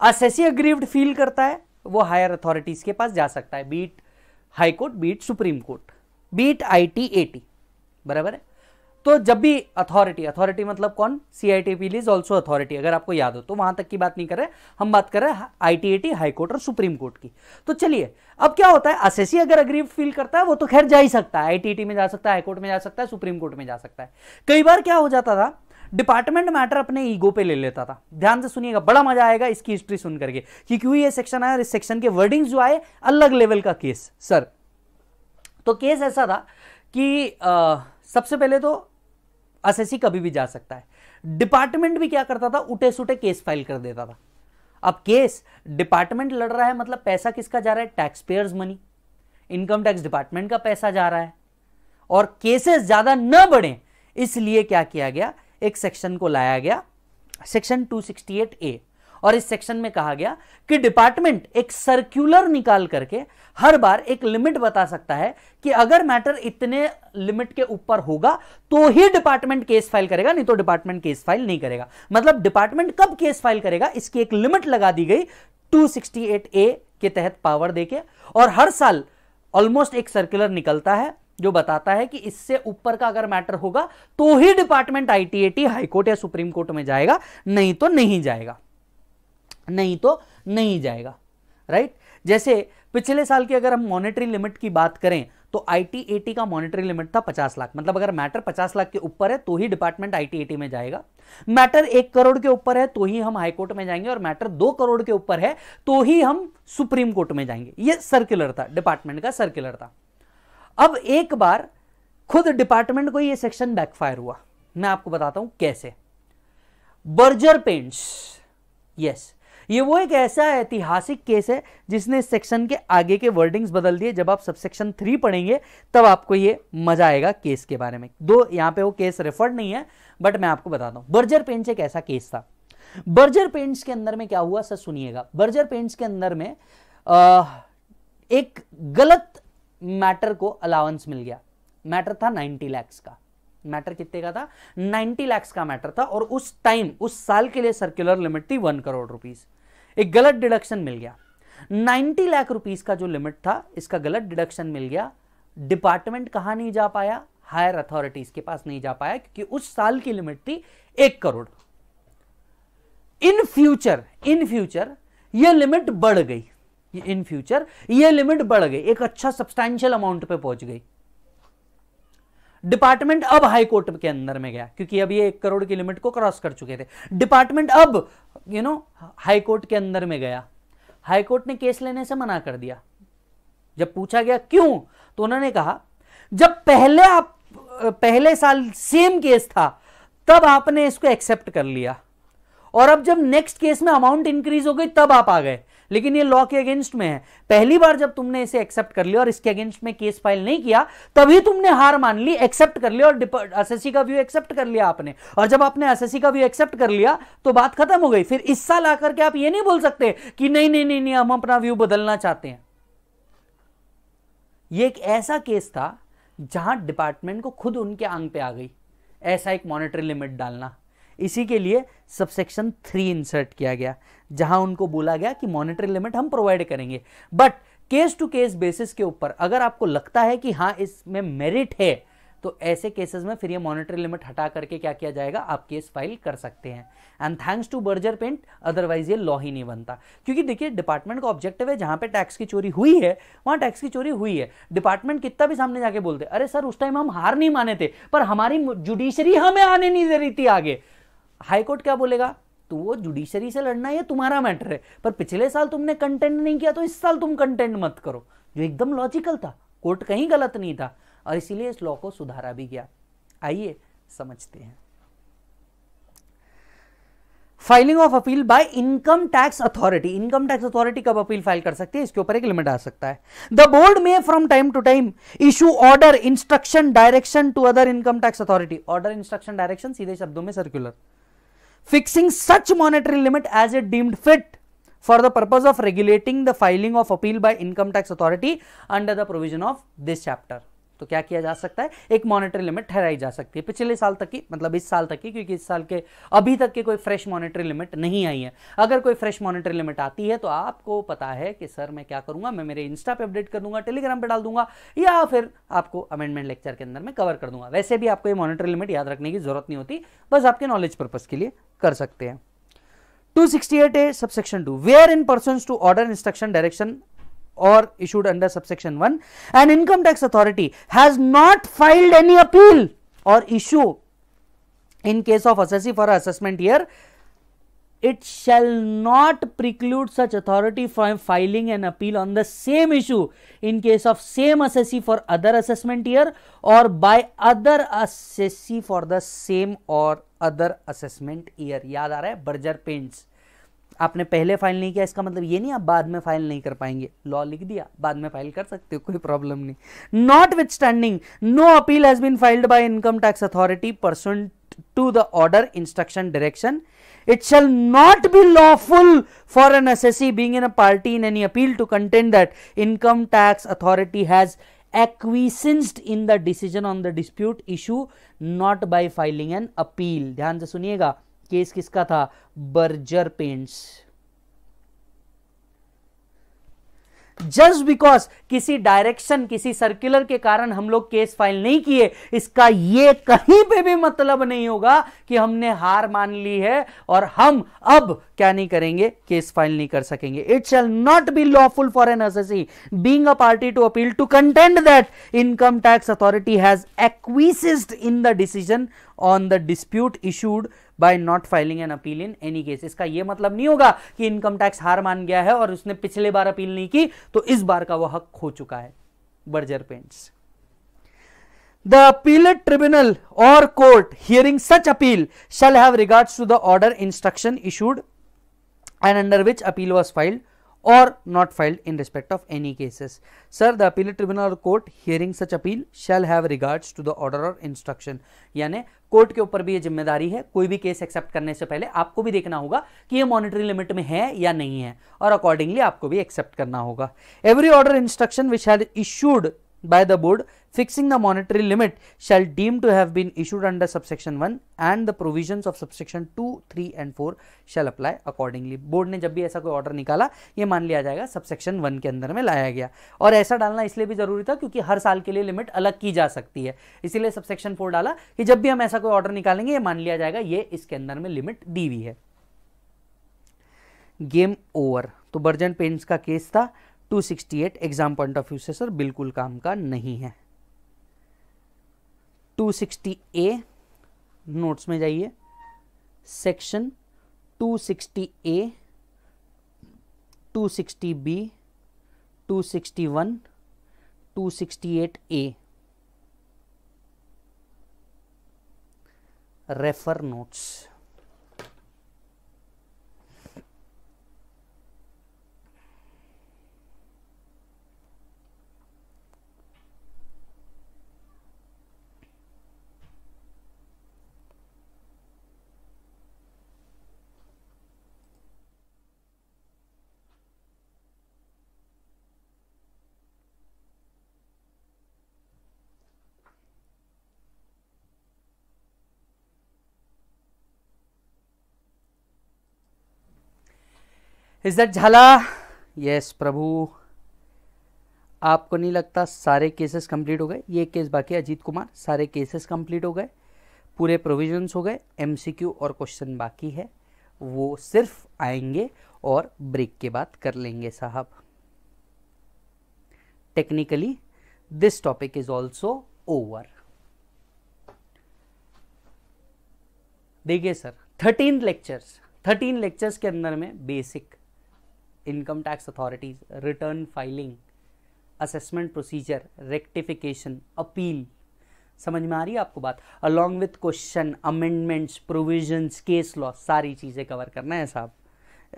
असेसी अग्रीव्ड फील करता है वो हायर अथॉरिटीज के पास जा सकता है be it high court be it supreme court be it I T A T बराबर है तो जब भी अथॉरिटी अथॉरिटी मतलब कौन C I T appeal is also authority अगर आपको याद हो तो वहां तक की बात नहीं कर रहे हम बात कर रहे हैं I T I T high court और सुप्रीम कोर्ट की तो चलिए अब क्या होता है असेसी अगर अग्री फील करता है वो तो खैर जा ही सकता है आई टी टी में जा सकता है हाईकोर्ट में जा सकता है सुप्रीम कोर्ट में जा सकता है कई बार क्या हो जाता था डिपार्टमेंट मैटर अपने ईगो पे ले लेता था ध्यान से सुनिएगा बड़ा मजा आएगा इसकी हिस्ट्री सुन करके कि क्यों ये सेक्शन आया और इस सेक्शन के वर्डिंग्स जो आए अलग लेवल का केस सर तो केस ऐसा था कि आ, सबसे पहले तो असेसी कभी भी जा सकता है डिपार्टमेंट भी क्या करता था उठे सुटे केस फाइल कर देता था अब केस डिपार्टमेंट लड़ रहा है मतलब पैसा किसका जा रहा है tax payers money income tax department का पैसा जा रहा है और केसेस ज्यादा न बढ़े इसलिए क्या किया गया एक सेक्शन को लाया गया सेक्शन 268 ए और इस सेक्शन में कहा गया कि डिपार्टमेंट एक सर्कुलर निकाल करके हर बार एक लिमिट बता सकता है कि अगर मैटर इतने लिमिट के ऊपर होगा तो ही डिपार्टमेंट केस फाइल करेगा नहीं तो डिपार्टमेंट केस फाइल नहीं करेगा मतलब डिपार्टमेंट कब केस फाइल करेगा इसकी एक लिमिट लगा दी गई 268 ए के तहत पावर देके और हर साल ऑलमोस्ट एक सर्कुलर निकलता है जो बताता है कि इससे ऊपर का अगर मैटर होगा तो ही डिपार्टमेंट आईटीएटी हाईकोर्ट या सुप्रीम कोर्ट में जाएगा नहीं तो नहीं जाएगा नहीं तो नहीं जाएगा राइट जैसे पिछले साल की अगर हम मॉनेटरी लिमिट की बात करें तो आईटीएटी का मॉनेटरी लिमिट था पचास लाख मतलब अगर मैटर पचास लाख के ऊपर है तो ही डिपार्टमेंट आईटीएटी में जाएगा मैटर एक करोड़ के ऊपर है तो ही हम हाईकोर्ट में जाएंगे और मैटर दो करोड़ के ऊपर है तो ही हम सुप्रीम कोर्ट में जाएंगे ये सर्कुलर था डिपार्टमेंट का सर्कुलर था अब एक बार खुद डिपार्टमेंट को यह सेक्शन बैकफायर हुआ मैं आपको बताता हूं कैसे बर्जर पेंट्स यस ये वो एक ऐसा ऐतिहासिक केस है जिसने इस सेक्शन के आगे के वर्डिंग्स बदल दिए जब आप सब सेक्शन थ्री पढ़ेंगे तब आपको ये मजा आएगा केस के बारे में दो यहां पे वो केस रेफर्ड नहीं है बट मैं आपको बताता हूं बर्जर पेंट्स एक ऐसा केस था बर्जर पेंट्स के अंदर में क्या हुआ सर सुनिएगा बर्जर पेंट्स के अंदर में आ, एक गलत मैटर को अलाउंस मिल गया मैटर था 90 लैक्स का मैटर कितने का था 90 लैक्स का मैटर था और उस टाइम उस साल के लिए सर्कुलर लिमिट थी वन करोड़ रुपीस एक गलत डिडक्शन मिल गया 90 लाख रुपीस का जो लिमिट था इसका गलत डिडक्शन मिल गया डिपार्टमेंट कहा नहीं जा पाया हायर अथॉरिटीज के पास नहीं जा पाया क्योंकि उस साल की लिमिट थी एक crore in future in future यह लिमिट बढ़ गई इन फ्यूचर यह लिमिट बढ़ गई एक अच्छा सब्सटैंशियल अमाउंट पे पहुंच गई डिपार्टमेंट अब हाई कोर्ट के अंदर में गया क्योंकि अब ये एक करोड़ की लिमिट को क्रॉस कर चुके थे डिपार्टमेंट अब यू नो हाई कोर्ट के अंदर में गया हाई कोर्ट ने केस लेने से मना कर दिया जब पूछा गया क्यों तो उन्होंने कहा जब पहले आप पहले साल सेम केस था तब आपने इसको एक्सेप्ट कर लिया और अब जब नेक्स्ट केस में अमाउंट इंक्रीज हो गई तब आप आ गए लेकिन ये लॉ के अगेंस्ट में है पहली बार जब तुमने इसे एक्सेप्ट कर लिया और इसके अगेंस्ट में केस फाइल नहीं किया तभी तुमने हार मान ली एक्सेप्ट कर लिया और एसएससी का व्यू एक्सेप्ट कर लिया आपने और जब आपने एसएससी का व्यू एक्सेप्ट कर लिया तो बात खत्म हो गई फिर इस साल आकर के आप ये नहीं बोल सकते कि नहीं नहीं नहीं नहीं हम अपना व्यू बदलना चाहते हैं ये एक ऐसा केस था जहां डिपार्टमेंट को खुद उनके अंग पे आ गई ऐसा एक मॉनिटरी लिमिट डालना इसी के लिए सबसेक्शन थ्री इंसर्ट किया गया जहां उनको बोला गया कि मॉनिटरी लिमिट हम प्रोवाइड करेंगे but case to case basis के ऊपर अगर आपको लगता है कि हाँ इसमें मेरिट है तो ऐसे केसेस में फिर ये मॉनिटरी लिमिट हटा करके क्या किया जाएगा आप केस फाइल कर सकते हैं and thanks to Berger paint otherwise ये लॉ ही नहीं बनता क्योंकि देखिए डिपार्टमेंट का ऑब्जेक्टिव है जहां पे टैक्स की चोरी हुई है वहां टैक्स की चोरी हुई है डिपार्टमेंट कितना भी सामने जाके बोलते अरे सर उस टाइम हम हार नहीं माने थे पर हमारी जुडिशरी हमें आने नहीं दे रही थी आगे हाईकोर्ट क्या बोलेगा तो वो जुडिशरी से लड़ना ये तुम्हारा मैटर है पर पिछले साल तुमने कंटेंट नहीं किया तो इस साल तुम कंटेंट मत करो जो एकदम लॉजिकल था कोर्ट कहीं गलत नहीं था और इसीलिए इस लॉ को सुधारा भी गया आइए समझते हैं filing of appeal by income tax authority income tax authority कब अपील फाइल कर सकती है इसके ऊपर एक लिमिट आ सकता है द बोर्ड में from time to time issue order instruction direction to other income tax authority order instruction direction सीधे शब्दों में circular fixing such monetary limit as it deemed fit for the purpose of regulating the filing of appeal by income tax authority under the provision of this chapter. तो क्या किया जा सकता है एक मॉनिटरी लिमिट ठहराई जा सकती है पिछले साल तक की मतलब इस साल तक की क्योंकि इस साल के अभी तक की कोई फ्रेश मॉनिटरी लिमिट नहीं आई है अगर कोई फ्रेश मॉनिटरी लिमिट आती है तो आपको पता है कि सर मैं क्या करूंगा मैं मेरे इंस्टा पे अपडेट कर दूंगा टेलीग्राम पर डाल दूंगा या फिर आपको अमेंडमेंट लेक्चर के अंदर मैं कवर कर दूंगा वैसे भी आपको ये मॉनिटरी लिमिट याद रखने की जरूरत नहीं होती बस आपके नॉलेज पर्पज के लिए कर सकते हैं 268 A subsection two where in person to order instruction direction or issued under subsection 1 an income tax authority has not filed any appeal or issue in case of assessee for assessment year it shall not preclude such authority from filing an appeal on the same issue in case of same assessee for other assessment year or by other assessee for the same or other assessment year. याद आ रहा है आपने पहले file नहीं किया इसका मतलब ये नहीं आप बाद में फाइल नहीं कर पाएंगे लॉ लिख दिया बाद में फाइल कर सकते हो कोई प्रॉब्लम नहीं notwithstanding no appeal has been filed by income tax authority person to the order instruction direction it shall not be lawful for an assessee being in a party in any appeal to contend that income tax authority has acquiesced in the decision on the dispute issue not by filing an appeal ध्यान से सुनिएगा case किसका था Berger paints just because किसी direction किसी circular के कारण हम लोग केस फाइल नहीं किए इसका यह कहीं पे भी मतलब नहीं होगा कि हमने हार मान ली है और हम अब क्या नहीं करेंगे केस फाइल नहीं कर सकेंगे it shall not be lawful for an assessee being a party to appeal to contend that income tax authority has acquiesced in the decision on the dispute issued by not filing an appeal in any case इसका यह मतलब नहीं होगा कि income tax हार मान गया है और उसने पिछले बार अपील नहीं की तो इस बार का वह हक खो चुका है Berger paints the appellate tribunal or court hearing such appeal shall have regards to the order instruction issued and under which appeal was filed or not filed in respect of any cases. Sir, the appellate tribunal or court hearing such appeal shall have regards to the order or instruction. yani court के ऊपर भी ये जिम्मेदारी है कोई भी case accept करने से पहले आपको भी देखना होगा कि ये मॉनिटरी लिमिट में है या नहीं है और अकॉर्डिंगली आपको भी एक्सेप्ट करना होगा every order instruction which had issued by the board fixing the monetary limit shall deem to have been issued under subsection 1 and the provisions of subsection 2, 3 and 4 shall apply accordingly. Board ने जब भी ऐसा कोई order निकाला ये मान लिया जाएगा सबसेक्शन 1 के अंदर में लाया गया और ऐसा डालना इसलिए भी जरूरी था क्योंकि हर साल के लिए लिमिट अलग की जा सकती है इसीलिए सबसेक्शन 4 डाला कि जब भी हम ऐसा कोई ऑर्डर निकालेंगे ये मान लिया जाएगा ये इसके अंदर में लिमिट दी हुई है गेम ओवर तो बर्जन पेंट्स का केस था 268 एग्जाम पॉइंट ऑफ व्यू से सर बिल्कुल काम का नहीं है 260 ए नोट्स में जाइए section 260 A 260 B 261 268 A refer notes is that झाला यस प्रभु आपको नहीं लगता सारे केसेस कंप्लीट हो गए ये केस बाकी अजीत कुमार सारे केसेस कंप्लीट हो गए पूरे प्रोविजंस हो गए एमसीक्यू और क्वेश्चन बाकी है वो सिर्फ आएंगे और ब्रेक के बाद कर लेंगे साहब technically this topic is also over देखिए sir thirteen lectures thirteen lectures के अंदर में basic income tax authorities return filing assessment procedure rectification appeal समझ में आ रही है आपको बात along with question amendments provision case law सारी चीज़ें कवर करना है साहब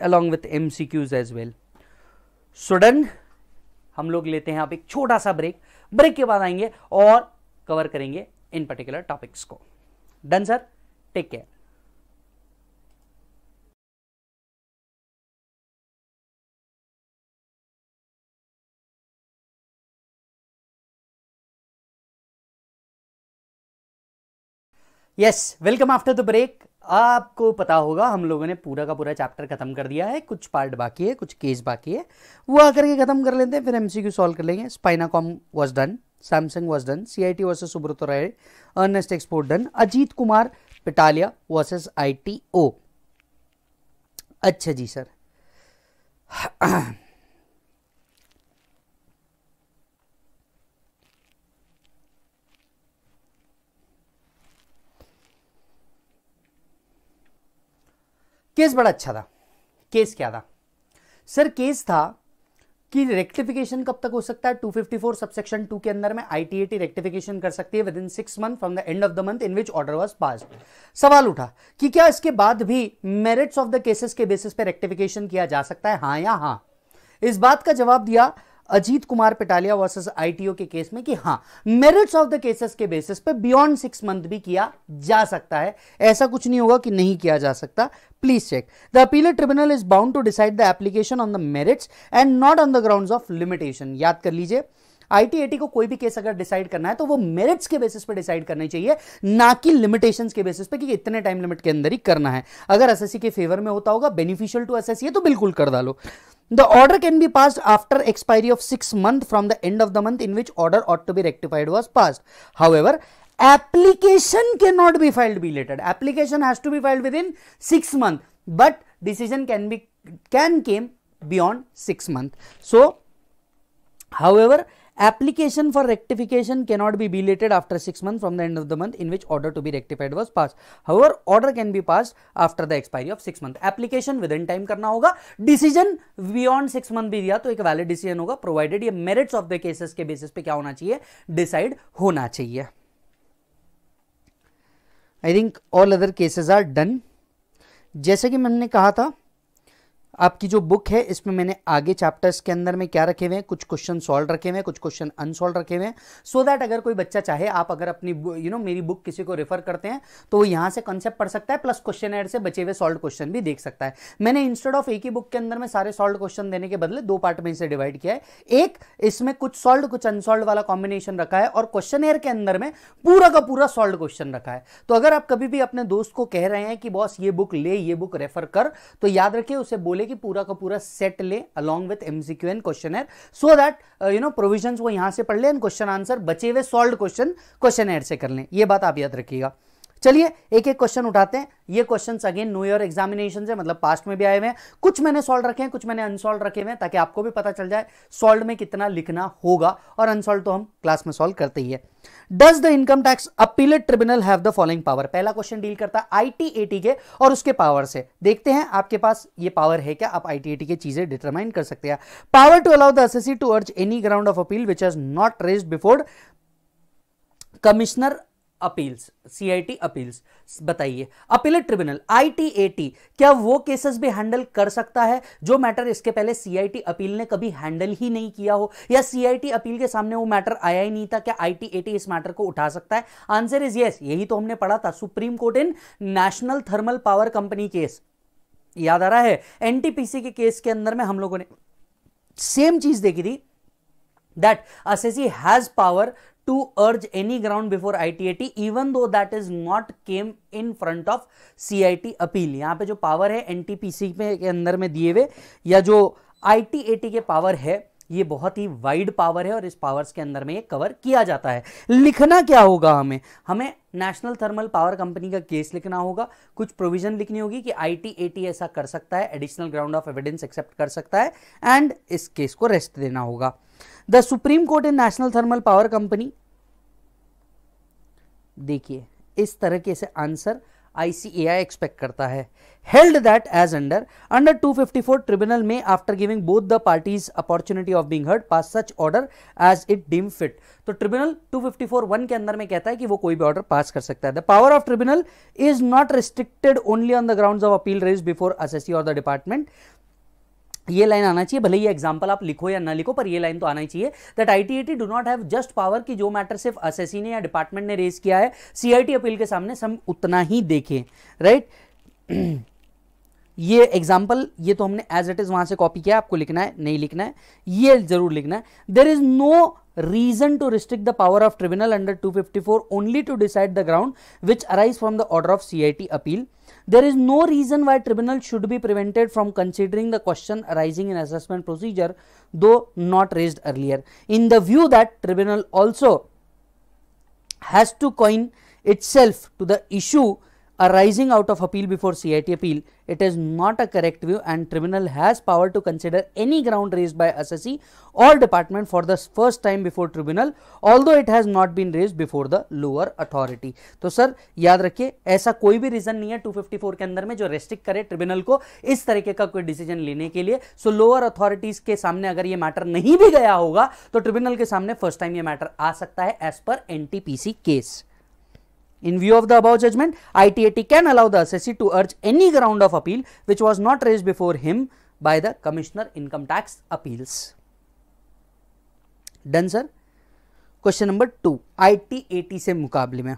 along with M C Qs as well सुडन हम लोग लेते हैं आप एक छोटा सा ब्रेक ब्रेक के बाद आएंगे और कवर करेंगे इन पर्टिकुलर टॉपिक्स को done sir take care yes welcome after the break आपको पता होगा हम लोगों ने पूरा का पूरा चैप्टर खत्म कर दिया है कुछ पार्ट बाकी है कुछ केस बाकी है वो आकर के खत्म कर लेते हैं फिर एमसीक्यू सॉल्व कर लेंगे Spinacom was done Samsung was done C T versus Subrata Roy Earnest export done Ajit Kumar Pitalia versus I T O अच्छा जी सर केस बड़ा अच्छा था केस क्या था सर केस था कि रेक्टिफिकेशन कब तक हो सकता है 254 सबसेक्शन 2 के अंदर में आईटीएटी रेक्टिफिकेशन कर सकती है within six month from the end of the month in which order was pass सवाल उठा कि क्या इसके बाद भी मेरिट्स ऑफ द केसेस के बेसिस पे रेक्टिफिकेशन किया जा सकता है हाँ या हाँ इस बात का जवाब दिया अजीत कुमार पिटालिया वर्सेस आईटीओ के केस में कि हाँ मेरिट्स ऑफ द केसेस के बेसिस पे बियॉन्ड सिक्स मंथ भी किया जा सकता है ऐसा कुछ नहीं होगा कि नहीं किया जा सकता please check the appeal tribunal is bound to decide the application on the merits and not on the ground of limitation याद कर लीजिए आईटीएटी को कोई भी केस अगर डिसाइड करना है तो वो मेरिट्स के बेसिस पे डिसाइड करनी चाहिए ना कि लिमिटेशंस के बेसिस पे कि इतने टाइम लिमिट के अंदर ही करना है अगर एसएससी के फेवर में होता होगा बेनिफिशियल टू एसएससी है तो बिल्कुल कर डालो The order can be passed after expiry of 6 months from the end of the month in which order ought to be rectified was passed. However, application cannot be filed belated. Application has to be filed within 6 months, but decision can be can came beyond 6 months. So, however, application for rectification cannot be belated after 6 months from the end of the month in which order to be rectified was passed however order can be passed after the expiry of 6 month application within time karna hoga decision beyond 6 month bhi diya to ek valid decision hoga provided ye merits of the cases ke basis pe kya hona chahiye decide hona chahiye I think all other cases are done जैसे कि मैंने कहा था आपकी जो book है इसमें मैंने आगे चैप्टर्स के अंदर में क्या रखे हुए हैं कुछ क्वेश्चन सॉल्व रखे हुए हैं कुछ क्वेश्चन अनसॉल्व रखे हुए हैं सो दैट अगर कोई बच्चा चाहे आप अगर अपनी यू नो मेरी बुक किसी को रेफर करते हैं तो वो यहाँ से कॉन्सेप्ट पढ़ सकता है प्लस क्वेश्चन एड से बचे हुए सॉल्व क्वेश्चन भी देख सकता है मैंने इंस्टेड ऑफ एक ही बुक के अंदर में सारे सॉल्व क्वेश्चन देने के बदले दो पार्ट में इसे डिवाइड किया है एक इसमें कुछ सॉल्व कुछ अनसॉल्व वाला कॉम्बिनेशन रखा है और क्वेश्चन एयर के अंदर में पूरा का पूरा सॉल्व क्वेश्चन रखा है तो अगर आप कभी भी अपने दोस्त को कह रहे हैं कि बॉस ये बुक ले ये बुक रेफर कर तो याद रखिए उसे बोले बोले कि पूरा का पूरा सेट ले along with MCQ and question air so that you know provision वो यहां से पढ़ ले एंड क्वेश्चन आंसर बचे हुए सॉल्व क्वेश्चन क्वेश्चन एयर से कर लें ये बात आप याद रखिएगा चलिए एक एक क्वेश्चन उठाते हैं ये question again new year examination से मतलब पास्ट में भी आए हुए हैं कुछ मैंने सॉल्व रखे हैं कुछ मैंने अनसॉल्व रखे हुए हैं ताकि आपको भी पता चल जाए सॉल्व में कितना लिखना होगा और अनसॉल्व तो हम क्लास में सॉल्व करते ही है does the income tax appellate tribunal have the following power पहला क्वेश्चन डील करता है आईटीएटी के और उसके पावर से देखते हैं आपके पास ये पावर है क्या आप आईटीएटी के चीजें डिटरमाइन कर सकते हैं power to allow the assessee to urge any ground of appeal which has not raise before commissioner appeals CIT appeals बताइए अपीलेट ट्रिब्यूनल आईटीएटी क्या वो केसेस भी हैंडल कर सकता है जो मैटर इसके पहले सीआईटी अपील ने कभी हैंडल ही नहीं किया हो या सीआईटी अपील के सामने वो मैटर आया ही नहीं था क्या आईटीएटी इस मैटर को उठा सकता है आंसर इज यस यही तो हमने पढ़ा था Supreme court in National thermal power Company case याद आ रहा है एनटीपीसी के केस के अंदर में हम लोगों ने सेम चीज देखी थी that assessee has power to urge any ground before ITAT even though that is not came in front of CIT appeal यहाँ पे जो पावर है सी में के अंदर में दिए हुए या जो ITAT के पावर है ये बहुत ही वाइड पावर है और इस पावर्स के अंदर में ये कवर किया जाता है लिखना क्या होगा हमें हमें नेशनल थर्मल पावर कंपनी का केस लिखना होगा कुछ प्रोविजन लिखनी होगी कि टी ऐसा कर सकता है additional ground of evidence accept कर सकता है एंड इस केस को रेस्ट देना होगा the supreme court in National thermal power Company देखिए इस तरह से आंसर आईसीएआई एक्सपेक्ट करता है held that as under under 254 tribunal में after giving both the parties opportunity of being heard pass such order as it deem fit तो tribunal 254 one के अंदर में कहता है कि वो कोई भी ऑर्डर पास कर सकता है the power of tribunal is not restricted only on the ground of appeal raise before S और द डिपार्टमेंट ये लाइन आना चाहिए भले ही एग्जाम्पल आप लिखो या ना लिखो पर ये लाइन तो आना ही चाहिए that I T do not have just power की जो मैटर सिर्फ असेसी e ने या डिपार्टमेंट ने रेज किया है सीआईटी अपील के सामने हम उतना ही देखें राइट ये एग्जाम्पल ये तो हमने एज इट इज वहां से कॉपी किया आपको लिखना है नहीं लिखना है ये जरूर लिखना है there is no reason to restrict the power of tribunal under to only to decide the ground which arise from the order of C appeal There is no reason why tribunal should be prevented from considering the question arising in assessment procedure though not raised earlier. In the view that tribunal also has to coin itself to the issue arising out of appeal before CIT appeal, it is not a correct view and tribunal has power to consider any ground raised by assessee or department for the first time before tribunal, although it has not been raised before the lower authority. तो sir याद रखिए ऐसा कोई भी reason नहीं है 254 के अंदर में जो रेस्ट्रिक्ट करे ट्रिब्यूनल को इस तरीके का कोई डिसीजन लेने के लिए सो लोअर अथॉरिटीज के सामने अगर ये मैटर नहीं भी गया होगा तो ट्रिब्यूनल के सामने फर्स्ट टाइम ये मैटर आ सकता है as per NTPC case In view of the above judgment, ITAT can allow the assessee to urge any ground of appeal which was not raised before him by the Commissioner Income Tax Appeals. Done sir. question number 2 itat se मुकाबले mein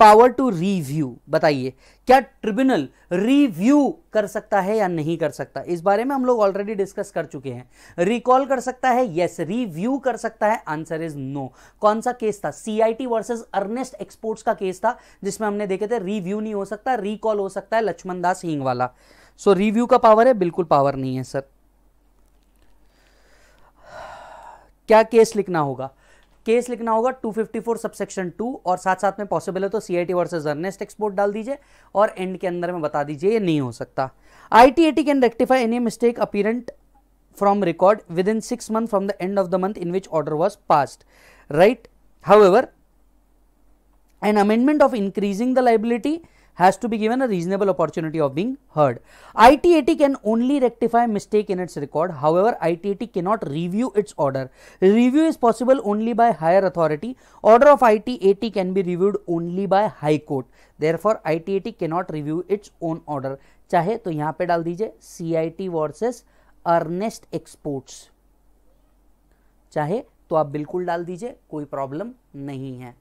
power to review बताइए क्या tribunal review कर सकता है या नहीं कर सकता इस बारे में हम लोग ऑलरेडी डिस्कस कर चुके हैं रिकॉल कर सकता है यस रिव्यू कर सकता है आंसर इज नो कौन सा केस था सीआईटी वर्सेस अर्नेस्ट एक्सपोर्ट्स का केस था जिसमें हमने देखे थे रिव्यू नहीं हो सकता रिकॉल हो सकता है लक्ष्मण दास हिंग वाला सो so, रिव्यू का पावर है बिल्कुल पावर नहीं है सर क्या केस लिखना होगा केस लिखना होगा 254 सबसेक्शन टू और साथ साथ में पॉसिबल है तो C I T versus Earnest export डाल दीजिए और एंड के अंदर में बता दीजिए ये नहीं हो सकता I T I T can rectify any mistake apparent from record within six month from the end of the month in which order was passed right however an amendment of increasing the liability has to be given a reasonable opportunity of being heard. ITAT can only rectify mistake in its record. However, ITAT cannot review its order. Review is possible only by higher authority. Order of ITAT can be reviewed only by High Court. Therefore, ITAT cannot review its own order. चाहे तो यहाँ पे डाल दीजिए CIT versus T Exports. Earnest Exports चाहे तो आप बिल्कुल डाल दीजिए कोई प्रॉब्लम नहीं है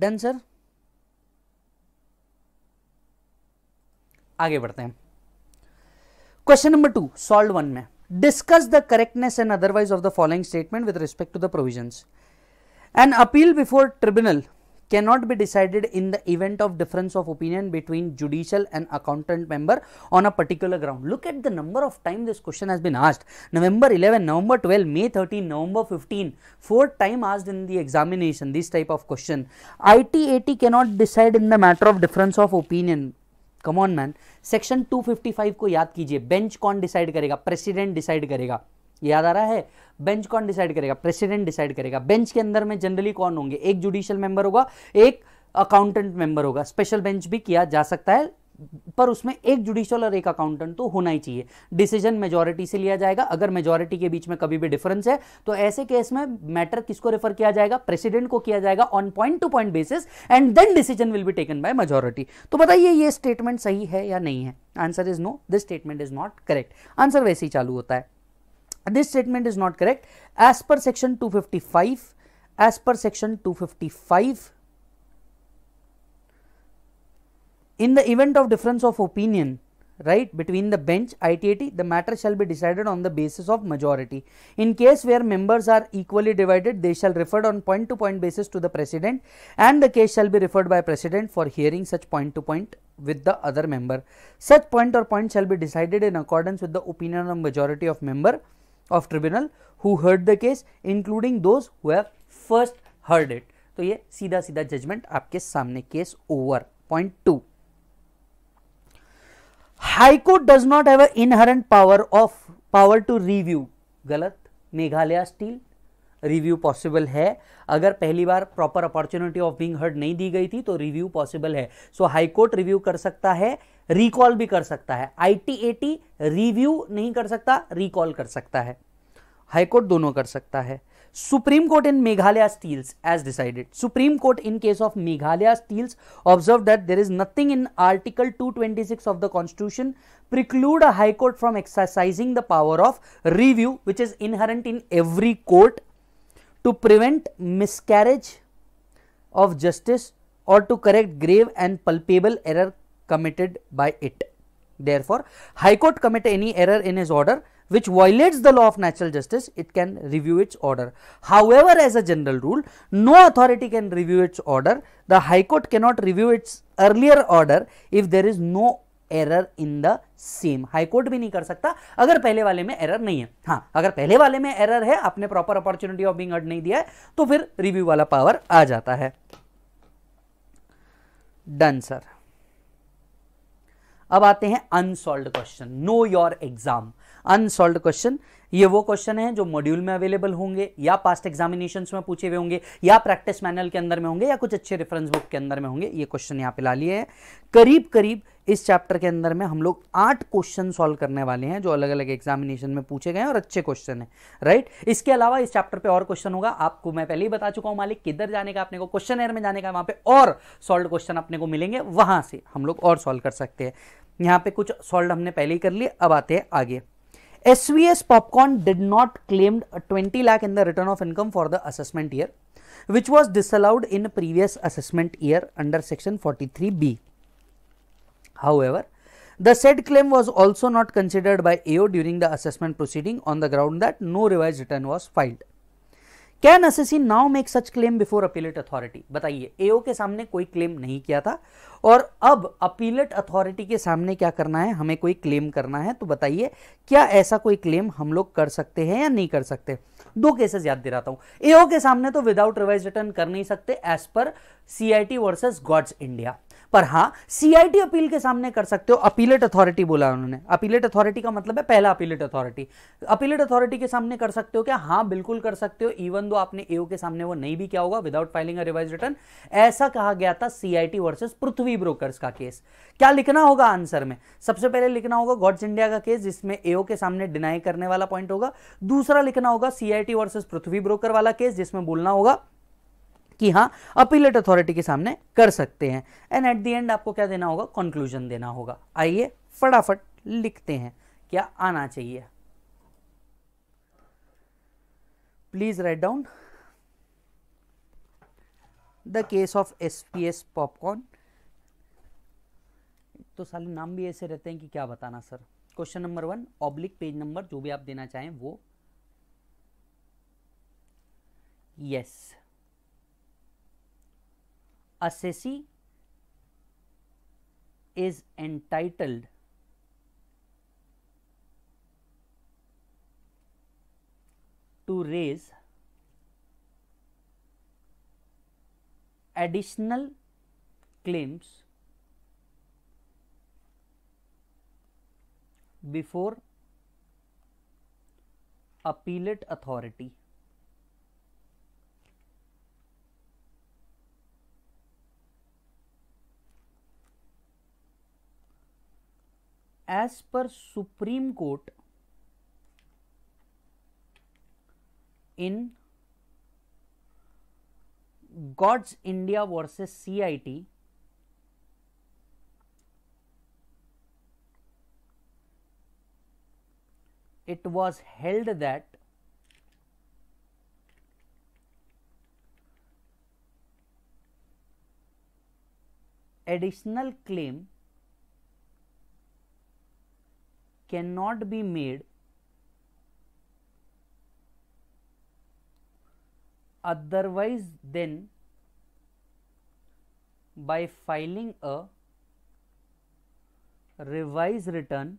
डन सर आगे बढ़ते हैं question number two solve one में discuss the correctness and otherwise of the following statement with respect to the provisions an appeal before tribunal cannot be decided in the event of difference of opinion between judicial and accountant member on a particular ground. Look at the number of times this question has been asked. November 11, November 12, May 13, November 15, four time asked in the examination this type of question. ITAT cannot decide in the matter of difference of opinion. Come on man section 255 को याद कीजिए bench कौन decide करेगा president decide करेगा याद आ रहा है बेंच कौन डिसाइड करेगा प्रेसिडेंट डिसाइड करेगा बेंच के अंदर में जनरली कौन होंगे एक जुडिशियल मेंबर होगा एक अकाउंटेंट मेंबर होगा स्पेशल बेंच भी किया जा सकता है पर उसमें एक जुडिशियल और एक अकाउंटेंट तो होना ही चाहिए डिसीजन मेजोरिटी से लिया जाएगा अगर मेजोरिटी के बीच में कभी भी डिफरेंस है तो ऐसे केस में मैटर किसको रेफर किया जाएगा प्रेसिडेंट को किया जाएगा on point to point basis and then decision will be taken by majority तो बताइए ये स्टेटमेंट सही है या नहीं है answer is no this statement is not correct answer वैसे ही चालू होता है This statement is not correct as per section 255, as per section 255 in the event of difference of opinion right between the bench ITAT the matter shall be decided on the basis of majority. In case where members are equally divided they shall refer on point to point basis to the president and the case shall be referred by president for hearing such point to point with the other member. Such point or point shall be decided in accordance with the opinion of majority of member of tribunal who heard the case including those who have first heard it तो ये सीधा सीधा judgement आपके सामने case over point two high court does not have inherent power of power to review गलत Meghalaya steel review possible है अगर पहली बार proper opportunity of being heard नहीं दी गई थी तो रिव्यू पॉसिबल है सो हाई कोर्ट रिव्यू कर सकता है रिकॉल भी कर सकता है आईटी रिव्यू नहीं कर सकता रिकॉल कर सकता है हाईकोर्ट दोनों कर सकता है supreme court in Meghalaya Steels as decided Supreme court in case of Meghalaya Steels observe that there is nothing in article 226 of the constitution preclude high court from exercising the power of review which is inherent in every court to prevent miscarriage of justice और to correct grave and palpable error committed by it. Therefore, High Court commit any error in his order which violates the law of natural justice, it can review its order. However, as a general rule, no authority can review its order. The High Court cannot review its earlier order if there is no error in the same high court भी नहीं कर सकता अगर पहले वाले में error नहीं है हाँ अगर पहले वाले में एरर है आपने proper opportunity of being heard नहीं दिया है तो फिर रिव्यू वाला पावर आ जाता है डन सर अब आते हैं unsolved question know your exam unsolved question ये वो क्वेश्चन है जो मॉड्यूल में अवेलेबल होंगे या पास्ट एग्जामिनेशन में पूछे हुए होंगे या प्रैक्टिस मैनल के अंदर में होंगे या कुछ अच्छे रेफरेंस बुक के अंदर में होंगे ये क्वेश्चन यहाँ पे ला लिए हैं करीब करीब इस चैप्टर के अंदर में हम लोग आठ क्वेश्चन सॉल्व करने वाले हैं जो अलग अलग एग्जामिनेशन में पूछे गए हैं और अच्छे क्वेश्चन है राइट इसके अलावा इस चैप्टर पे और क्वेश्चन होगा आपको मैं पहले ही बता चुका हूँ मालिक किधर जाने का अपने को क्वेश्चन एयर में जाने का वहाँ पे और सॉल्व क्वेश्चन अपने को मिलेंगे वहाँ से हम लोग और सॉल्व कर सकते हैं यहाँ पे कुछ सॉल्व हमने पहले ही कर लिए अब आते हैं आगे SVS Popcorn did not claim 20 lakh in the return of income for the assessment year, which was disallowed in previous assessment year under section 43B. However, the said claim was also not considered by AO during the assessment proceeding on the ground that no revised return was filed. Can assessee now make such claim before appellate authority बताइए AO के सामने कोई claim नहीं किया था और अब appellate authority के सामने क्या करना है हमें कोई क्लेम करना है तो बताइए क्या ऐसा कोई क्लेम हम लोग कर सकते हैं या नहीं कर सकते दो केसेस याद दिलाता हूं एओ के सामने तो विदाउट रिवाइज रिटर्न कर नहीं सकते as per C I T versus Goetze India पर हाँ सीआईटी अपील के सामने कर सकते हो अपीलेट अथॉरिटी बोला उन्होंने अपीलेट अथॉरिटी का मतलब है पहला अपीलेट अथॉरिटी अपीलेट अथॉरिटी के सामने कर सकते हो क्या हाँ बिल्कुल कर सकते हो इवन दो आपने एओ के सामने वो नहीं भी क्या होगा विदाउट फाइलिंग रिवाइज रिटर्न ऐसा कहा गया था सीआईटी वर्सेज पृथ्वी ब्रोकर्स का केस क्या लिखना होगा आंसर में सबसे पहले लिखना होगा गॉड्स इंडिया का केस जिसमें एओ के सामने डिनाई करने वाला पॉइंट होगा दूसरा लिखना होगा सीआईटी वर्सेज पृथ्वी ब्रोकर वाला केस जिसमें बोलना होगा कि हाँ अपीलेट अथॉरिटी के सामने कर सकते हैं एंड एट दी एंड आपको क्या देना होगा कंक्लूजन देना होगा आइए फटाफट लिखते हैं क्या आना चाहिए please write down the case of S P S popcorn तो साले नाम भी ऐसे रहते हैं कि क्या बताना sir question number one oblique page number जो भी आप देना चाहें वो yes yes. assessee is entitled to raise additional claims before appellate authority. as per Supreme Court in God's India versus CIT it was held that additional claim cannot be made otherwise than by filing a revised return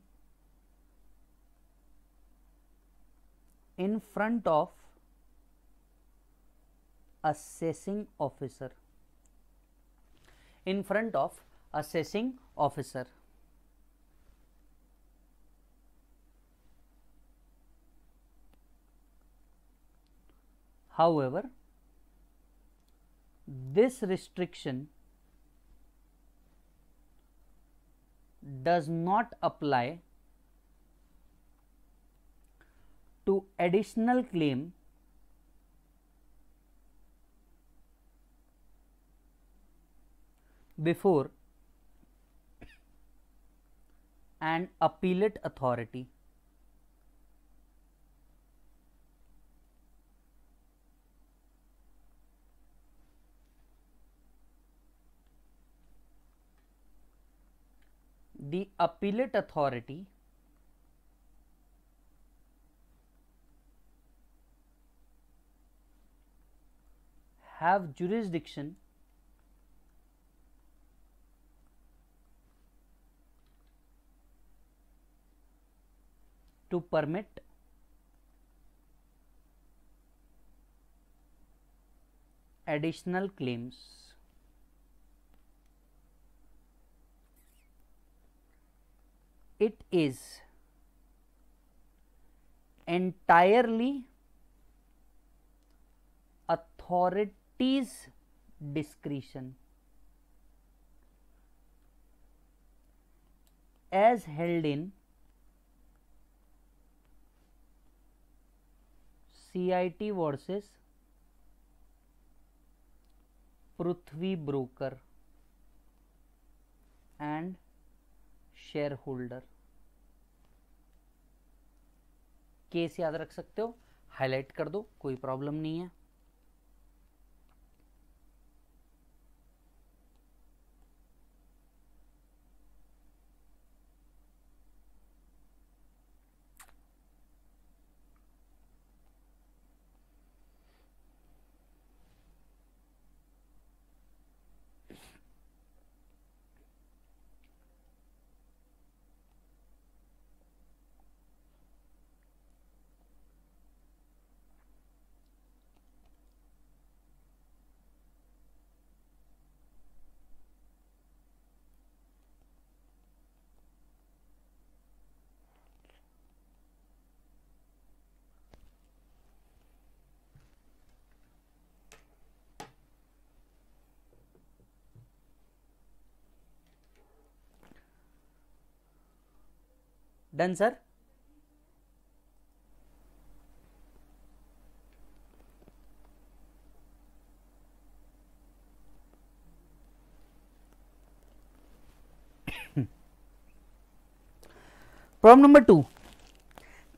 in front of assessing officer in front of assessing officer However, this restriction does not apply to additional claim before an appellate authority. the appellate authority have jurisdiction to permit additional claims it is entirely authorities discretion as held in CIT versus Pruthvi broker and holder case याद रख सकते हो highlight कर दो कोई problem नहीं है Done sir? Problem number 2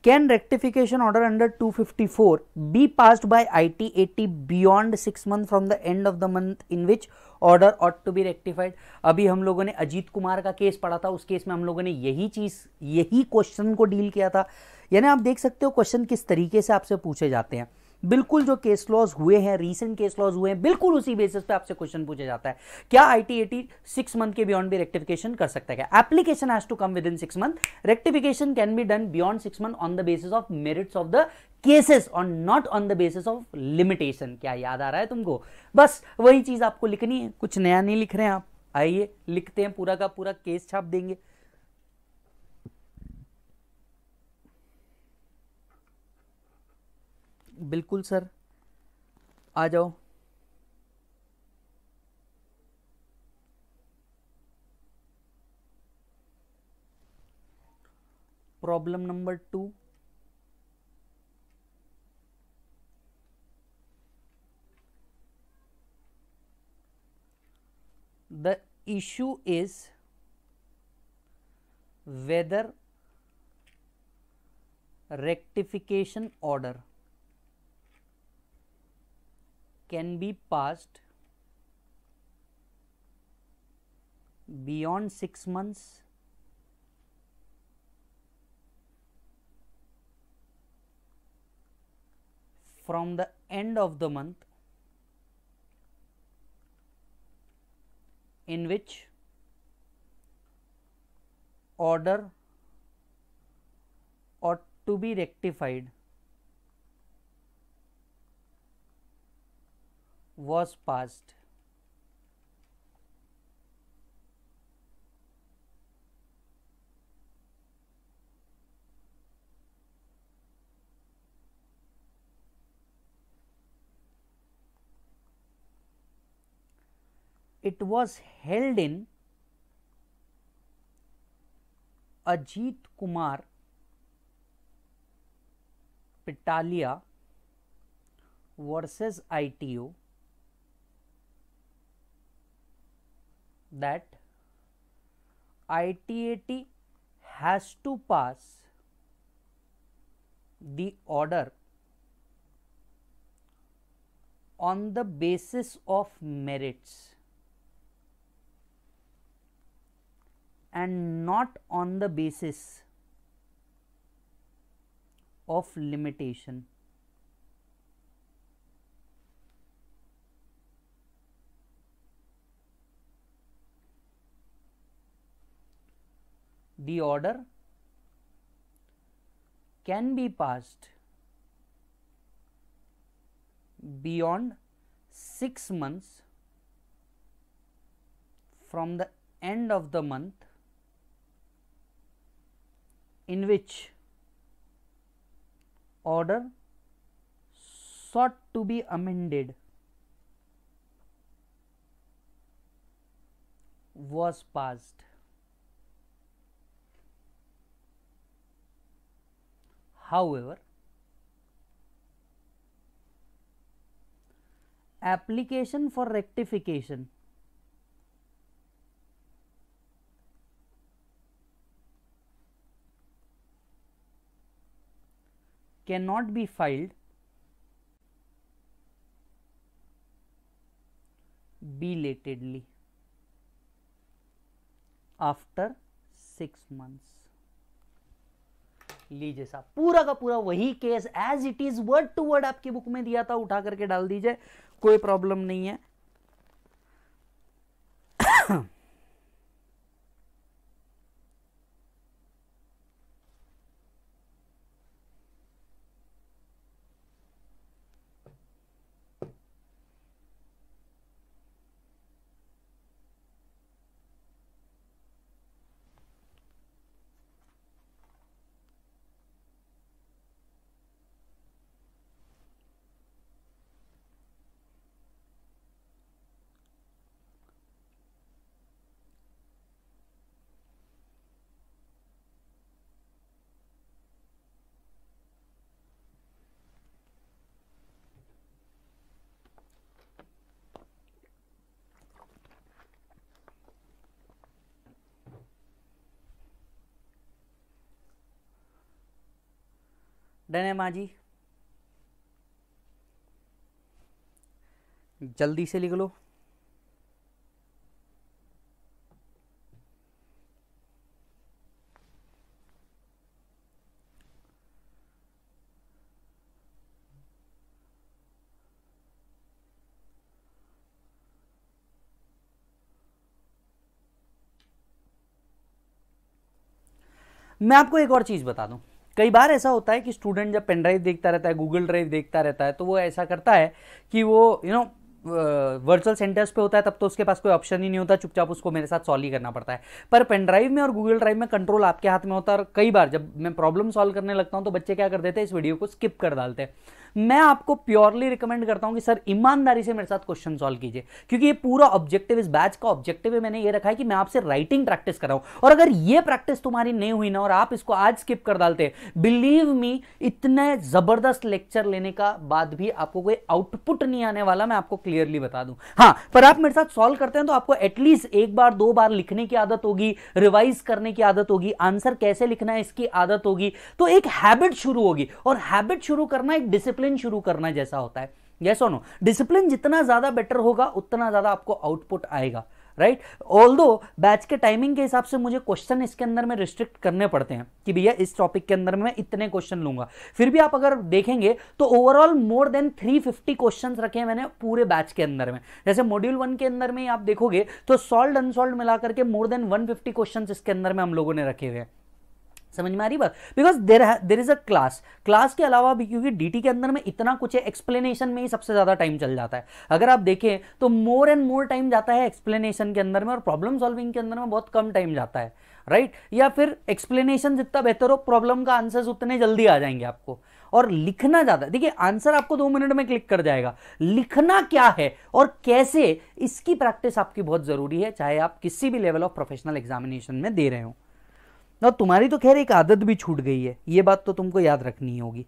can rectification order under two fifty four B passed by T beyond six month from the end of the month in which order ought to be rectified अभी हम लोगों ने अजीत कुमार का case पढ़ा था उस case में हम लोगों ने यही चीज यही क्वेश्चन को डील किया था यानी आप देख सकते हो क्वेश्चन किस तरीके से आपसे पूछे जाते हैं बिल्कुल जो केस लॉज हुए हैं रीसेंट केस लॉज हुए हैं बिल्कुल उसी बेसिस पे आपसे क्वेश्चन पूछा जाता है क्या I T AT six month के बियॉन्ड भी रेक्टिफिकेशन कर सकता है क्या application has to come within six month rectification can be done beyond six month on the basis of merits of the cases on not on the basis of limitation क्या याद आ रहा है तुमको बस वही चीज आपको लिखनी है कुछ नया नहीं लिख रहे हैं आप आइए लिखते हैं पूरा का पूरा केस छाप देंगे बिल्कुल सर आ जाओ problem number two the issue is whether rectification order can be passed beyond 6 months from the end of the month in which order ought to be rectified was passed. It was held in Ajit Kumar Pitalia versus ITO that ITAT has to pass the order on the basis of merits and not on the basis of limitation. the order can be passed beyond 6 months from the end of the month in which order sought to be amended was passed. However, application for rectification cannot be filed belatedly after 6 months. लीजिए साहब पूरा का पूरा वही case as it is word to word आपकी book में दिया था उठा करके डाल दीजिए कोई प्रॉब्लम नहीं है डन है माँ जी जल्दी से लिख लो मैं आपको एक और चीज़ बता दूं कई बार ऐसा होता है कि स्टूडेंट जब पेन ड्राइव देखता रहता है गूगल ड्राइव देखता रहता है तो वो ऐसा करता है कि वो यू नो वर्चुअल सेंटर्स पे होता है तब तो उसके पास कोई ऑप्शन ही नहीं होता चुपचाप उसको मेरे साथ सॉल्व ही करना पड़ता है पर पेन ड्राइव में और गूगल ड्राइव में कंट्रोल आपके हाथ में होता है और कई बार जब मैं प्रॉब्लम सॉल्व करने लगता हूँ तो बच्चे क्या कर देते हैं इस वीडियो को स्किप कर डालते हैं मैं आपको प्योरली रिकमेंड करता हूं कि सर ईमानदारी से मेरे साथ क्वेश्चन सॉल्व कीजिए क्योंकि ये पूरा ऑब्जेक्टिव इस बैच का ऑब्जेक्टिव है मैंने ये रखा है कि मैं आपसे राइटिंग प्रैक्टिस कराऊं और अगर ये प्रैक्टिस तुम्हारी नहीं हुई ना और आप इसको आज स्किप कर डालते बिलीव मी इतने जबरदस्त लेक्चर लेने का बाद भी आपको कोई आउटपुट नहीं आने वाला मैं आपको क्लियरली बता दूं हाँ पर आप मेरे साथ सॉल्व करते हैं तो आपको एटलीस्ट एक बार दो बार लिखने की आदत होगी रिवाइज करने की आदत होगी आंसर कैसे लिखना है इसकी आदत होगी तो एक हैबिट शुरू होगी और हैबिट शुरू करना एक डिसिप्लिन डिसिप्लिन शुरू करना जैसा होता है यस और नो डिसिप्लिन जितना ज़्यादा बेटर होगा उतना ज़्यादा आपको आउटपुट आएगा राइट ऑल दो बैच के टाइमिंग के हिसाब से मुझे क्वेश्चन इसके अंदर में रिस्ट्रिक्ट करने पड़ते हैं कि भैया इस टॉपिक के अंदर मैं इतने क्वेश्चन लूंगा फिर भी आप अगर देखेंगे तो overall more than 350 fifty question रखे हैं मैंने पूरे बैच के अंदर में जैसे मॉड्यूल वन के अंदर में आप देखोगे तो सॉल्व अनसॉल्व मिलाकर के मोर देन 150 क्वेश्चन इसके अंदर में हम लोगों ने रखे हुए हैं समझ में आ रही बात because there there is a class class के अलावा भी क्योंकि डीटी के अंदर में इतना कुछ है एक्सप्लेनेशन में ही सबसे ज़्यादा टाइम चल जाता है अगर आप देखें तो मोर एंड मोर टाइम जाता है एक्सप्लेनेशन के अंदर में और प्रॉब्लम सॉल्विंग के अंदर में बहुत कम टाइम जाता है राइट या फिर एक्सप्लेनेशन जितना बेहतर हो प्रॉब्लम का आंसर उतने जल्दी आ जाएंगे आपको और लिखना ज़्यादा देखिए आंसर आपको दो मिनट में क्लिक कर जाएगा लिखना क्या है और कैसे इसकी प्रैक्टिस आपकी बहुत ज़रूरी है चाहे आप किसी भी लेवल ऑफ प्रोफेशनल एग्जामिनेशन में दे रहे हो और तुम्हारी तो खैर एक आदत भी छूट गई है ये बात तो तुमको याद रखनी होगी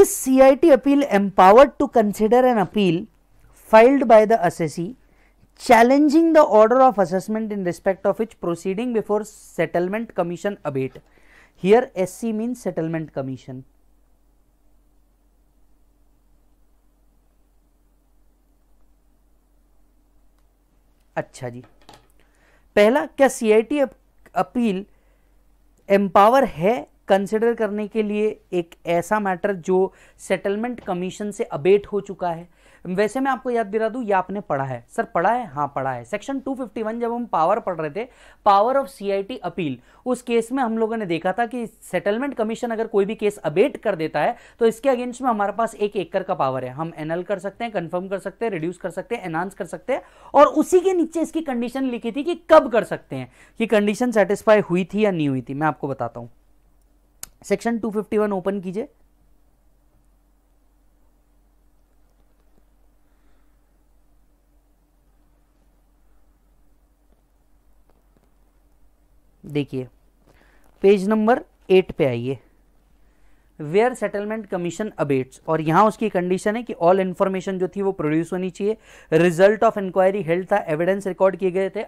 इस CIT appeal empowered to consider an appeal filed by the assessee challenging the order of assessment in respect of each proceeding before settlement commission abate here SC mean settlement commission अच्छा जी पहला क्या सीआईटी अपील एम्पावर है consider करने के लिए एक ऐसा मैटर जो सेटलमेंट कमीशन से अबेट हो चुका है वैसे मैं आपको याद दिला दूँ ये आपने पढ़ा है सर पढ़ा है हाँ पढ़ा है सेक्शन 251 जब हम पावर पढ़ रहे थे पावर ऑफ सीआईटी अपील उस केस में हम लोगों ने देखा था कि सेटलमेंट कमीशन अगर कोई भी केस अबेट कर देता है तो इसके अगेंस्ट में हमारे पास एक एकर का पावर है हम एनल कर सकते हैं कन्फर्म कर सकते हैं रिड्यूस कर सकते हैं एनहांस कर सकते हैं और उसी के नीचे इसकी कंडीशन लिखी थी कि कब कर सकते हैं कि कंडीशन सेटिस्फाई हुई थी या नहीं हुई थी मैं आपको बताता हूँ सेक्शन 251 ओपन कीजिए देखिए पेज नंबर एट पे आइए वेयर सेटलमेंट कमीशन अबेट्स और यहाँ उसकी कंडीशन है कि ऑल इन्फॉर्मेशन जो थी वो प्रोड्यूस होनी चाहिए रिजल्ट ऑफ इंक्वायरी हेल्ड था एविडेंस रिकॉर्ड किए गए थे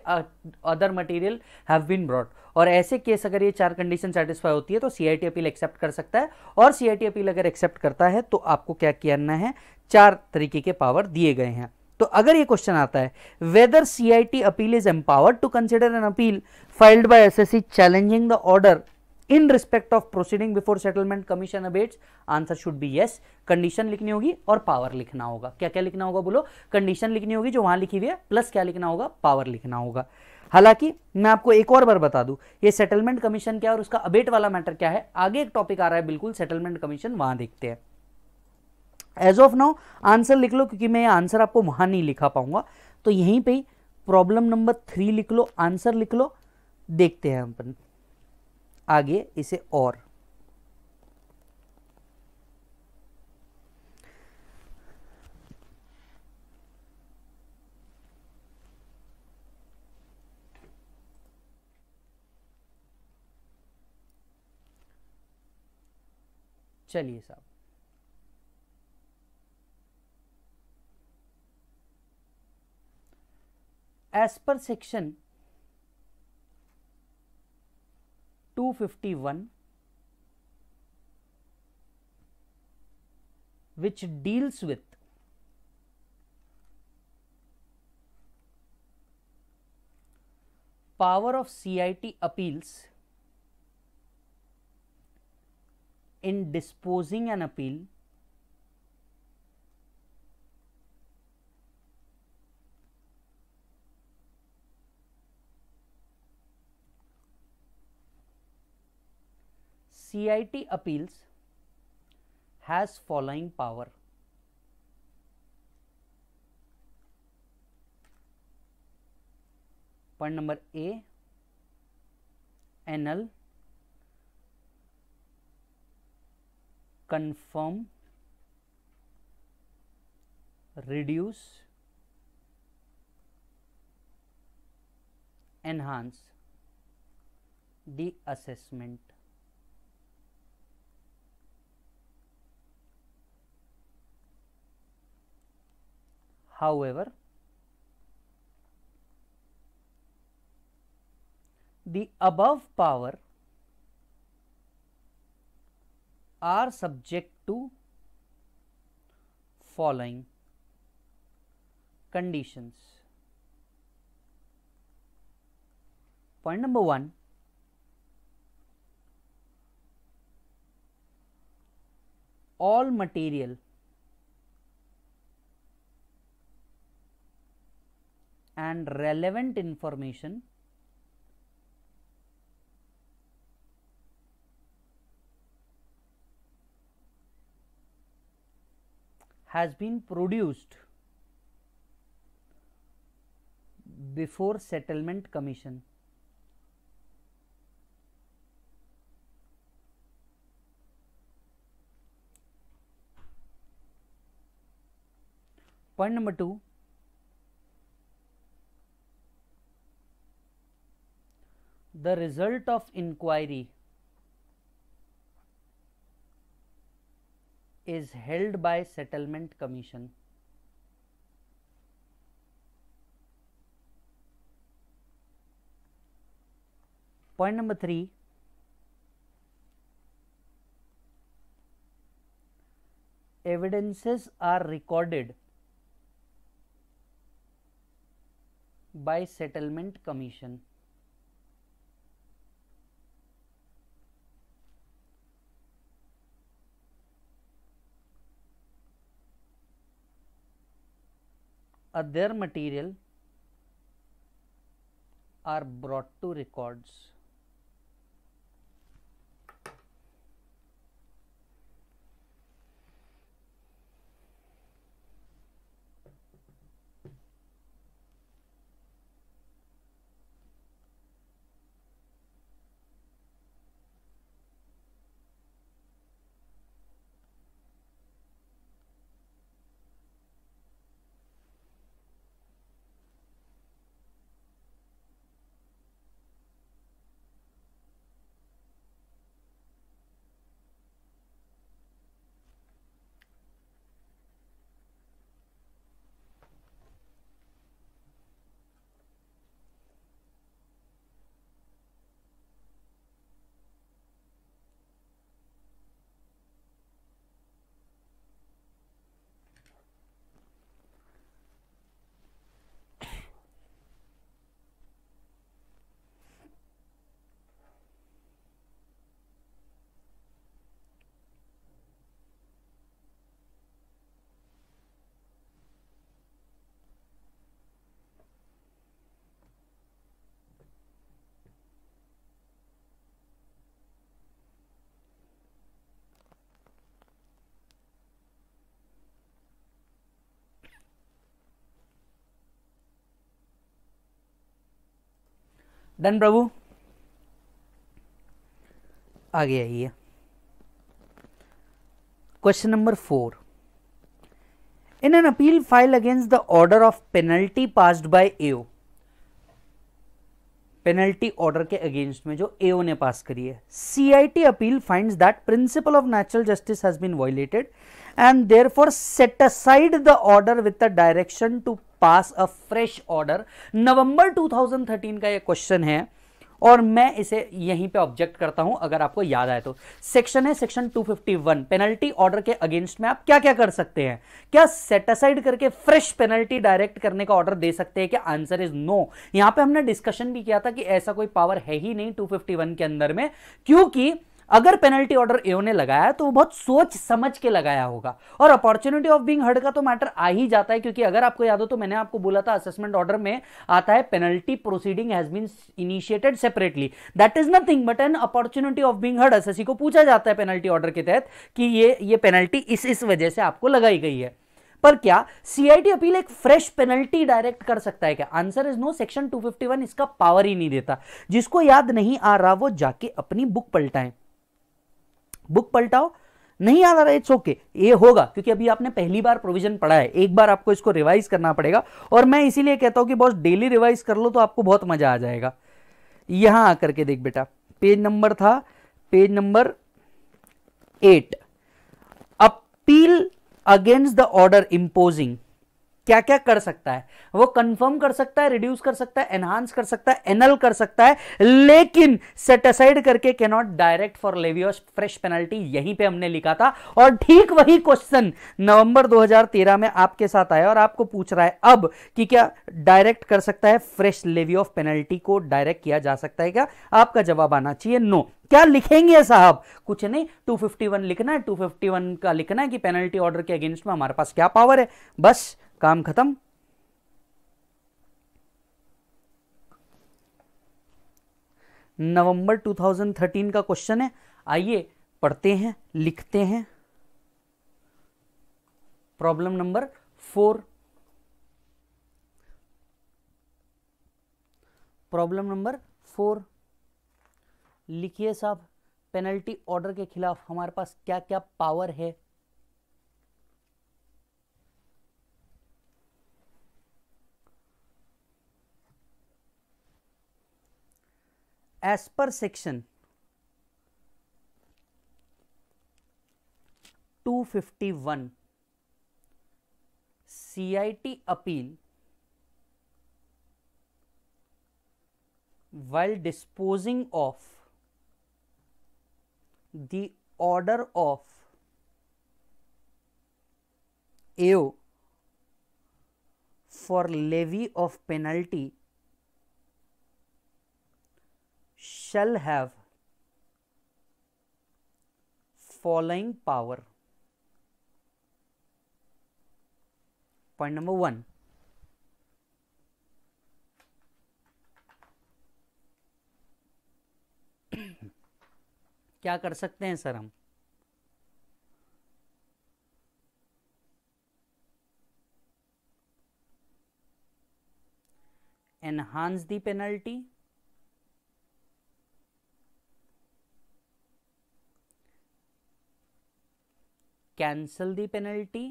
other material have been brought और ऐसे केस अगर ये चार कंडीशन सेटिस्फाई होती है तो सी अपील एक्सेप्ट कर सकता है और सी अपील अगर एक्सेप्ट करता है तो आपको क्या करना है चार तरीके के पावर दिए गए हैं तो अगर ये क्वेश्चन आता है whether C I T appeal is empowered to consider an appeal filed by assessee challenging the order in respect of proceeding before settlement commission abates answer should be yes condition लिखनी होगी और power लिखना होगा क्या क्या लिखना होगा बोलो कंडीशन लिखनी होगी जो वहां लिखी हुई है प्लस क्या लिखना होगा पावर लिखना होगा हालांकि मैं आपको एक और बार बता दूं ये सेटलमेंट कमीशन क्या है और उसका अबेट वाला मैटर क्या है आगे एक टॉपिक आ रहा है बिल्कुल सेटलमेंट कमीशन वहां देखते हैं एज ऑफ नाउ आंसर लिख लो क्योंकि मैं आंसर आपको वहां नहीं लिखा पाऊंगा तो यहीं पे प्रॉब्लम नंबर थ्री लिख लो आंसर लिख लो देखते हैं अपन आगे इसे और चलिए साहब as per section 251 which deals with power of CIT appeals in disposing an appeal CIT appeals has following power. Point number A, annul confirm reduce enhance the assessment However, the above power are subject to following conditions. Point number 1 all material and relevant information has been produced before settlement commission. Point number 2 the result of inquiry is held by settlement commission. Point number 3 evidences are recorded by settlement commission. or their material are brought to records. Done प्रभु आगे आइए question number four in an appeal filed against the order of penalty passed by AO penalty order के against में जो AO ने pass करी है CIT appeal finds that principle of natural justice has been violated and therefore set aside the order with the direction to pass a fresh order November 2013 का यह question है और मैं इसे यहीं पे ऑब्जेक्ट करता हूं अगर आपको याद आए तो सेक्शन है सेक्शन 251 पेनल्टी ऑर्डर के अगेंस्ट में आप क्या क्या कर सकते हैं क्या सेटासाइड करके फ्रेश पेनल्टी डायरेक्ट करने का ऑर्डर दे सकते हैं क्या आंसर इज नो यहां पे हमने डिस्कशन भी किया था कि ऐसा कोई पावर है ही नहीं 251 के अंदर में क्योंकि अगर पेनल्टी ऑर्डर एओ ने लगाया तो वो बहुत सोच समझ के लगाया होगा और अपॉर्चुनिटी ऑफ बीइंग हर्ड का तो मैटर आ ही जाता है क्योंकि अगर आपको याद हो तो मैंने आपको बोला था असेसमेंट ऑर्डर में आता है penalty proceeding has been initiated separately that is nothing but an opportunity of being heard as को पूछा जाता है पेनल्टी ऑर्डर के तहत कि ये ये पेनल्टी इस इस वजह से आपको लगाई गई है पर क्या सीआईटी अपील एक फ्रेश पेनल्टी डायरेक्ट कर सकता है क्या आंसर इज नो सेक्शन 251 इसका पावर ही नहीं देता जिसको याद नहीं आ रहा वो जाके अपनी बुक पलटाएं बुक पलटाओ नहीं याद आ रहा इट्स ओके ये होगा क्योंकि अभी आपने पहली बार प्रोविजन पढ़ा है एक बार आपको इसको रिवाइज करना पड़ेगा और मैं इसीलिए कहता हूं कि बॉस डेली रिवाइज कर लो तो आपको बहुत मजा आ जाएगा यहां आकर के देख बेटा पेज नंबर था page number eight appeal against the order imposing क्या क्या कर सकता है वो कंफर्म कर सकता है रिड्यूस कर सकता है एनहांस कर सकता है एनल कर सकता है लेकिन सेट असाइड करके cannot direct for levy of fresh penalty यहीं पे हमने लिखा था और ठीक वही क्वेश्चन नवंबर 2013 में आपके साथ आया और आपको पूछ रहा है अब कि क्या डायरेक्ट कर सकता है फ्रेश लेवी ऑफ पेनल्टी को डायरेक्ट किया जा सकता है क्या आपका जवाब आना चाहिए नो क्या लिखेंगे साहब कुछ नहीं 251 लिखना है 251 का लिखना है कि पेनल्टी ऑर्डर के अगेंस्ट में हमारे पास क्या पावर है बस काम खत्म नवंबर 2013 का क्वेश्चन है आइए पढ़ते हैं लिखते हैं problem number four problem number four लिखिए साहब पेनल्टी ऑर्डर के खिलाफ हमारे पास क्या क्या पावर है as per section 251 CIT appeal while disposing of the order of AO for levy of penalty shall have following power point number 1 क्या कर सकते हैं सर हम enhance the penalty cancel the penalty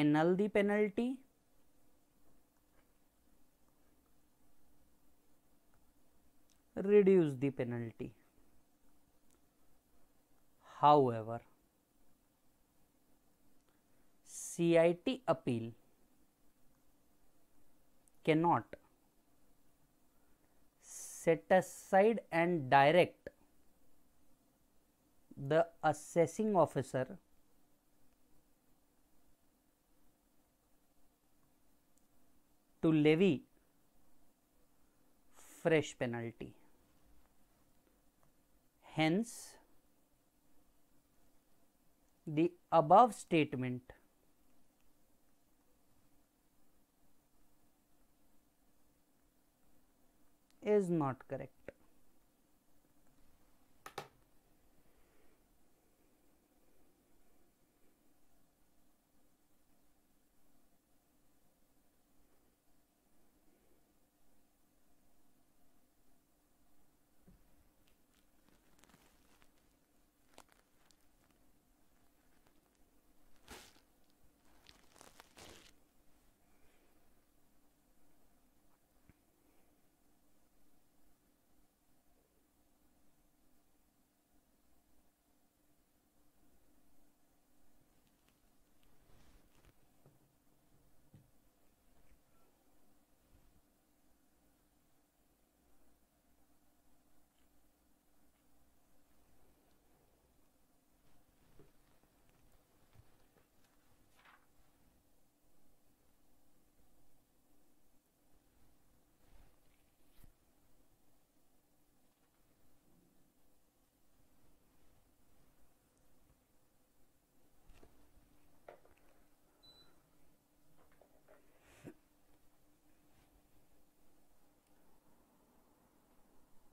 annul the penalty reduce the penalty however CIT appeal cannot set aside and direct the assessing officer to levy fresh penalty. Hence, the above statement is not correct.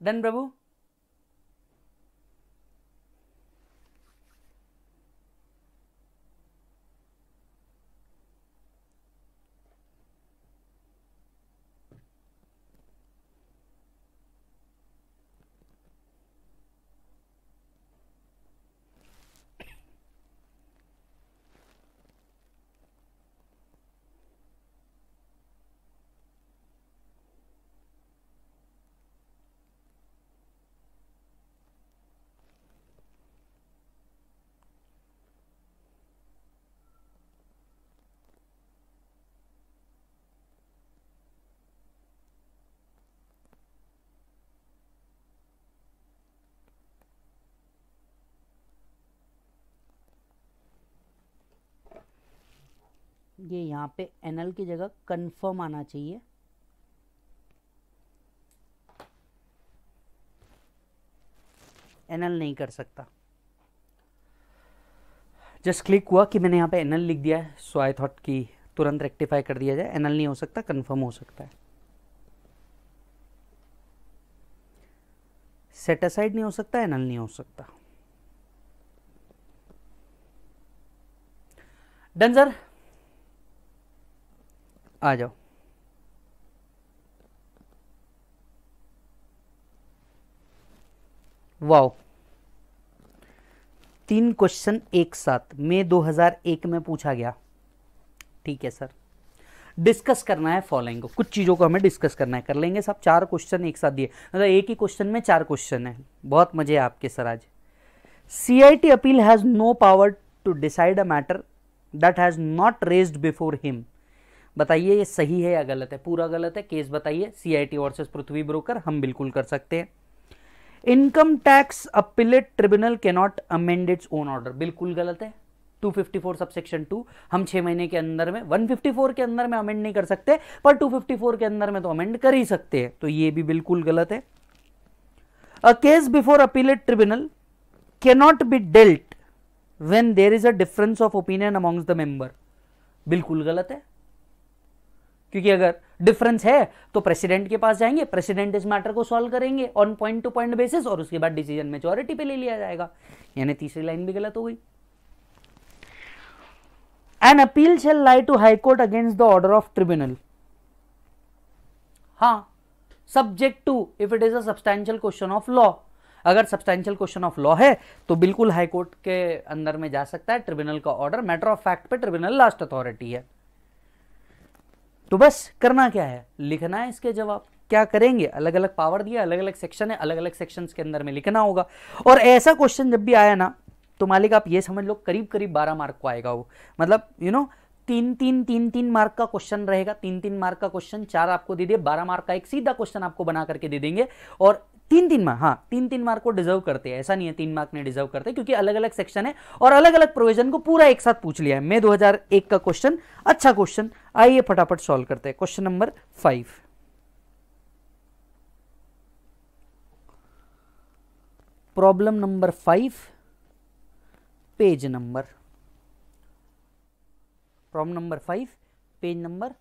Then Prabhu, ये यहाँ पे anal की जगह confirm आना चाहिए anal नहीं कर सकता जस्ट क्लिक हुआ कि मैंने यहाँ पे एनल लिख दिया है सो आई थॉट कि तुरंत रेक्टिफाई कर दिया जाए एनल नहीं हो सकता कन्फर्म हो सकता है सेटेसाइड नहीं हो सकता एनल नहीं हो सकता डन सर आ जाओ वाओ तीन क्वेश्चन एक साथ मई 2001 में पूछा गया ठीक है सर डिस्कस करना है फॉलोइंग को कुछ चीज़ों को हमें डिस्कस करना है कर लेंगे सब चार क्वेश्चन एक साथ दिए मतलब एक ही क्वेश्चन में चार क्वेश्चन है बहुत मजे आपके सर आज CIT appeal has no power to decide a matter that has not raised before him बताइए ये सही है या गलत है पूरा गलत है केस बताइए C I T versus Prithvi broker हम बिल्कुल कर सकते हैं income tax appellate tribunal can not amend its own order बिल्कुल गलत है 254 फिफ्टी फोर सबसेक्शन टू हम छह महीने के अंदर में 154 के अंदर में अमेंड नहीं कर सकते पर 254 के अंदर में तो अमेंड कर ही सकते हैं तो ये भी बिल्कुल गलत है a case before appellate tribunal can not be dealt when there is a difference of opinion amongst the member बिल्कुल गलत है क्योंकि अगर डिफरेंस है तो प्रेसिडेंट के पास जाएंगे प्रेसिडेंट इस मैटर को सॉल्व करेंगे on point to point basis और उसके बाद डिसीजन मेजोरिटी पे ले लिया जाएगा यानी तीसरी लाइन भी गलत हो गई an appeal shall lie to high court against the order of tribunal हा subject to if it is a substantial question of law अगर सब्सटैंशियल क्वेश्चन ऑफ लॉ है तो बिल्कुल हाईकोर्ट के अंदर में जा सकता है ट्रिब्यूनल का ऑर्डर मैटर ऑफ फैक्ट पे ट्रिब्यूनल लास्ट अथॉरिटी है तो बस करना क्या है लिखना है इसके जवाब क्या करेंगे अलग अलग पावर दिया अलग अलग सेक्शन है अलग अलग सेक्शन के अंदर में लिखना होगा और ऐसा क्वेश्चन जब भी आया ना तो मालिक आप ये समझ लो करीब करीब बारह मार्क को आएगा वो मतलब यू नो तीन तीन तीन तीन मार्क का क्वेश्चन रहेगा तीन तीन मार्क का क्वेश्चन चार आपको दे दिए बारह मार्क का एक सीधा क्वेश्चन आपको बना करके दे देंगे और तीन तीन मार्क हाँ तीन तीन मार्क को डिजर्व करते हैं ऐसा नहीं है तीन मार्क नहीं डिजर्व करते क्योंकि अलग अलग सेक्शन है और अलग अलग प्रोविजन को पूरा एक साथ पूछ लिया है मैं 2001 का क्वेश्चन अच्छा क्वेश्चन आइए फटाफट सॉल्व करते हैं question number five problem number five page number problem number five page number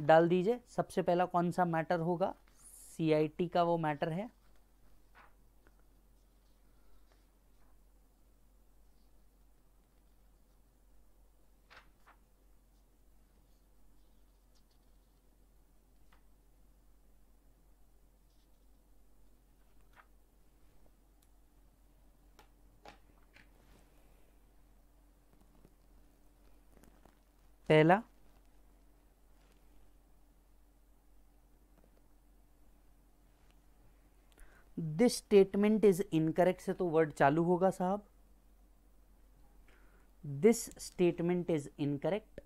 डाल दीजिए सबसे पहला कौन सा मैटर होगा सीआईटी का वो मैटर है पहला दिस स्टेटमेंट इज इनकरेक्ट से तो वर्ड चालू होगा साहब this statement is incorrect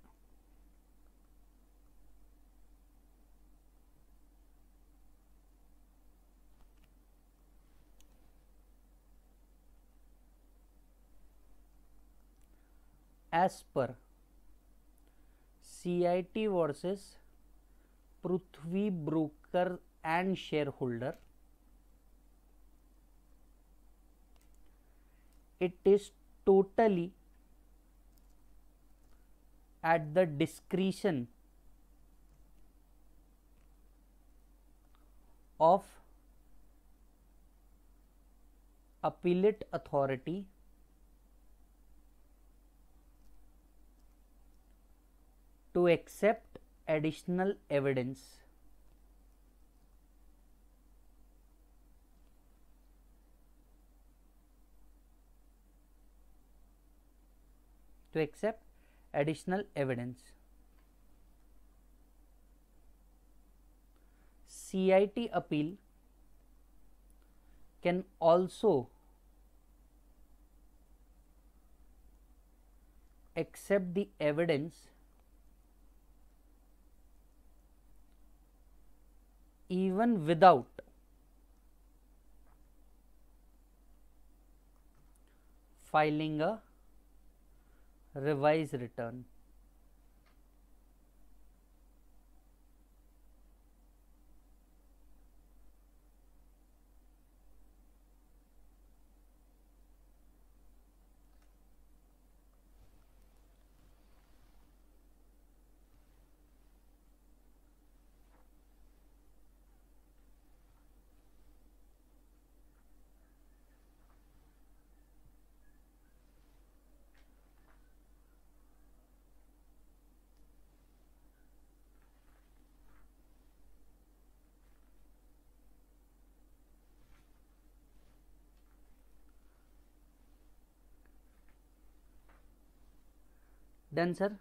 as per CIT versus Pruthvi broker and shareholder. It is totally at the discretion of appellate authority to accept additional evidence. to accept additional evidence. CIT appeal can also accept the evidence even without filing a revised return. Done sir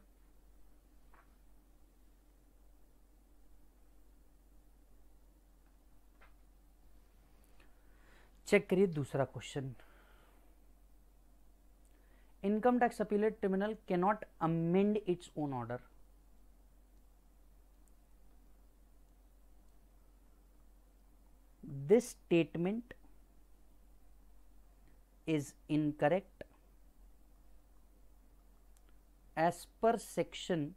check करिए दूसरा question income tax appellate tribunal cannot amend its own order this statement is incorrect as per section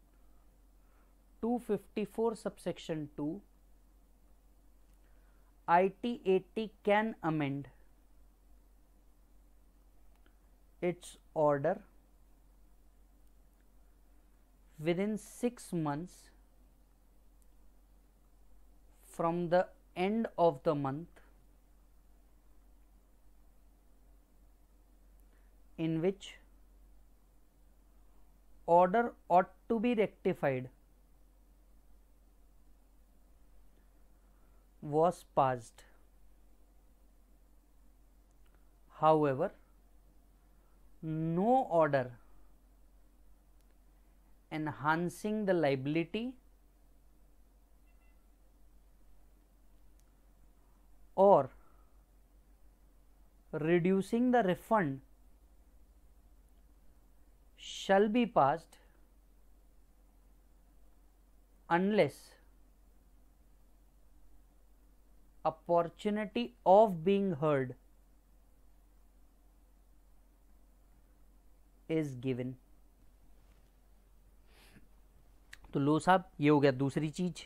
254 subsection 2 ITAT can amend its order within 6 months from the end of the month in which order ought to be rectified was passed. However, no order enhancing the liability or reducing the refund shall be passed unless opportunity of being heard is given तो लो साहब ये हो गया दूसरी चीज़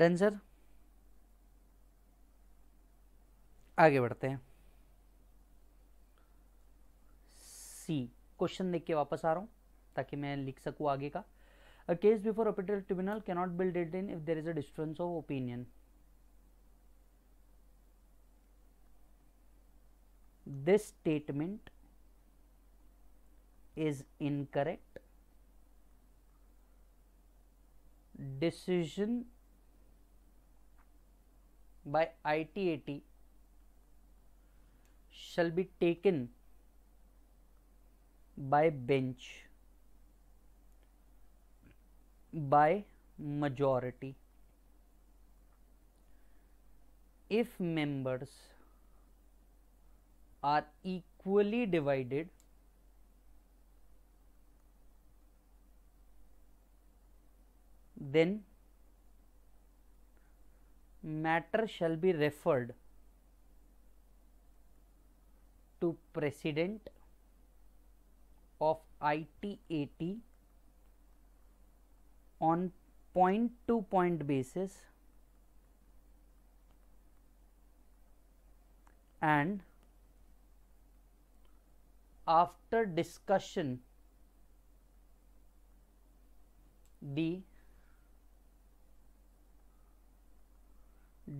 done sir आगे बढ़ते हैं सी question देख के वापस आ रहा हूं ताकि मैं लिख सकू आगे का अ केस बिफोर अपीटल tribunal cannot build it in if there is a difference of opinion this statement is incorrect decision by ITAT shall be taken by bench by majority if members are equally divided then matter shall be referred to president of ITAT on point to point basis and after discussion the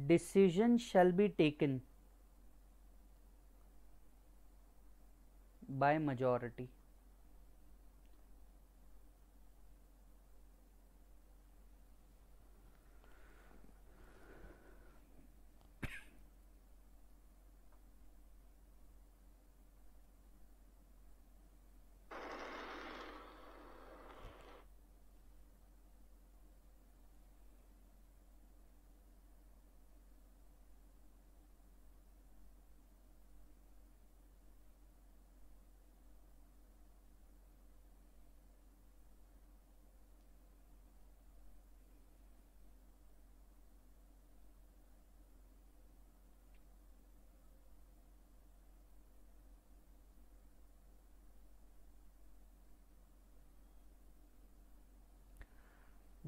decision shall be taken by majority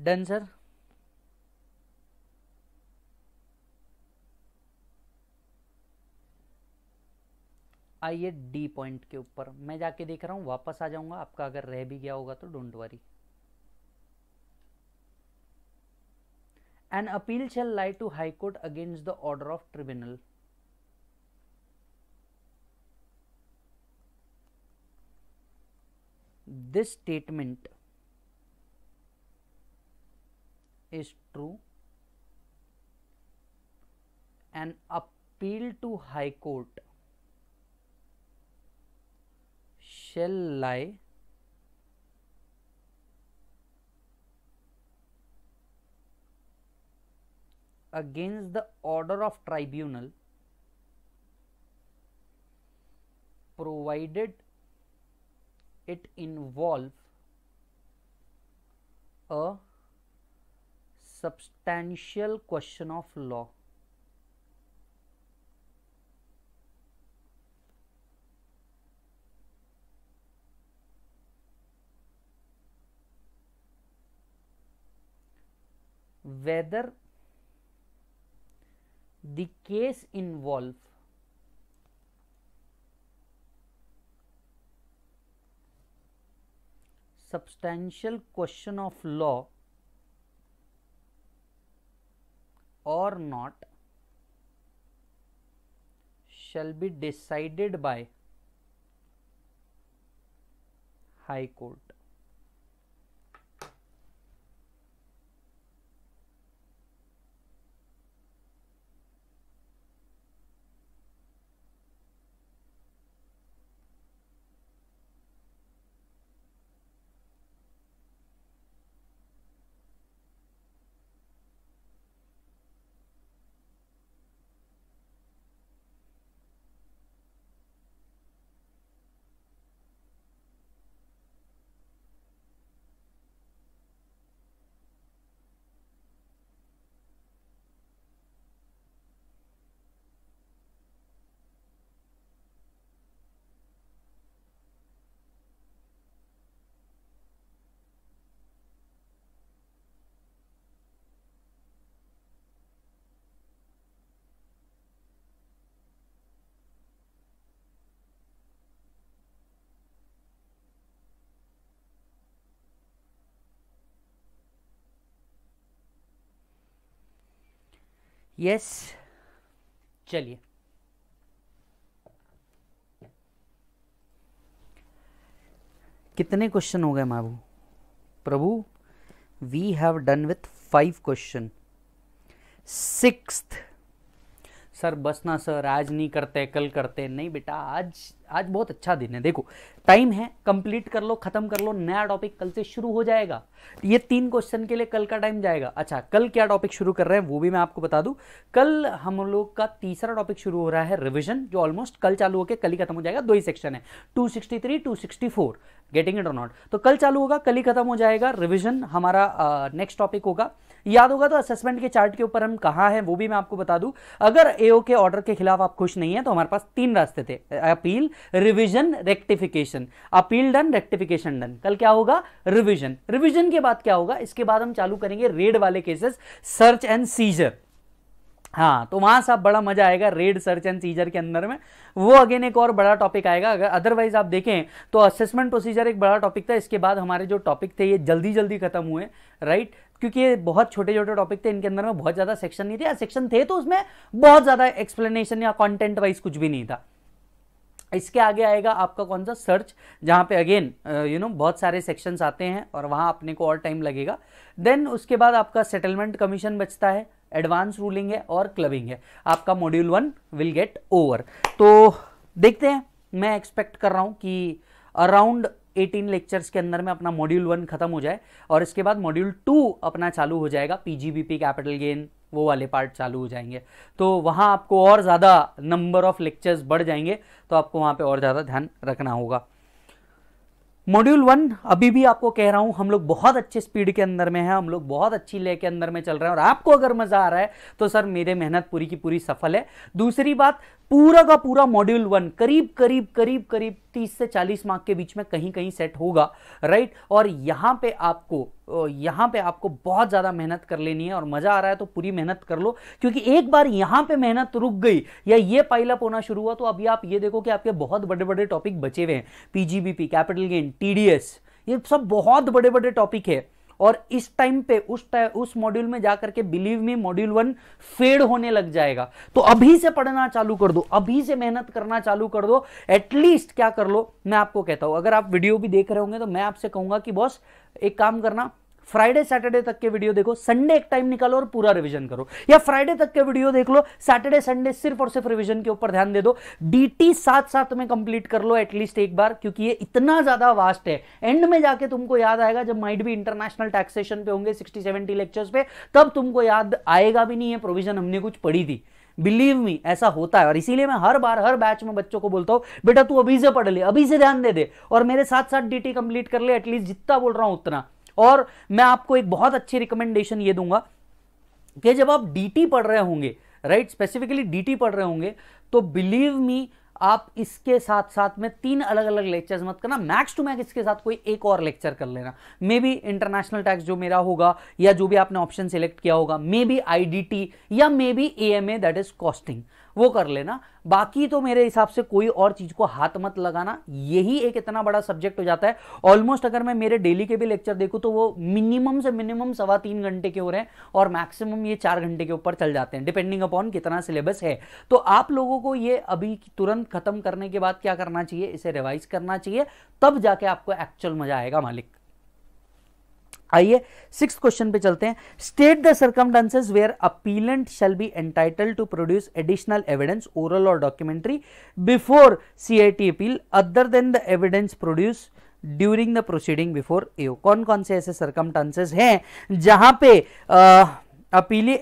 done sir आइए D point के ऊपर मैं जाके देख रहा हूँ वापस आ जाऊँगा आपका अगर रह भी गया होगा तो don't worry an appeal shall lie to high court against the order of tribunal this statement is true an appeal to high court shall lie against the order of tribunal provided it involve a substantial question of law. whether the case involve substantial question of law or not shall be decided by High Court. Yes चलिए कितने question हो गए माबू प्रभु we have done with five question sixth sir बस ना sir आज नहीं करते कल करते नहीं बेटा आज आज बहुत अच्छा दिन है देखो टाइम है कंप्लीट कर लो खत्म कर लो नया टॉपिक कल से शुरू हो जाएगा ये तीन क्वेश्चन के लिए कल का टाइम जाएगा अच्छा कल क्या टॉपिक शुरू कर रहे हैं वो भी मैं आपको बता दूं कल हम लोग का तीसरा टॉपिक शुरू हो रहा है रिविजन जो ऑलमोस्ट कल चालू होकर कल ही खत्म हो जाएगा दो ही सेक्शन है टू सिक्सटी गेटिंग इट और नॉट तो कल चालू होगा कल ही खत्म हो जाएगा रिविजन हमारा नेक्स्ट टॉपिक होगा याद होगा तो असेसमेंट के चार्ट के ऊपर हम कहाँ हैं वो भी मैं आपको बता दूं अगर एओ के ऑर्डर के खिलाफ आप खुश नहीं हैं तो हमारे पास तीन रास्ते थे appeal revision rectification appeal done rectification done कल क्या होगा रिवीजन रिवीजन के बाद क्या होगा इसके बाद हम चालू करेंगे रेड वाले केसेस सर्च एंड सीजर हाँ तो वहाँ से आप बड़ा मजा आएगा रेड सर्च एंड सीजर के अंदर में वो अगेन एक और बड़ा टॉपिक आएगा अगर अदरवाइज आप देखें तो असेसमेंट प्रोसीजर एक बड़ा टॉपिक था इसके बाद हमारे जो टॉपिक थे ये जल्दी जल्दी खत्म हुए राइट क्योंकि ये बहुत छोटे छोटे टॉपिक थे इनके अंदर में बहुत ज़्यादा सेक्शन नहीं थे या सेक्शन थे तो उसमें बहुत ज़्यादा एक्सप्लेनेशन या कॉन्टेंट वाइज कुछ भी नहीं था इसके आगे आएगा आपका कौन सा सर्च जहाँ पे अगेन यू नो बहुत सारे सेक्शंस आते हैं और वहाँ अपने को और टाइम लगेगा देन उसके बाद आपका सेटलमेंट कमीशन बचता है एडवांस रूलिंग है और क्लबिंग है आपका module one will get over तो देखते हैं मैं एक्सपेक्ट कर रहा हूँ कि अराउंड 18 लेक्चर्स के अंदर में अपना मॉड्यूल वन खत्म हो जाए और इसके बाद मॉड्यूल टू अपना चालू हो जाएगा पीजीबीपी कैपिटल गेन वो वाले पार्ट चालू हो जाएंगे तो वहाँ आपको और ज़्यादा नंबर ऑफ लेक्चर्स बढ़ जाएंगे तो आपको वहाँ पे और ज़्यादा ध्यान रखना होगा मॉड्यूल वन अभी भी आपको कह रहा हूं हम लोग बहुत अच्छे स्पीड के अंदर में हैं हम लोग बहुत अच्छी ले के अंदर में चल रहे हैं और आपको अगर मज़ा आ रहा है तो सर मेरे मेहनत पूरी की पूरी सफल है दूसरी बात पूरा का पूरा मॉड्यूल वन करीब करीब करीब करीब 30 से 40 मार्क के बीच में कहीं कहीं सेट होगा राइट और यहां पे आपको यहां पे आपको बहुत ज़्यादा मेहनत कर लेनी है और मज़ा आ रहा है तो पूरी मेहनत कर लो क्योंकि एक बार यहां पे मेहनत रुक गई या ये पाइलअप होना शुरू हुआ तो अभी आप ये देखो कि आपके बहुत बड़े बड़े टॉपिक बचे हुए हैं पीजीबीपी कैपिटल गेन टीडीएस ये सब बहुत बड़े बड़े टॉपिक है और इस टाइम पे उस उस मॉड्यूल में जाकर के बिलीव में मॉड्यूल वन फेड होने लग जाएगा तो अभी से पढ़ना चालू कर दो अभी से मेहनत करना चालू कर दो एटलीस्ट क्या कर लो मैं आपको कहता हूं अगर आप वीडियो भी देख रहे होंगे तो मैं आपसे कहूंगा कि बॉस एक काम करना फ्राइडे सैटरडे तक के वीडियो देखो संडे एक टाइम निकालो और पूरा रिवीजन करो या फ्राइडे तक के वीडियो देख लो सैटरडे संडे सिर्फ और सिर्फ रिवीजन के ऊपर ध्यान दे दो डीटी साथ साथ में कंप्लीट कर लो एटलीस्ट एक बार क्योंकि ये इतना ज्यादा वास्ट है एंड में जाके तुमको याद आएगा जब माइट भी इंटरनेशनल टैक्सेशन पे होंगे सिक्सटी सेवेंटी लेक्चर्स पे तब तुमको याद आएगा भी नहीं है प्रोविजन हमने कुछ पढ़ी थी बिलीव मी ऐसा होता है और इसीलिए मैं हर बार हर बैच में बच्चों को बोलता हूं बेटा तू अभी से पढ़ ले अभी से ध्यान दे दे और मेरे साथ साथ डीटी कंप्लीट कर ले एटलीस्ट जितना बोल रहा हूं उतना और मैं आपको एक बहुत अच्छी रिकमेंडेशन ये दूंगा कि जब आप डीटी पढ़ रहे होंगे राइट स्पेसिफिकली डीटी पढ़ रहे होंगे तो बिलीव मी आप इसके साथ साथ में तीन अलग अलग लेक्चर्स मत करना मैक्स टू मैक्स इसके साथ कोई एक और लेक्चर कर लेना मे बी इंटरनेशनल टैक्स जो मेरा होगा या जो भी आपने ऑप्शन सिलेक्ट किया होगा मे बी आईडीटी या may be AMA that is costing वो कर लेना बाकी तो मेरे हिसाब से कोई और चीज़ को हाथ मत लगाना यही एक इतना बड़ा सब्जेक्ट हो जाता है ऑलमोस्ट अगर मैं मेरे डेली के भी लेक्चर देखूँ तो वो मिनिमम से मिनिमम सवा तीन घंटे के हो रहे हैं और मैक्सिमम ये चार घंटे के ऊपर चल जाते हैं डिपेंडिंग अपॉन कितना सिलेबस है तो आप लोगों को ये अभी तुरंत खत्म करने के बाद क्या करना चाहिए इसे रिवाइज करना चाहिए तब जाके आपको एक्चुअल मजा आएगा मालिक आइए सिक्स क्वेश्चन पे चलते हैं state the circumstances where appellant shall be entitled to produce additional evidence oral और documentary before CIT appeal other than the evidence produce during the proceeding before AO कौन कौन से ऐसे सर्कमटांसेस हैं जहां पे अपीली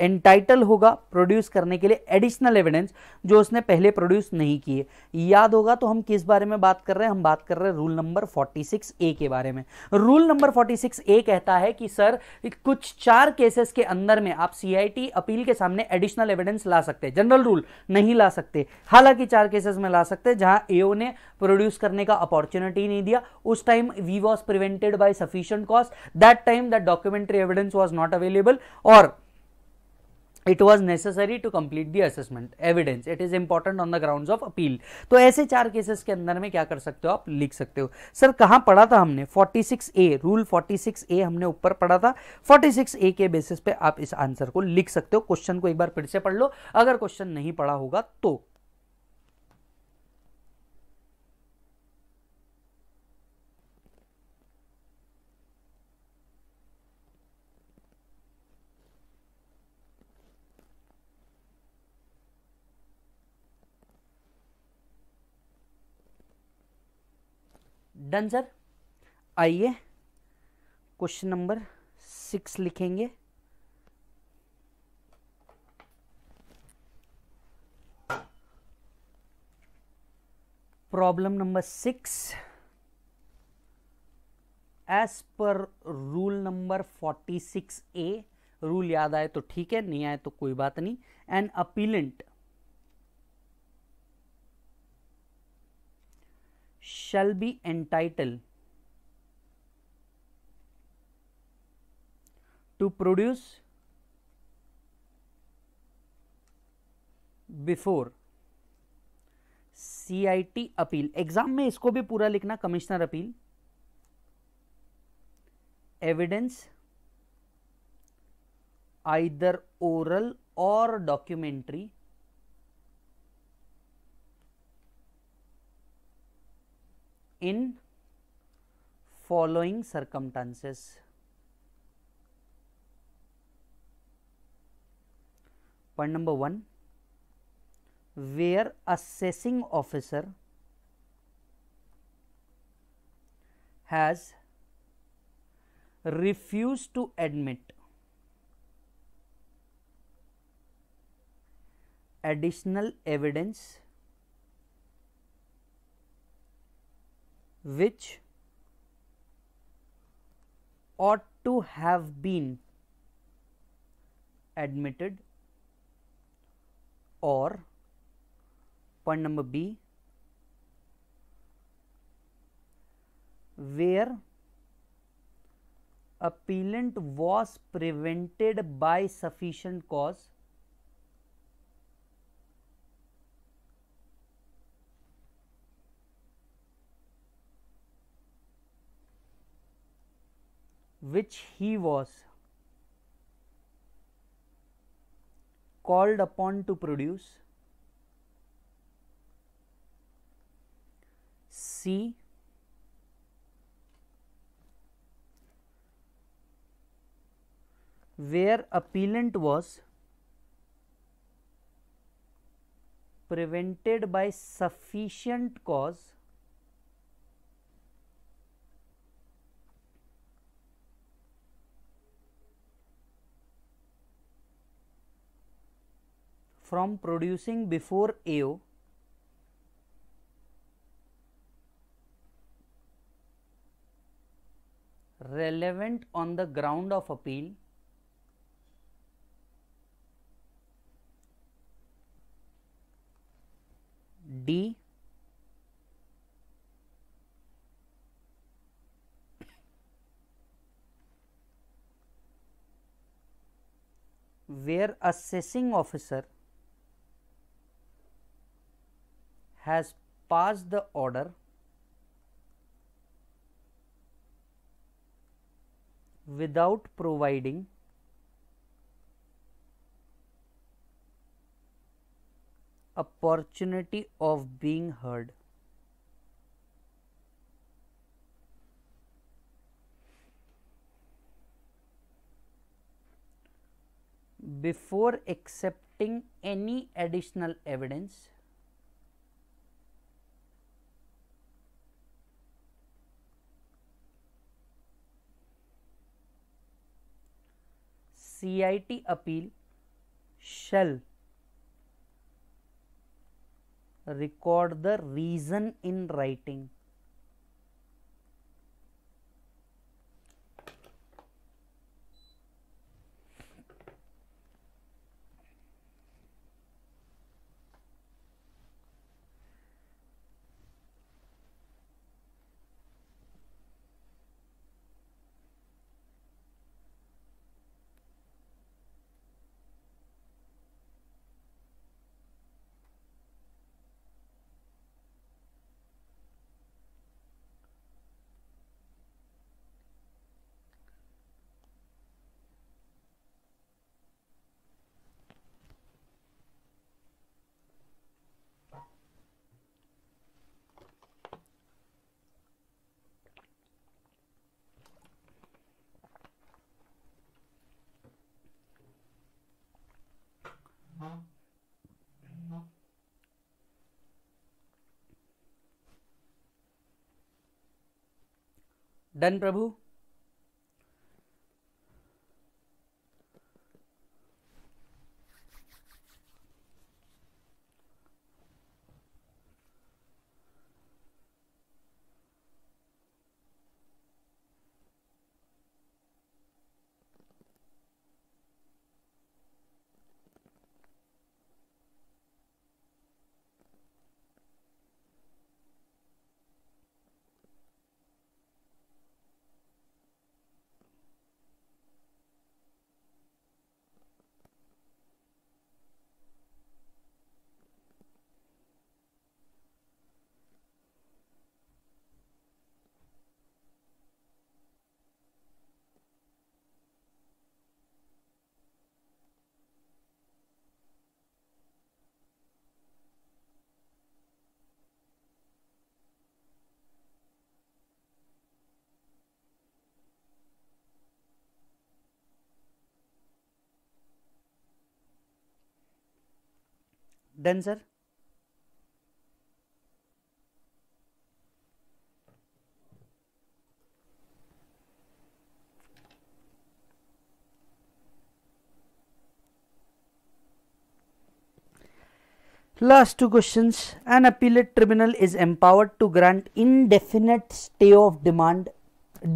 एंटाइटल होगा प्रोड्यूस करने के लिए एडिशनल एविडेंस जो उसने पहले प्रोड्यूस नहीं किए याद होगा तो हम किस बारे में बात कर रहे हैं हम बात कर रहे हैं रूल नंबर 46 ए के बारे में रूल नंबर 46 ए कहता है कि सर कुछ चार केसेस के अंदर में आप सीआईटी अपील के सामने एडिशनल एविडेंस ला सकते हैं जनरल रूल नहीं ला सकते हालांकि चार केसेस में ला सकते हैं जहां एओ ने प्रोड्यूस करने का अपॉर्चुनिटी नहीं दिया उस time we was prevented by sufficient cost that time that documentary evidence was not available और it was necessary to complete the assessment evidence it is important on the ground of appeal तो ऐसे चार cases के अंदर में क्या कर सकते हो आप लिख सकते हो सर कहाँ पढ़ा था हमने 46 ए रूल 46 ए हमने ऊपर पढ़ा था 46 ए के बेसिस पे आप इस आंसर को लिख सकते हो क्वेश्चन को एक बार फिर से पढ़ लो अगर क्वेश्चन नहीं पढ़ा होगा तो सर आइए क्वेश्चन नंबर सिक्स लिखेंगे problem number six as per rule number forty six A rule याद आए तो ठीक है नहीं आए तो कोई बात नहीं an appellant shall be entitled to produce before C I T appeal exam में इसको भी पूरा लिखना commissioner appeal evidence either oral और documentary in following circumstances. Point number 1 where assessing officer has refused to admit additional evidence which ought to have been admitted or point number B where appellant was prevented by sufficient cause which he was called upon to produce C where appellant was prevented by sufficient cause from producing before AO relevant on the ground of appeal D where assessing officer has passed the order without providing opportunity of being heard. Before accepting any additional evidence, CIT appeal shall record the reason in writing done प्रभु Done, sir? Last two questions. An appellate tribunal is empowered to grant indefinite stay of demand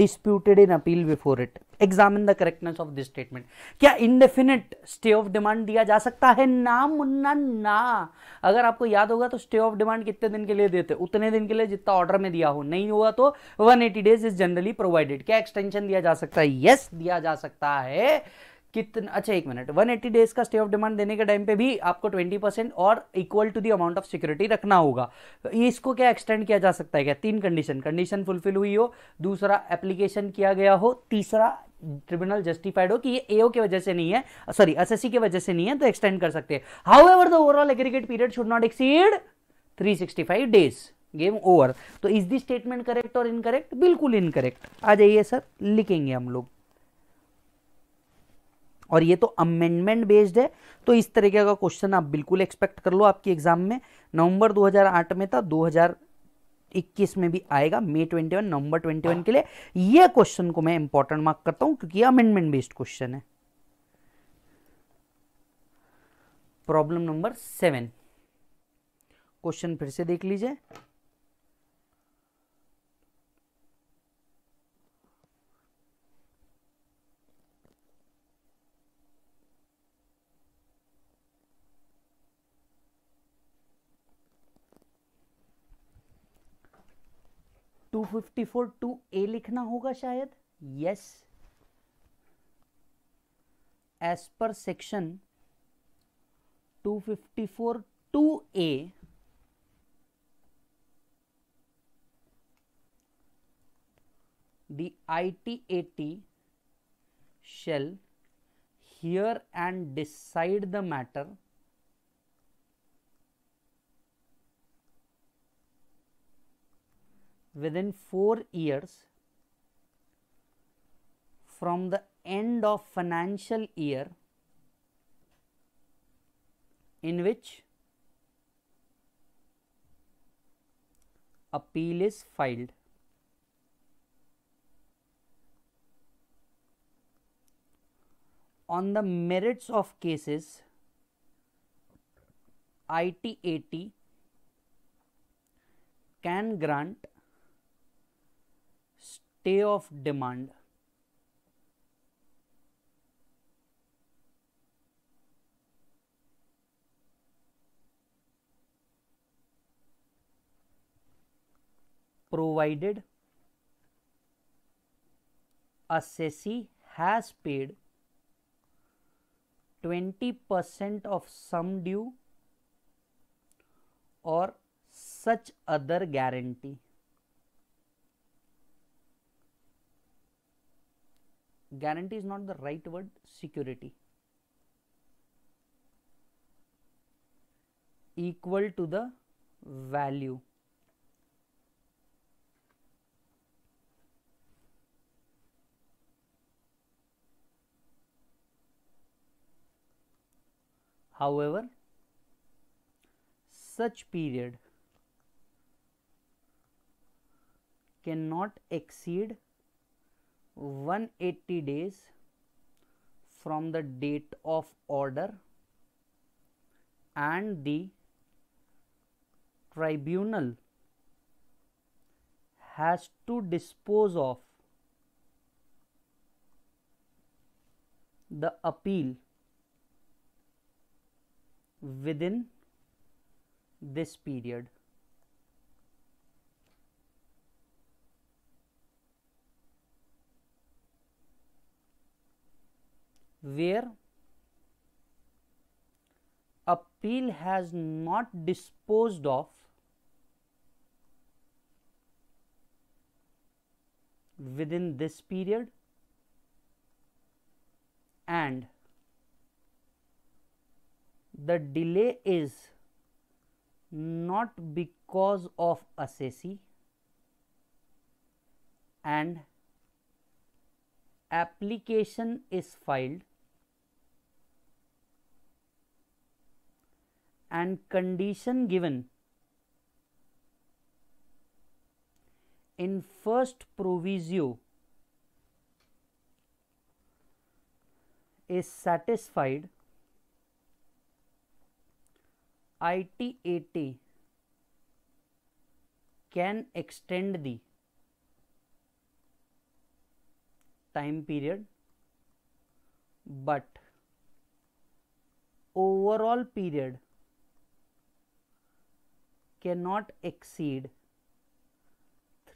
disputed in appeal before it. Examine the correctness of this statement क्या indefinite stay of demand दिया जा सकता है ना मुन्ना ना अगर आपको याद होगा तो स्टे ऑफ डिमांड कितने दिन के लिए देते उतने दिन के लिए जितना ऑर्डर में दिया हो नहीं होगा तो 180 डेज इज जनरली प्रोवाइडेड क्या एक्सटेंशन दिया जा सकता है यस yes, दिया जा सकता है कितना अच्छा एक मिनट 180 डेज का स्टे ऑफ डिमांड देने के टाइम पे भी आपको 20 परसेंट और equal to the amount of security रखना होगा इसको क्या एक्सटेंड किया जा सकता है क्या तीन कंडीशन कंडीशन फुलफिल हुई हो दूसरा एप्लीकेशन किया गया हो तीसरा ट्रिब्यूनल जस्टिफाइड हो कि ये एओ की वजह से नहीं है सॉरी एसएससी की वजह से नहीं है तो एक्सटेंड कर सकते हैं how the overall aggregate period should not exceed 365 days game over तो इज दिस स्टेटमेंट करेक्ट और इनकरेक्ट बिल्कुल इनकरेक्ट आ जाइए सर लिखेंगे हम लोग और ये तो अमेंडमेंट बेस्ड है तो इस तरीके का क्वेश्चन आप बिल्कुल एक्सपेक्ट कर लो आपकी एग्जाम में नवंबर 2008 में था 2000 इक्कीस में भी आएगा May twenty one November twenty one के लिए यह क्वेश्चन को मैं इंपॉर्टेंट मार्क करता हूं क्योंकि अमेंडमेंट बेस्ड क्वेश्चन है प्रॉब्लम नंबर सेवन क्वेश्चन फिर से देख लीजिए 254 2a लिखना होगा शायद yes as per section 254 2a the ITAT shall hear and decide the matter within 4 years from the end of financial year in which appeal is filed on the merits of cases ITAT can grant day of demand. provided a sessee has paid 20% of sum due or such other guarantee. guarantee is not the right word security equal to the value however such period cannot exceed 180 days from the date of order and the tribunal has to dispose of the appeal within this period. where appeal has not disposed of within this period and the delay is not because of assessee and application is filed and condition given in first proviso is satisfied ITAT can extend the time period but overall period cannot exceed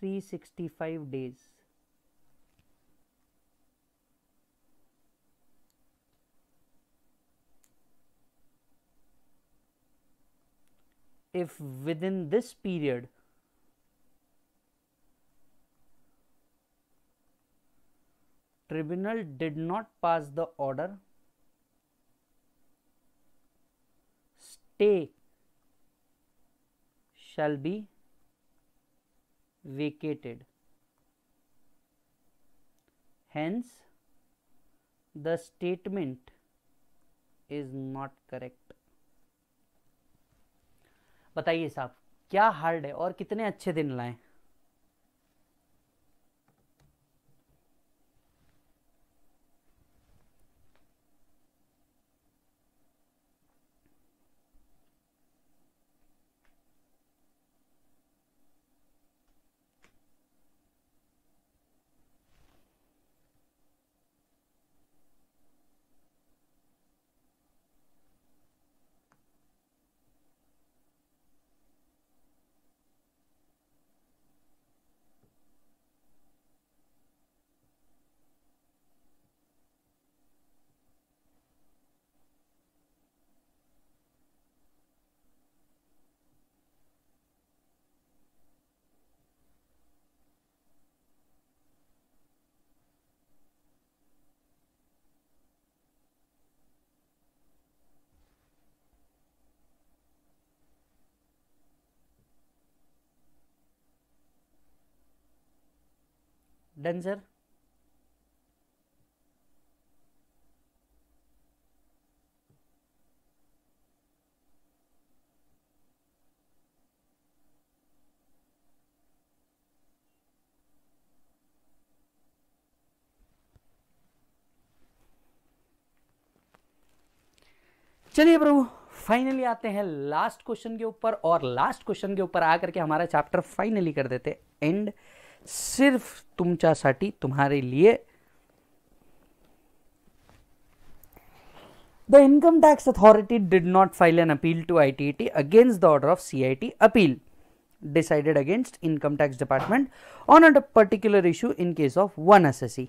365 days. If within this period tribunal did not pass the order, stay shall be vacated. Hence, the statement is not correct. बताइए साहब क्या hard है और कितने अच्छे दिन लाएं done चलिए प्रभु फाइनली आते हैं लास्ट क्वेश्चन के ऊपर और लास्ट क्वेश्चन के ऊपर आकर के हमारा चैप्टर फाइनली कर देते एंड सिर्फ तुम्हारा तुम्हारे लिए the income tax authority did not file an appeal to I T against the order of CIT appeal decided against income tax department on a particular issue in case of one एस एसएससी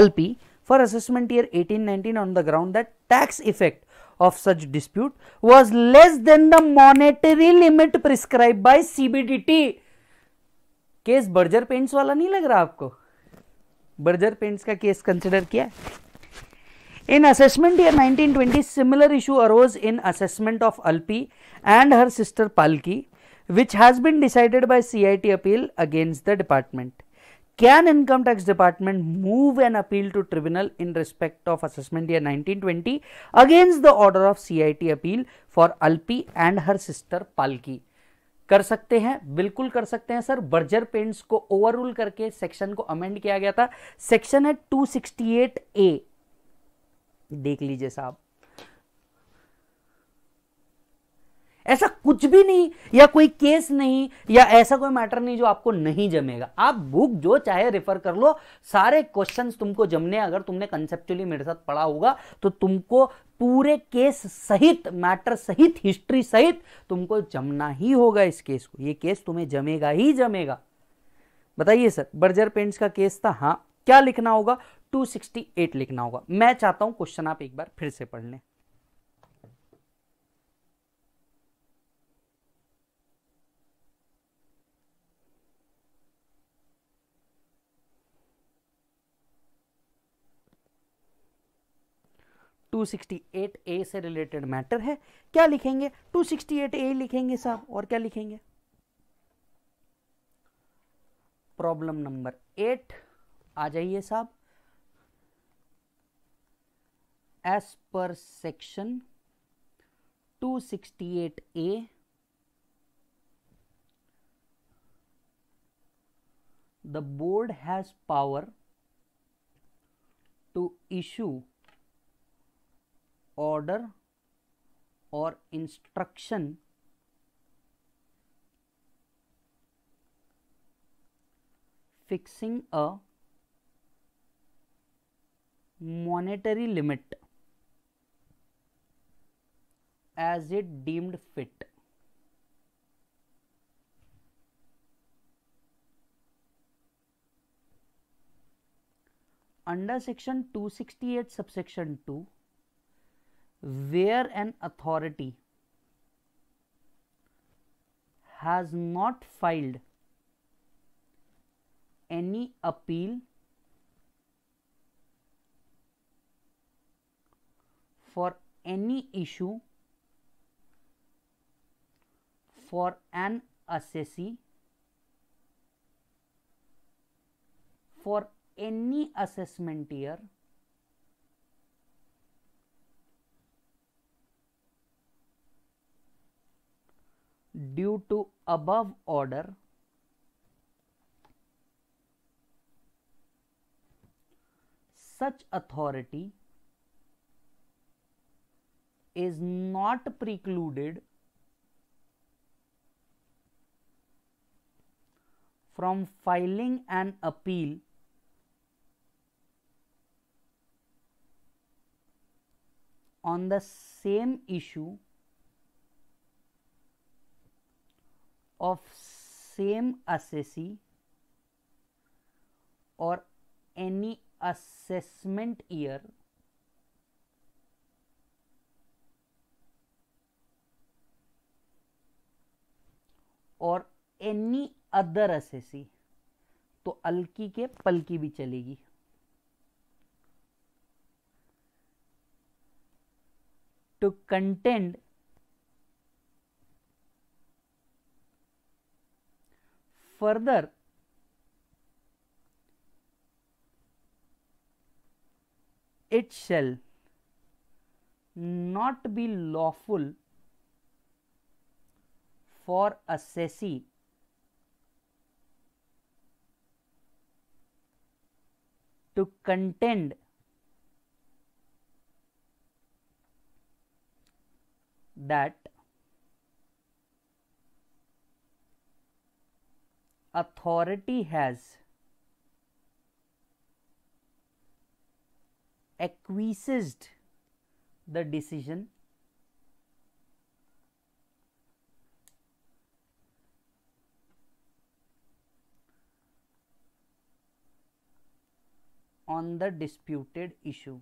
Alpi for assessment year nineteen on the ground that tax effect of such dispute was less than the monetary limit prescribe by CBDT case Berger Paints वाला नहीं लग रहा आपको Berger Paints का case consider किया in assessment year 1920 similar issue arose in assessment of Alpi and her sister Palki which has been decided by CIT appeal against the department can income tax department move an appeal to tribunal in respect of assessment year twenty against the order of CIT appeal for Alpi and her sister Palki कर सकते हैं बिल्कुल कर सकते हैं sir Berger Paints को overrule करके section को अमेंड किया गया था सेक्शन है 268 ए देख लीजिए साहब ऐसा कुछ भी नहीं या कोई केस नहीं या ऐसा कोई मैटर नहीं जो आपको नहीं जमेगा आप बुक जो चाहे रेफर कर लो सारे क्वेश्चंस तुमको जमने अगर तुमने कंसेप्चुअली मेरे साथ पढ़ा होगा तो तुमको पूरे केस सहित मैटर सहित हिस्ट्री सहित तुमको जमना ही होगा इस केस को ये केस तुम्हें जमेगा ही जमेगा बताइए सर बर्जर पेंट्स का केस था हाँ क्या लिखना होगा 268 लिखना होगा मैं चाहता हूं क्वेश्चन आप एक बार फिर से पढ़ लें ए से रिलेटेड मैटर है क्या लिखेंगे ए लिखेंगे साहब और क्या लिखेंगे प्रॉब्लम नंबर एट आ जाइए साहब as per section A the board has power to issue order or instruction fixing a monetary limit as it deemed fit. Under section 268 subsection 2, where an authority has not filed any appeal for any issue for an assessee for any assessment year due to above order such authority is not precluded from filing an appeal on the same issue of same assessee और any assessment year और any other assessee तो अलकी के पलकी भी चलेगी to contend further it shall not be lawful for a cessee to contend that authority has acquiesced the decision on the disputed issue.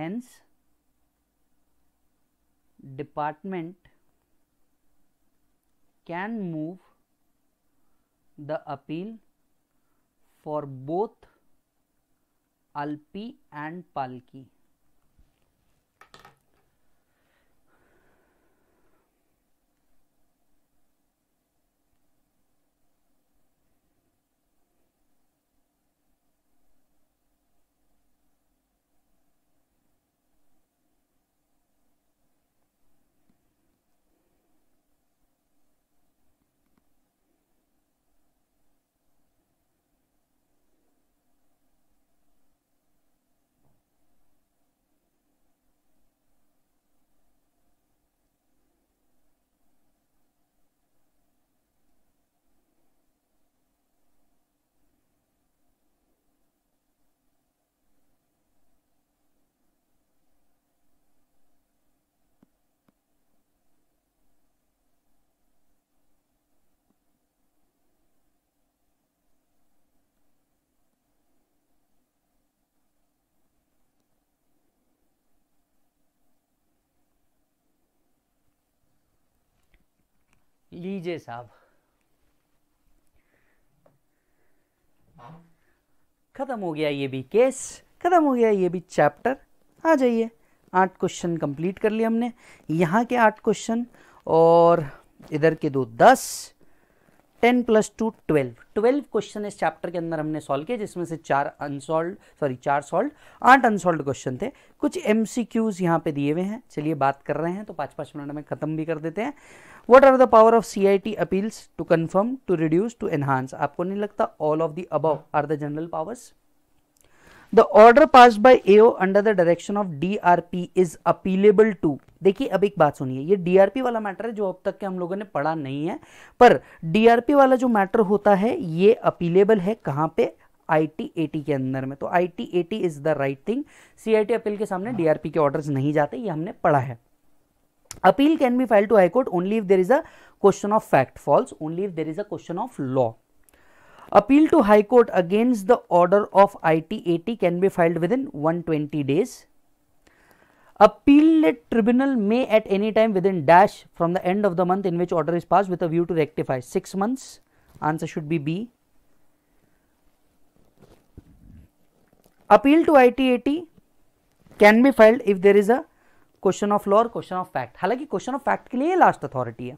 Hence, department can move the appeal for both Alpi and Palki. लीजिए साहब खत्म हो गया ये भी case खत्म हो गया ये भी चैप्टर आ जाइए आठ क्वेश्चन कंप्लीट कर लिए हमने यहाँ के आठ क्वेश्चन और इधर के दो दस ten plus two twelve twelve question इस चैप्टर के अंदर हमने सॉल्व किए जिसमें से चार अनसॉल्व सॉरी चार सॉल्व आठ अनसॉल्व क्वेश्चन थे कुछ एम सी क्यूज यहाँ पे दिए हुए हैं चलिए बात कर रहे हैं तो पाँच पाँच मिनट में खत्म भी कर देते हैं what are the power of C I T appeals to confirm to reduce to enhance आपको नहीं लगता all of the above are the general powers the order pass by AO under the direction of DRP is appealable to देखिए अब एक बात सुनिए ये DRP वाला मैटर है जो अब तक के हम लोगों ने पढ़ा नहीं है पर डीआरपी वाला जो मैटर होता है ये अपीलेबल है कहां पे आईटीएटी के अंदर में तो ITAT is the right thing CIT appeal के सामने डीआरपी हाँ। के ऑर्डर्स नहीं जाते ये हमने पढ़ा है appeal can be file to high court only if there is a question of fact false only if there is a question of law Appeal to High Court against the order of IT80 can be filed within 120 days. Appellate tribunal may at any time within dash from the end of the month in which order is passed with a view to rectify 6 months. Answer should be B. Appeal to IT80 can be filed if there is a question of law or question of fact. Halaki question of fact के लिए last authority है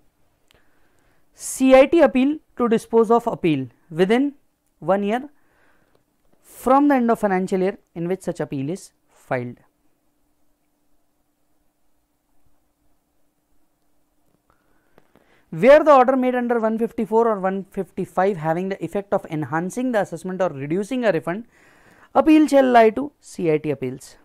CIT appeal to dispose of appeal within one year from the end of financial year in which such appeal is filed. Where the order made under 154 or 155 having the effect of enhancing the assessment or reducing a refund, appeal shall lie to CIT appeals.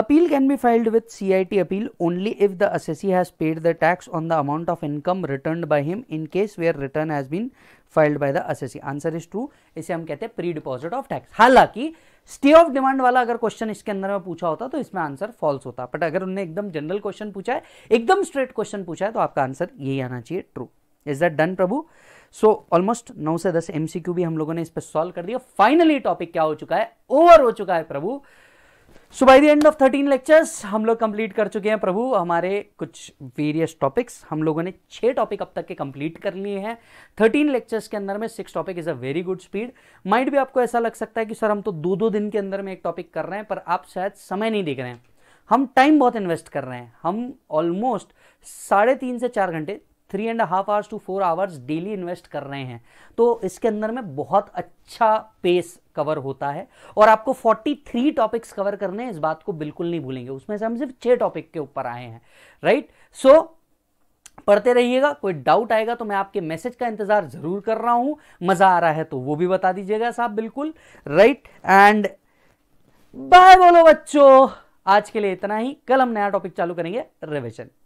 Be filed be C I T appeal only if the assessee has paid the tax on the amount of income return by him in case where return has been filed by the assessee answer is true. इसे हम कहते हैं pre deposit of tax हालांकि stay of demand वाला अगर question इसके अंदर में पूछा होता तो इसमें आंसर फॉल्स होता बट अगर उन्होंने एकदम जनरल क्वेश्चन पूछा है एकदम स्ट्रेट क्वेश्चन पूछा है तो आपका आंसर यही आना चाहिए true is that done Prabhu so almost नौ से दस एमसीक्यू भी हम लोगों ने इस पर सॉल्व कर दिया फाइनली टॉपिक क्या हो चुका है ओवर हो चुका है Prabhu so by the end of thirteen lectures हम लोग कंप्लीट कर चुके हैं प्रभु हमारे कुछ वेरियस टॉपिक्स हम लोगों ने छह टॉपिक अब तक के कंप्लीट कर लिए हैं थर्टीन लेक्चर्स के अंदर में six topic is a very good speed mind भी आपको ऐसा लग सकता है कि सर हम तो दो दो दिन के अंदर में एक टॉपिक कर रहे हैं पर आप शायद समय नहीं देख रहे हैं हम टाइम बहुत इन्वेस्ट कर रहे हैं हम ऑलमोस्ट साढ़े तीन से चार घंटे three and half hours to four hours daily invest कर रहे हैं तो इसके अंदर में बहुत अच्छा पेस कवर होता है और आपको 43 टॉपिक्स कवर करने हैं इस बात को बिल्कुल नहीं भूलेंगे उसमें से हम सिर्फ छह टॉपिक के ऊपर आए हैं राइट सो so, पढ़ते रहिएगा कोई डाउट आएगा तो मैं आपके मैसेज का इंतजार जरूर कर रहा हूं मजा आ रहा है तो वो भी बता दीजिएगा साहब बिल्कुल राइट एंड बाय बोलो बच्चों आज के लिए इतना ही कल हम नया टॉपिक चालू करेंगे रिविजन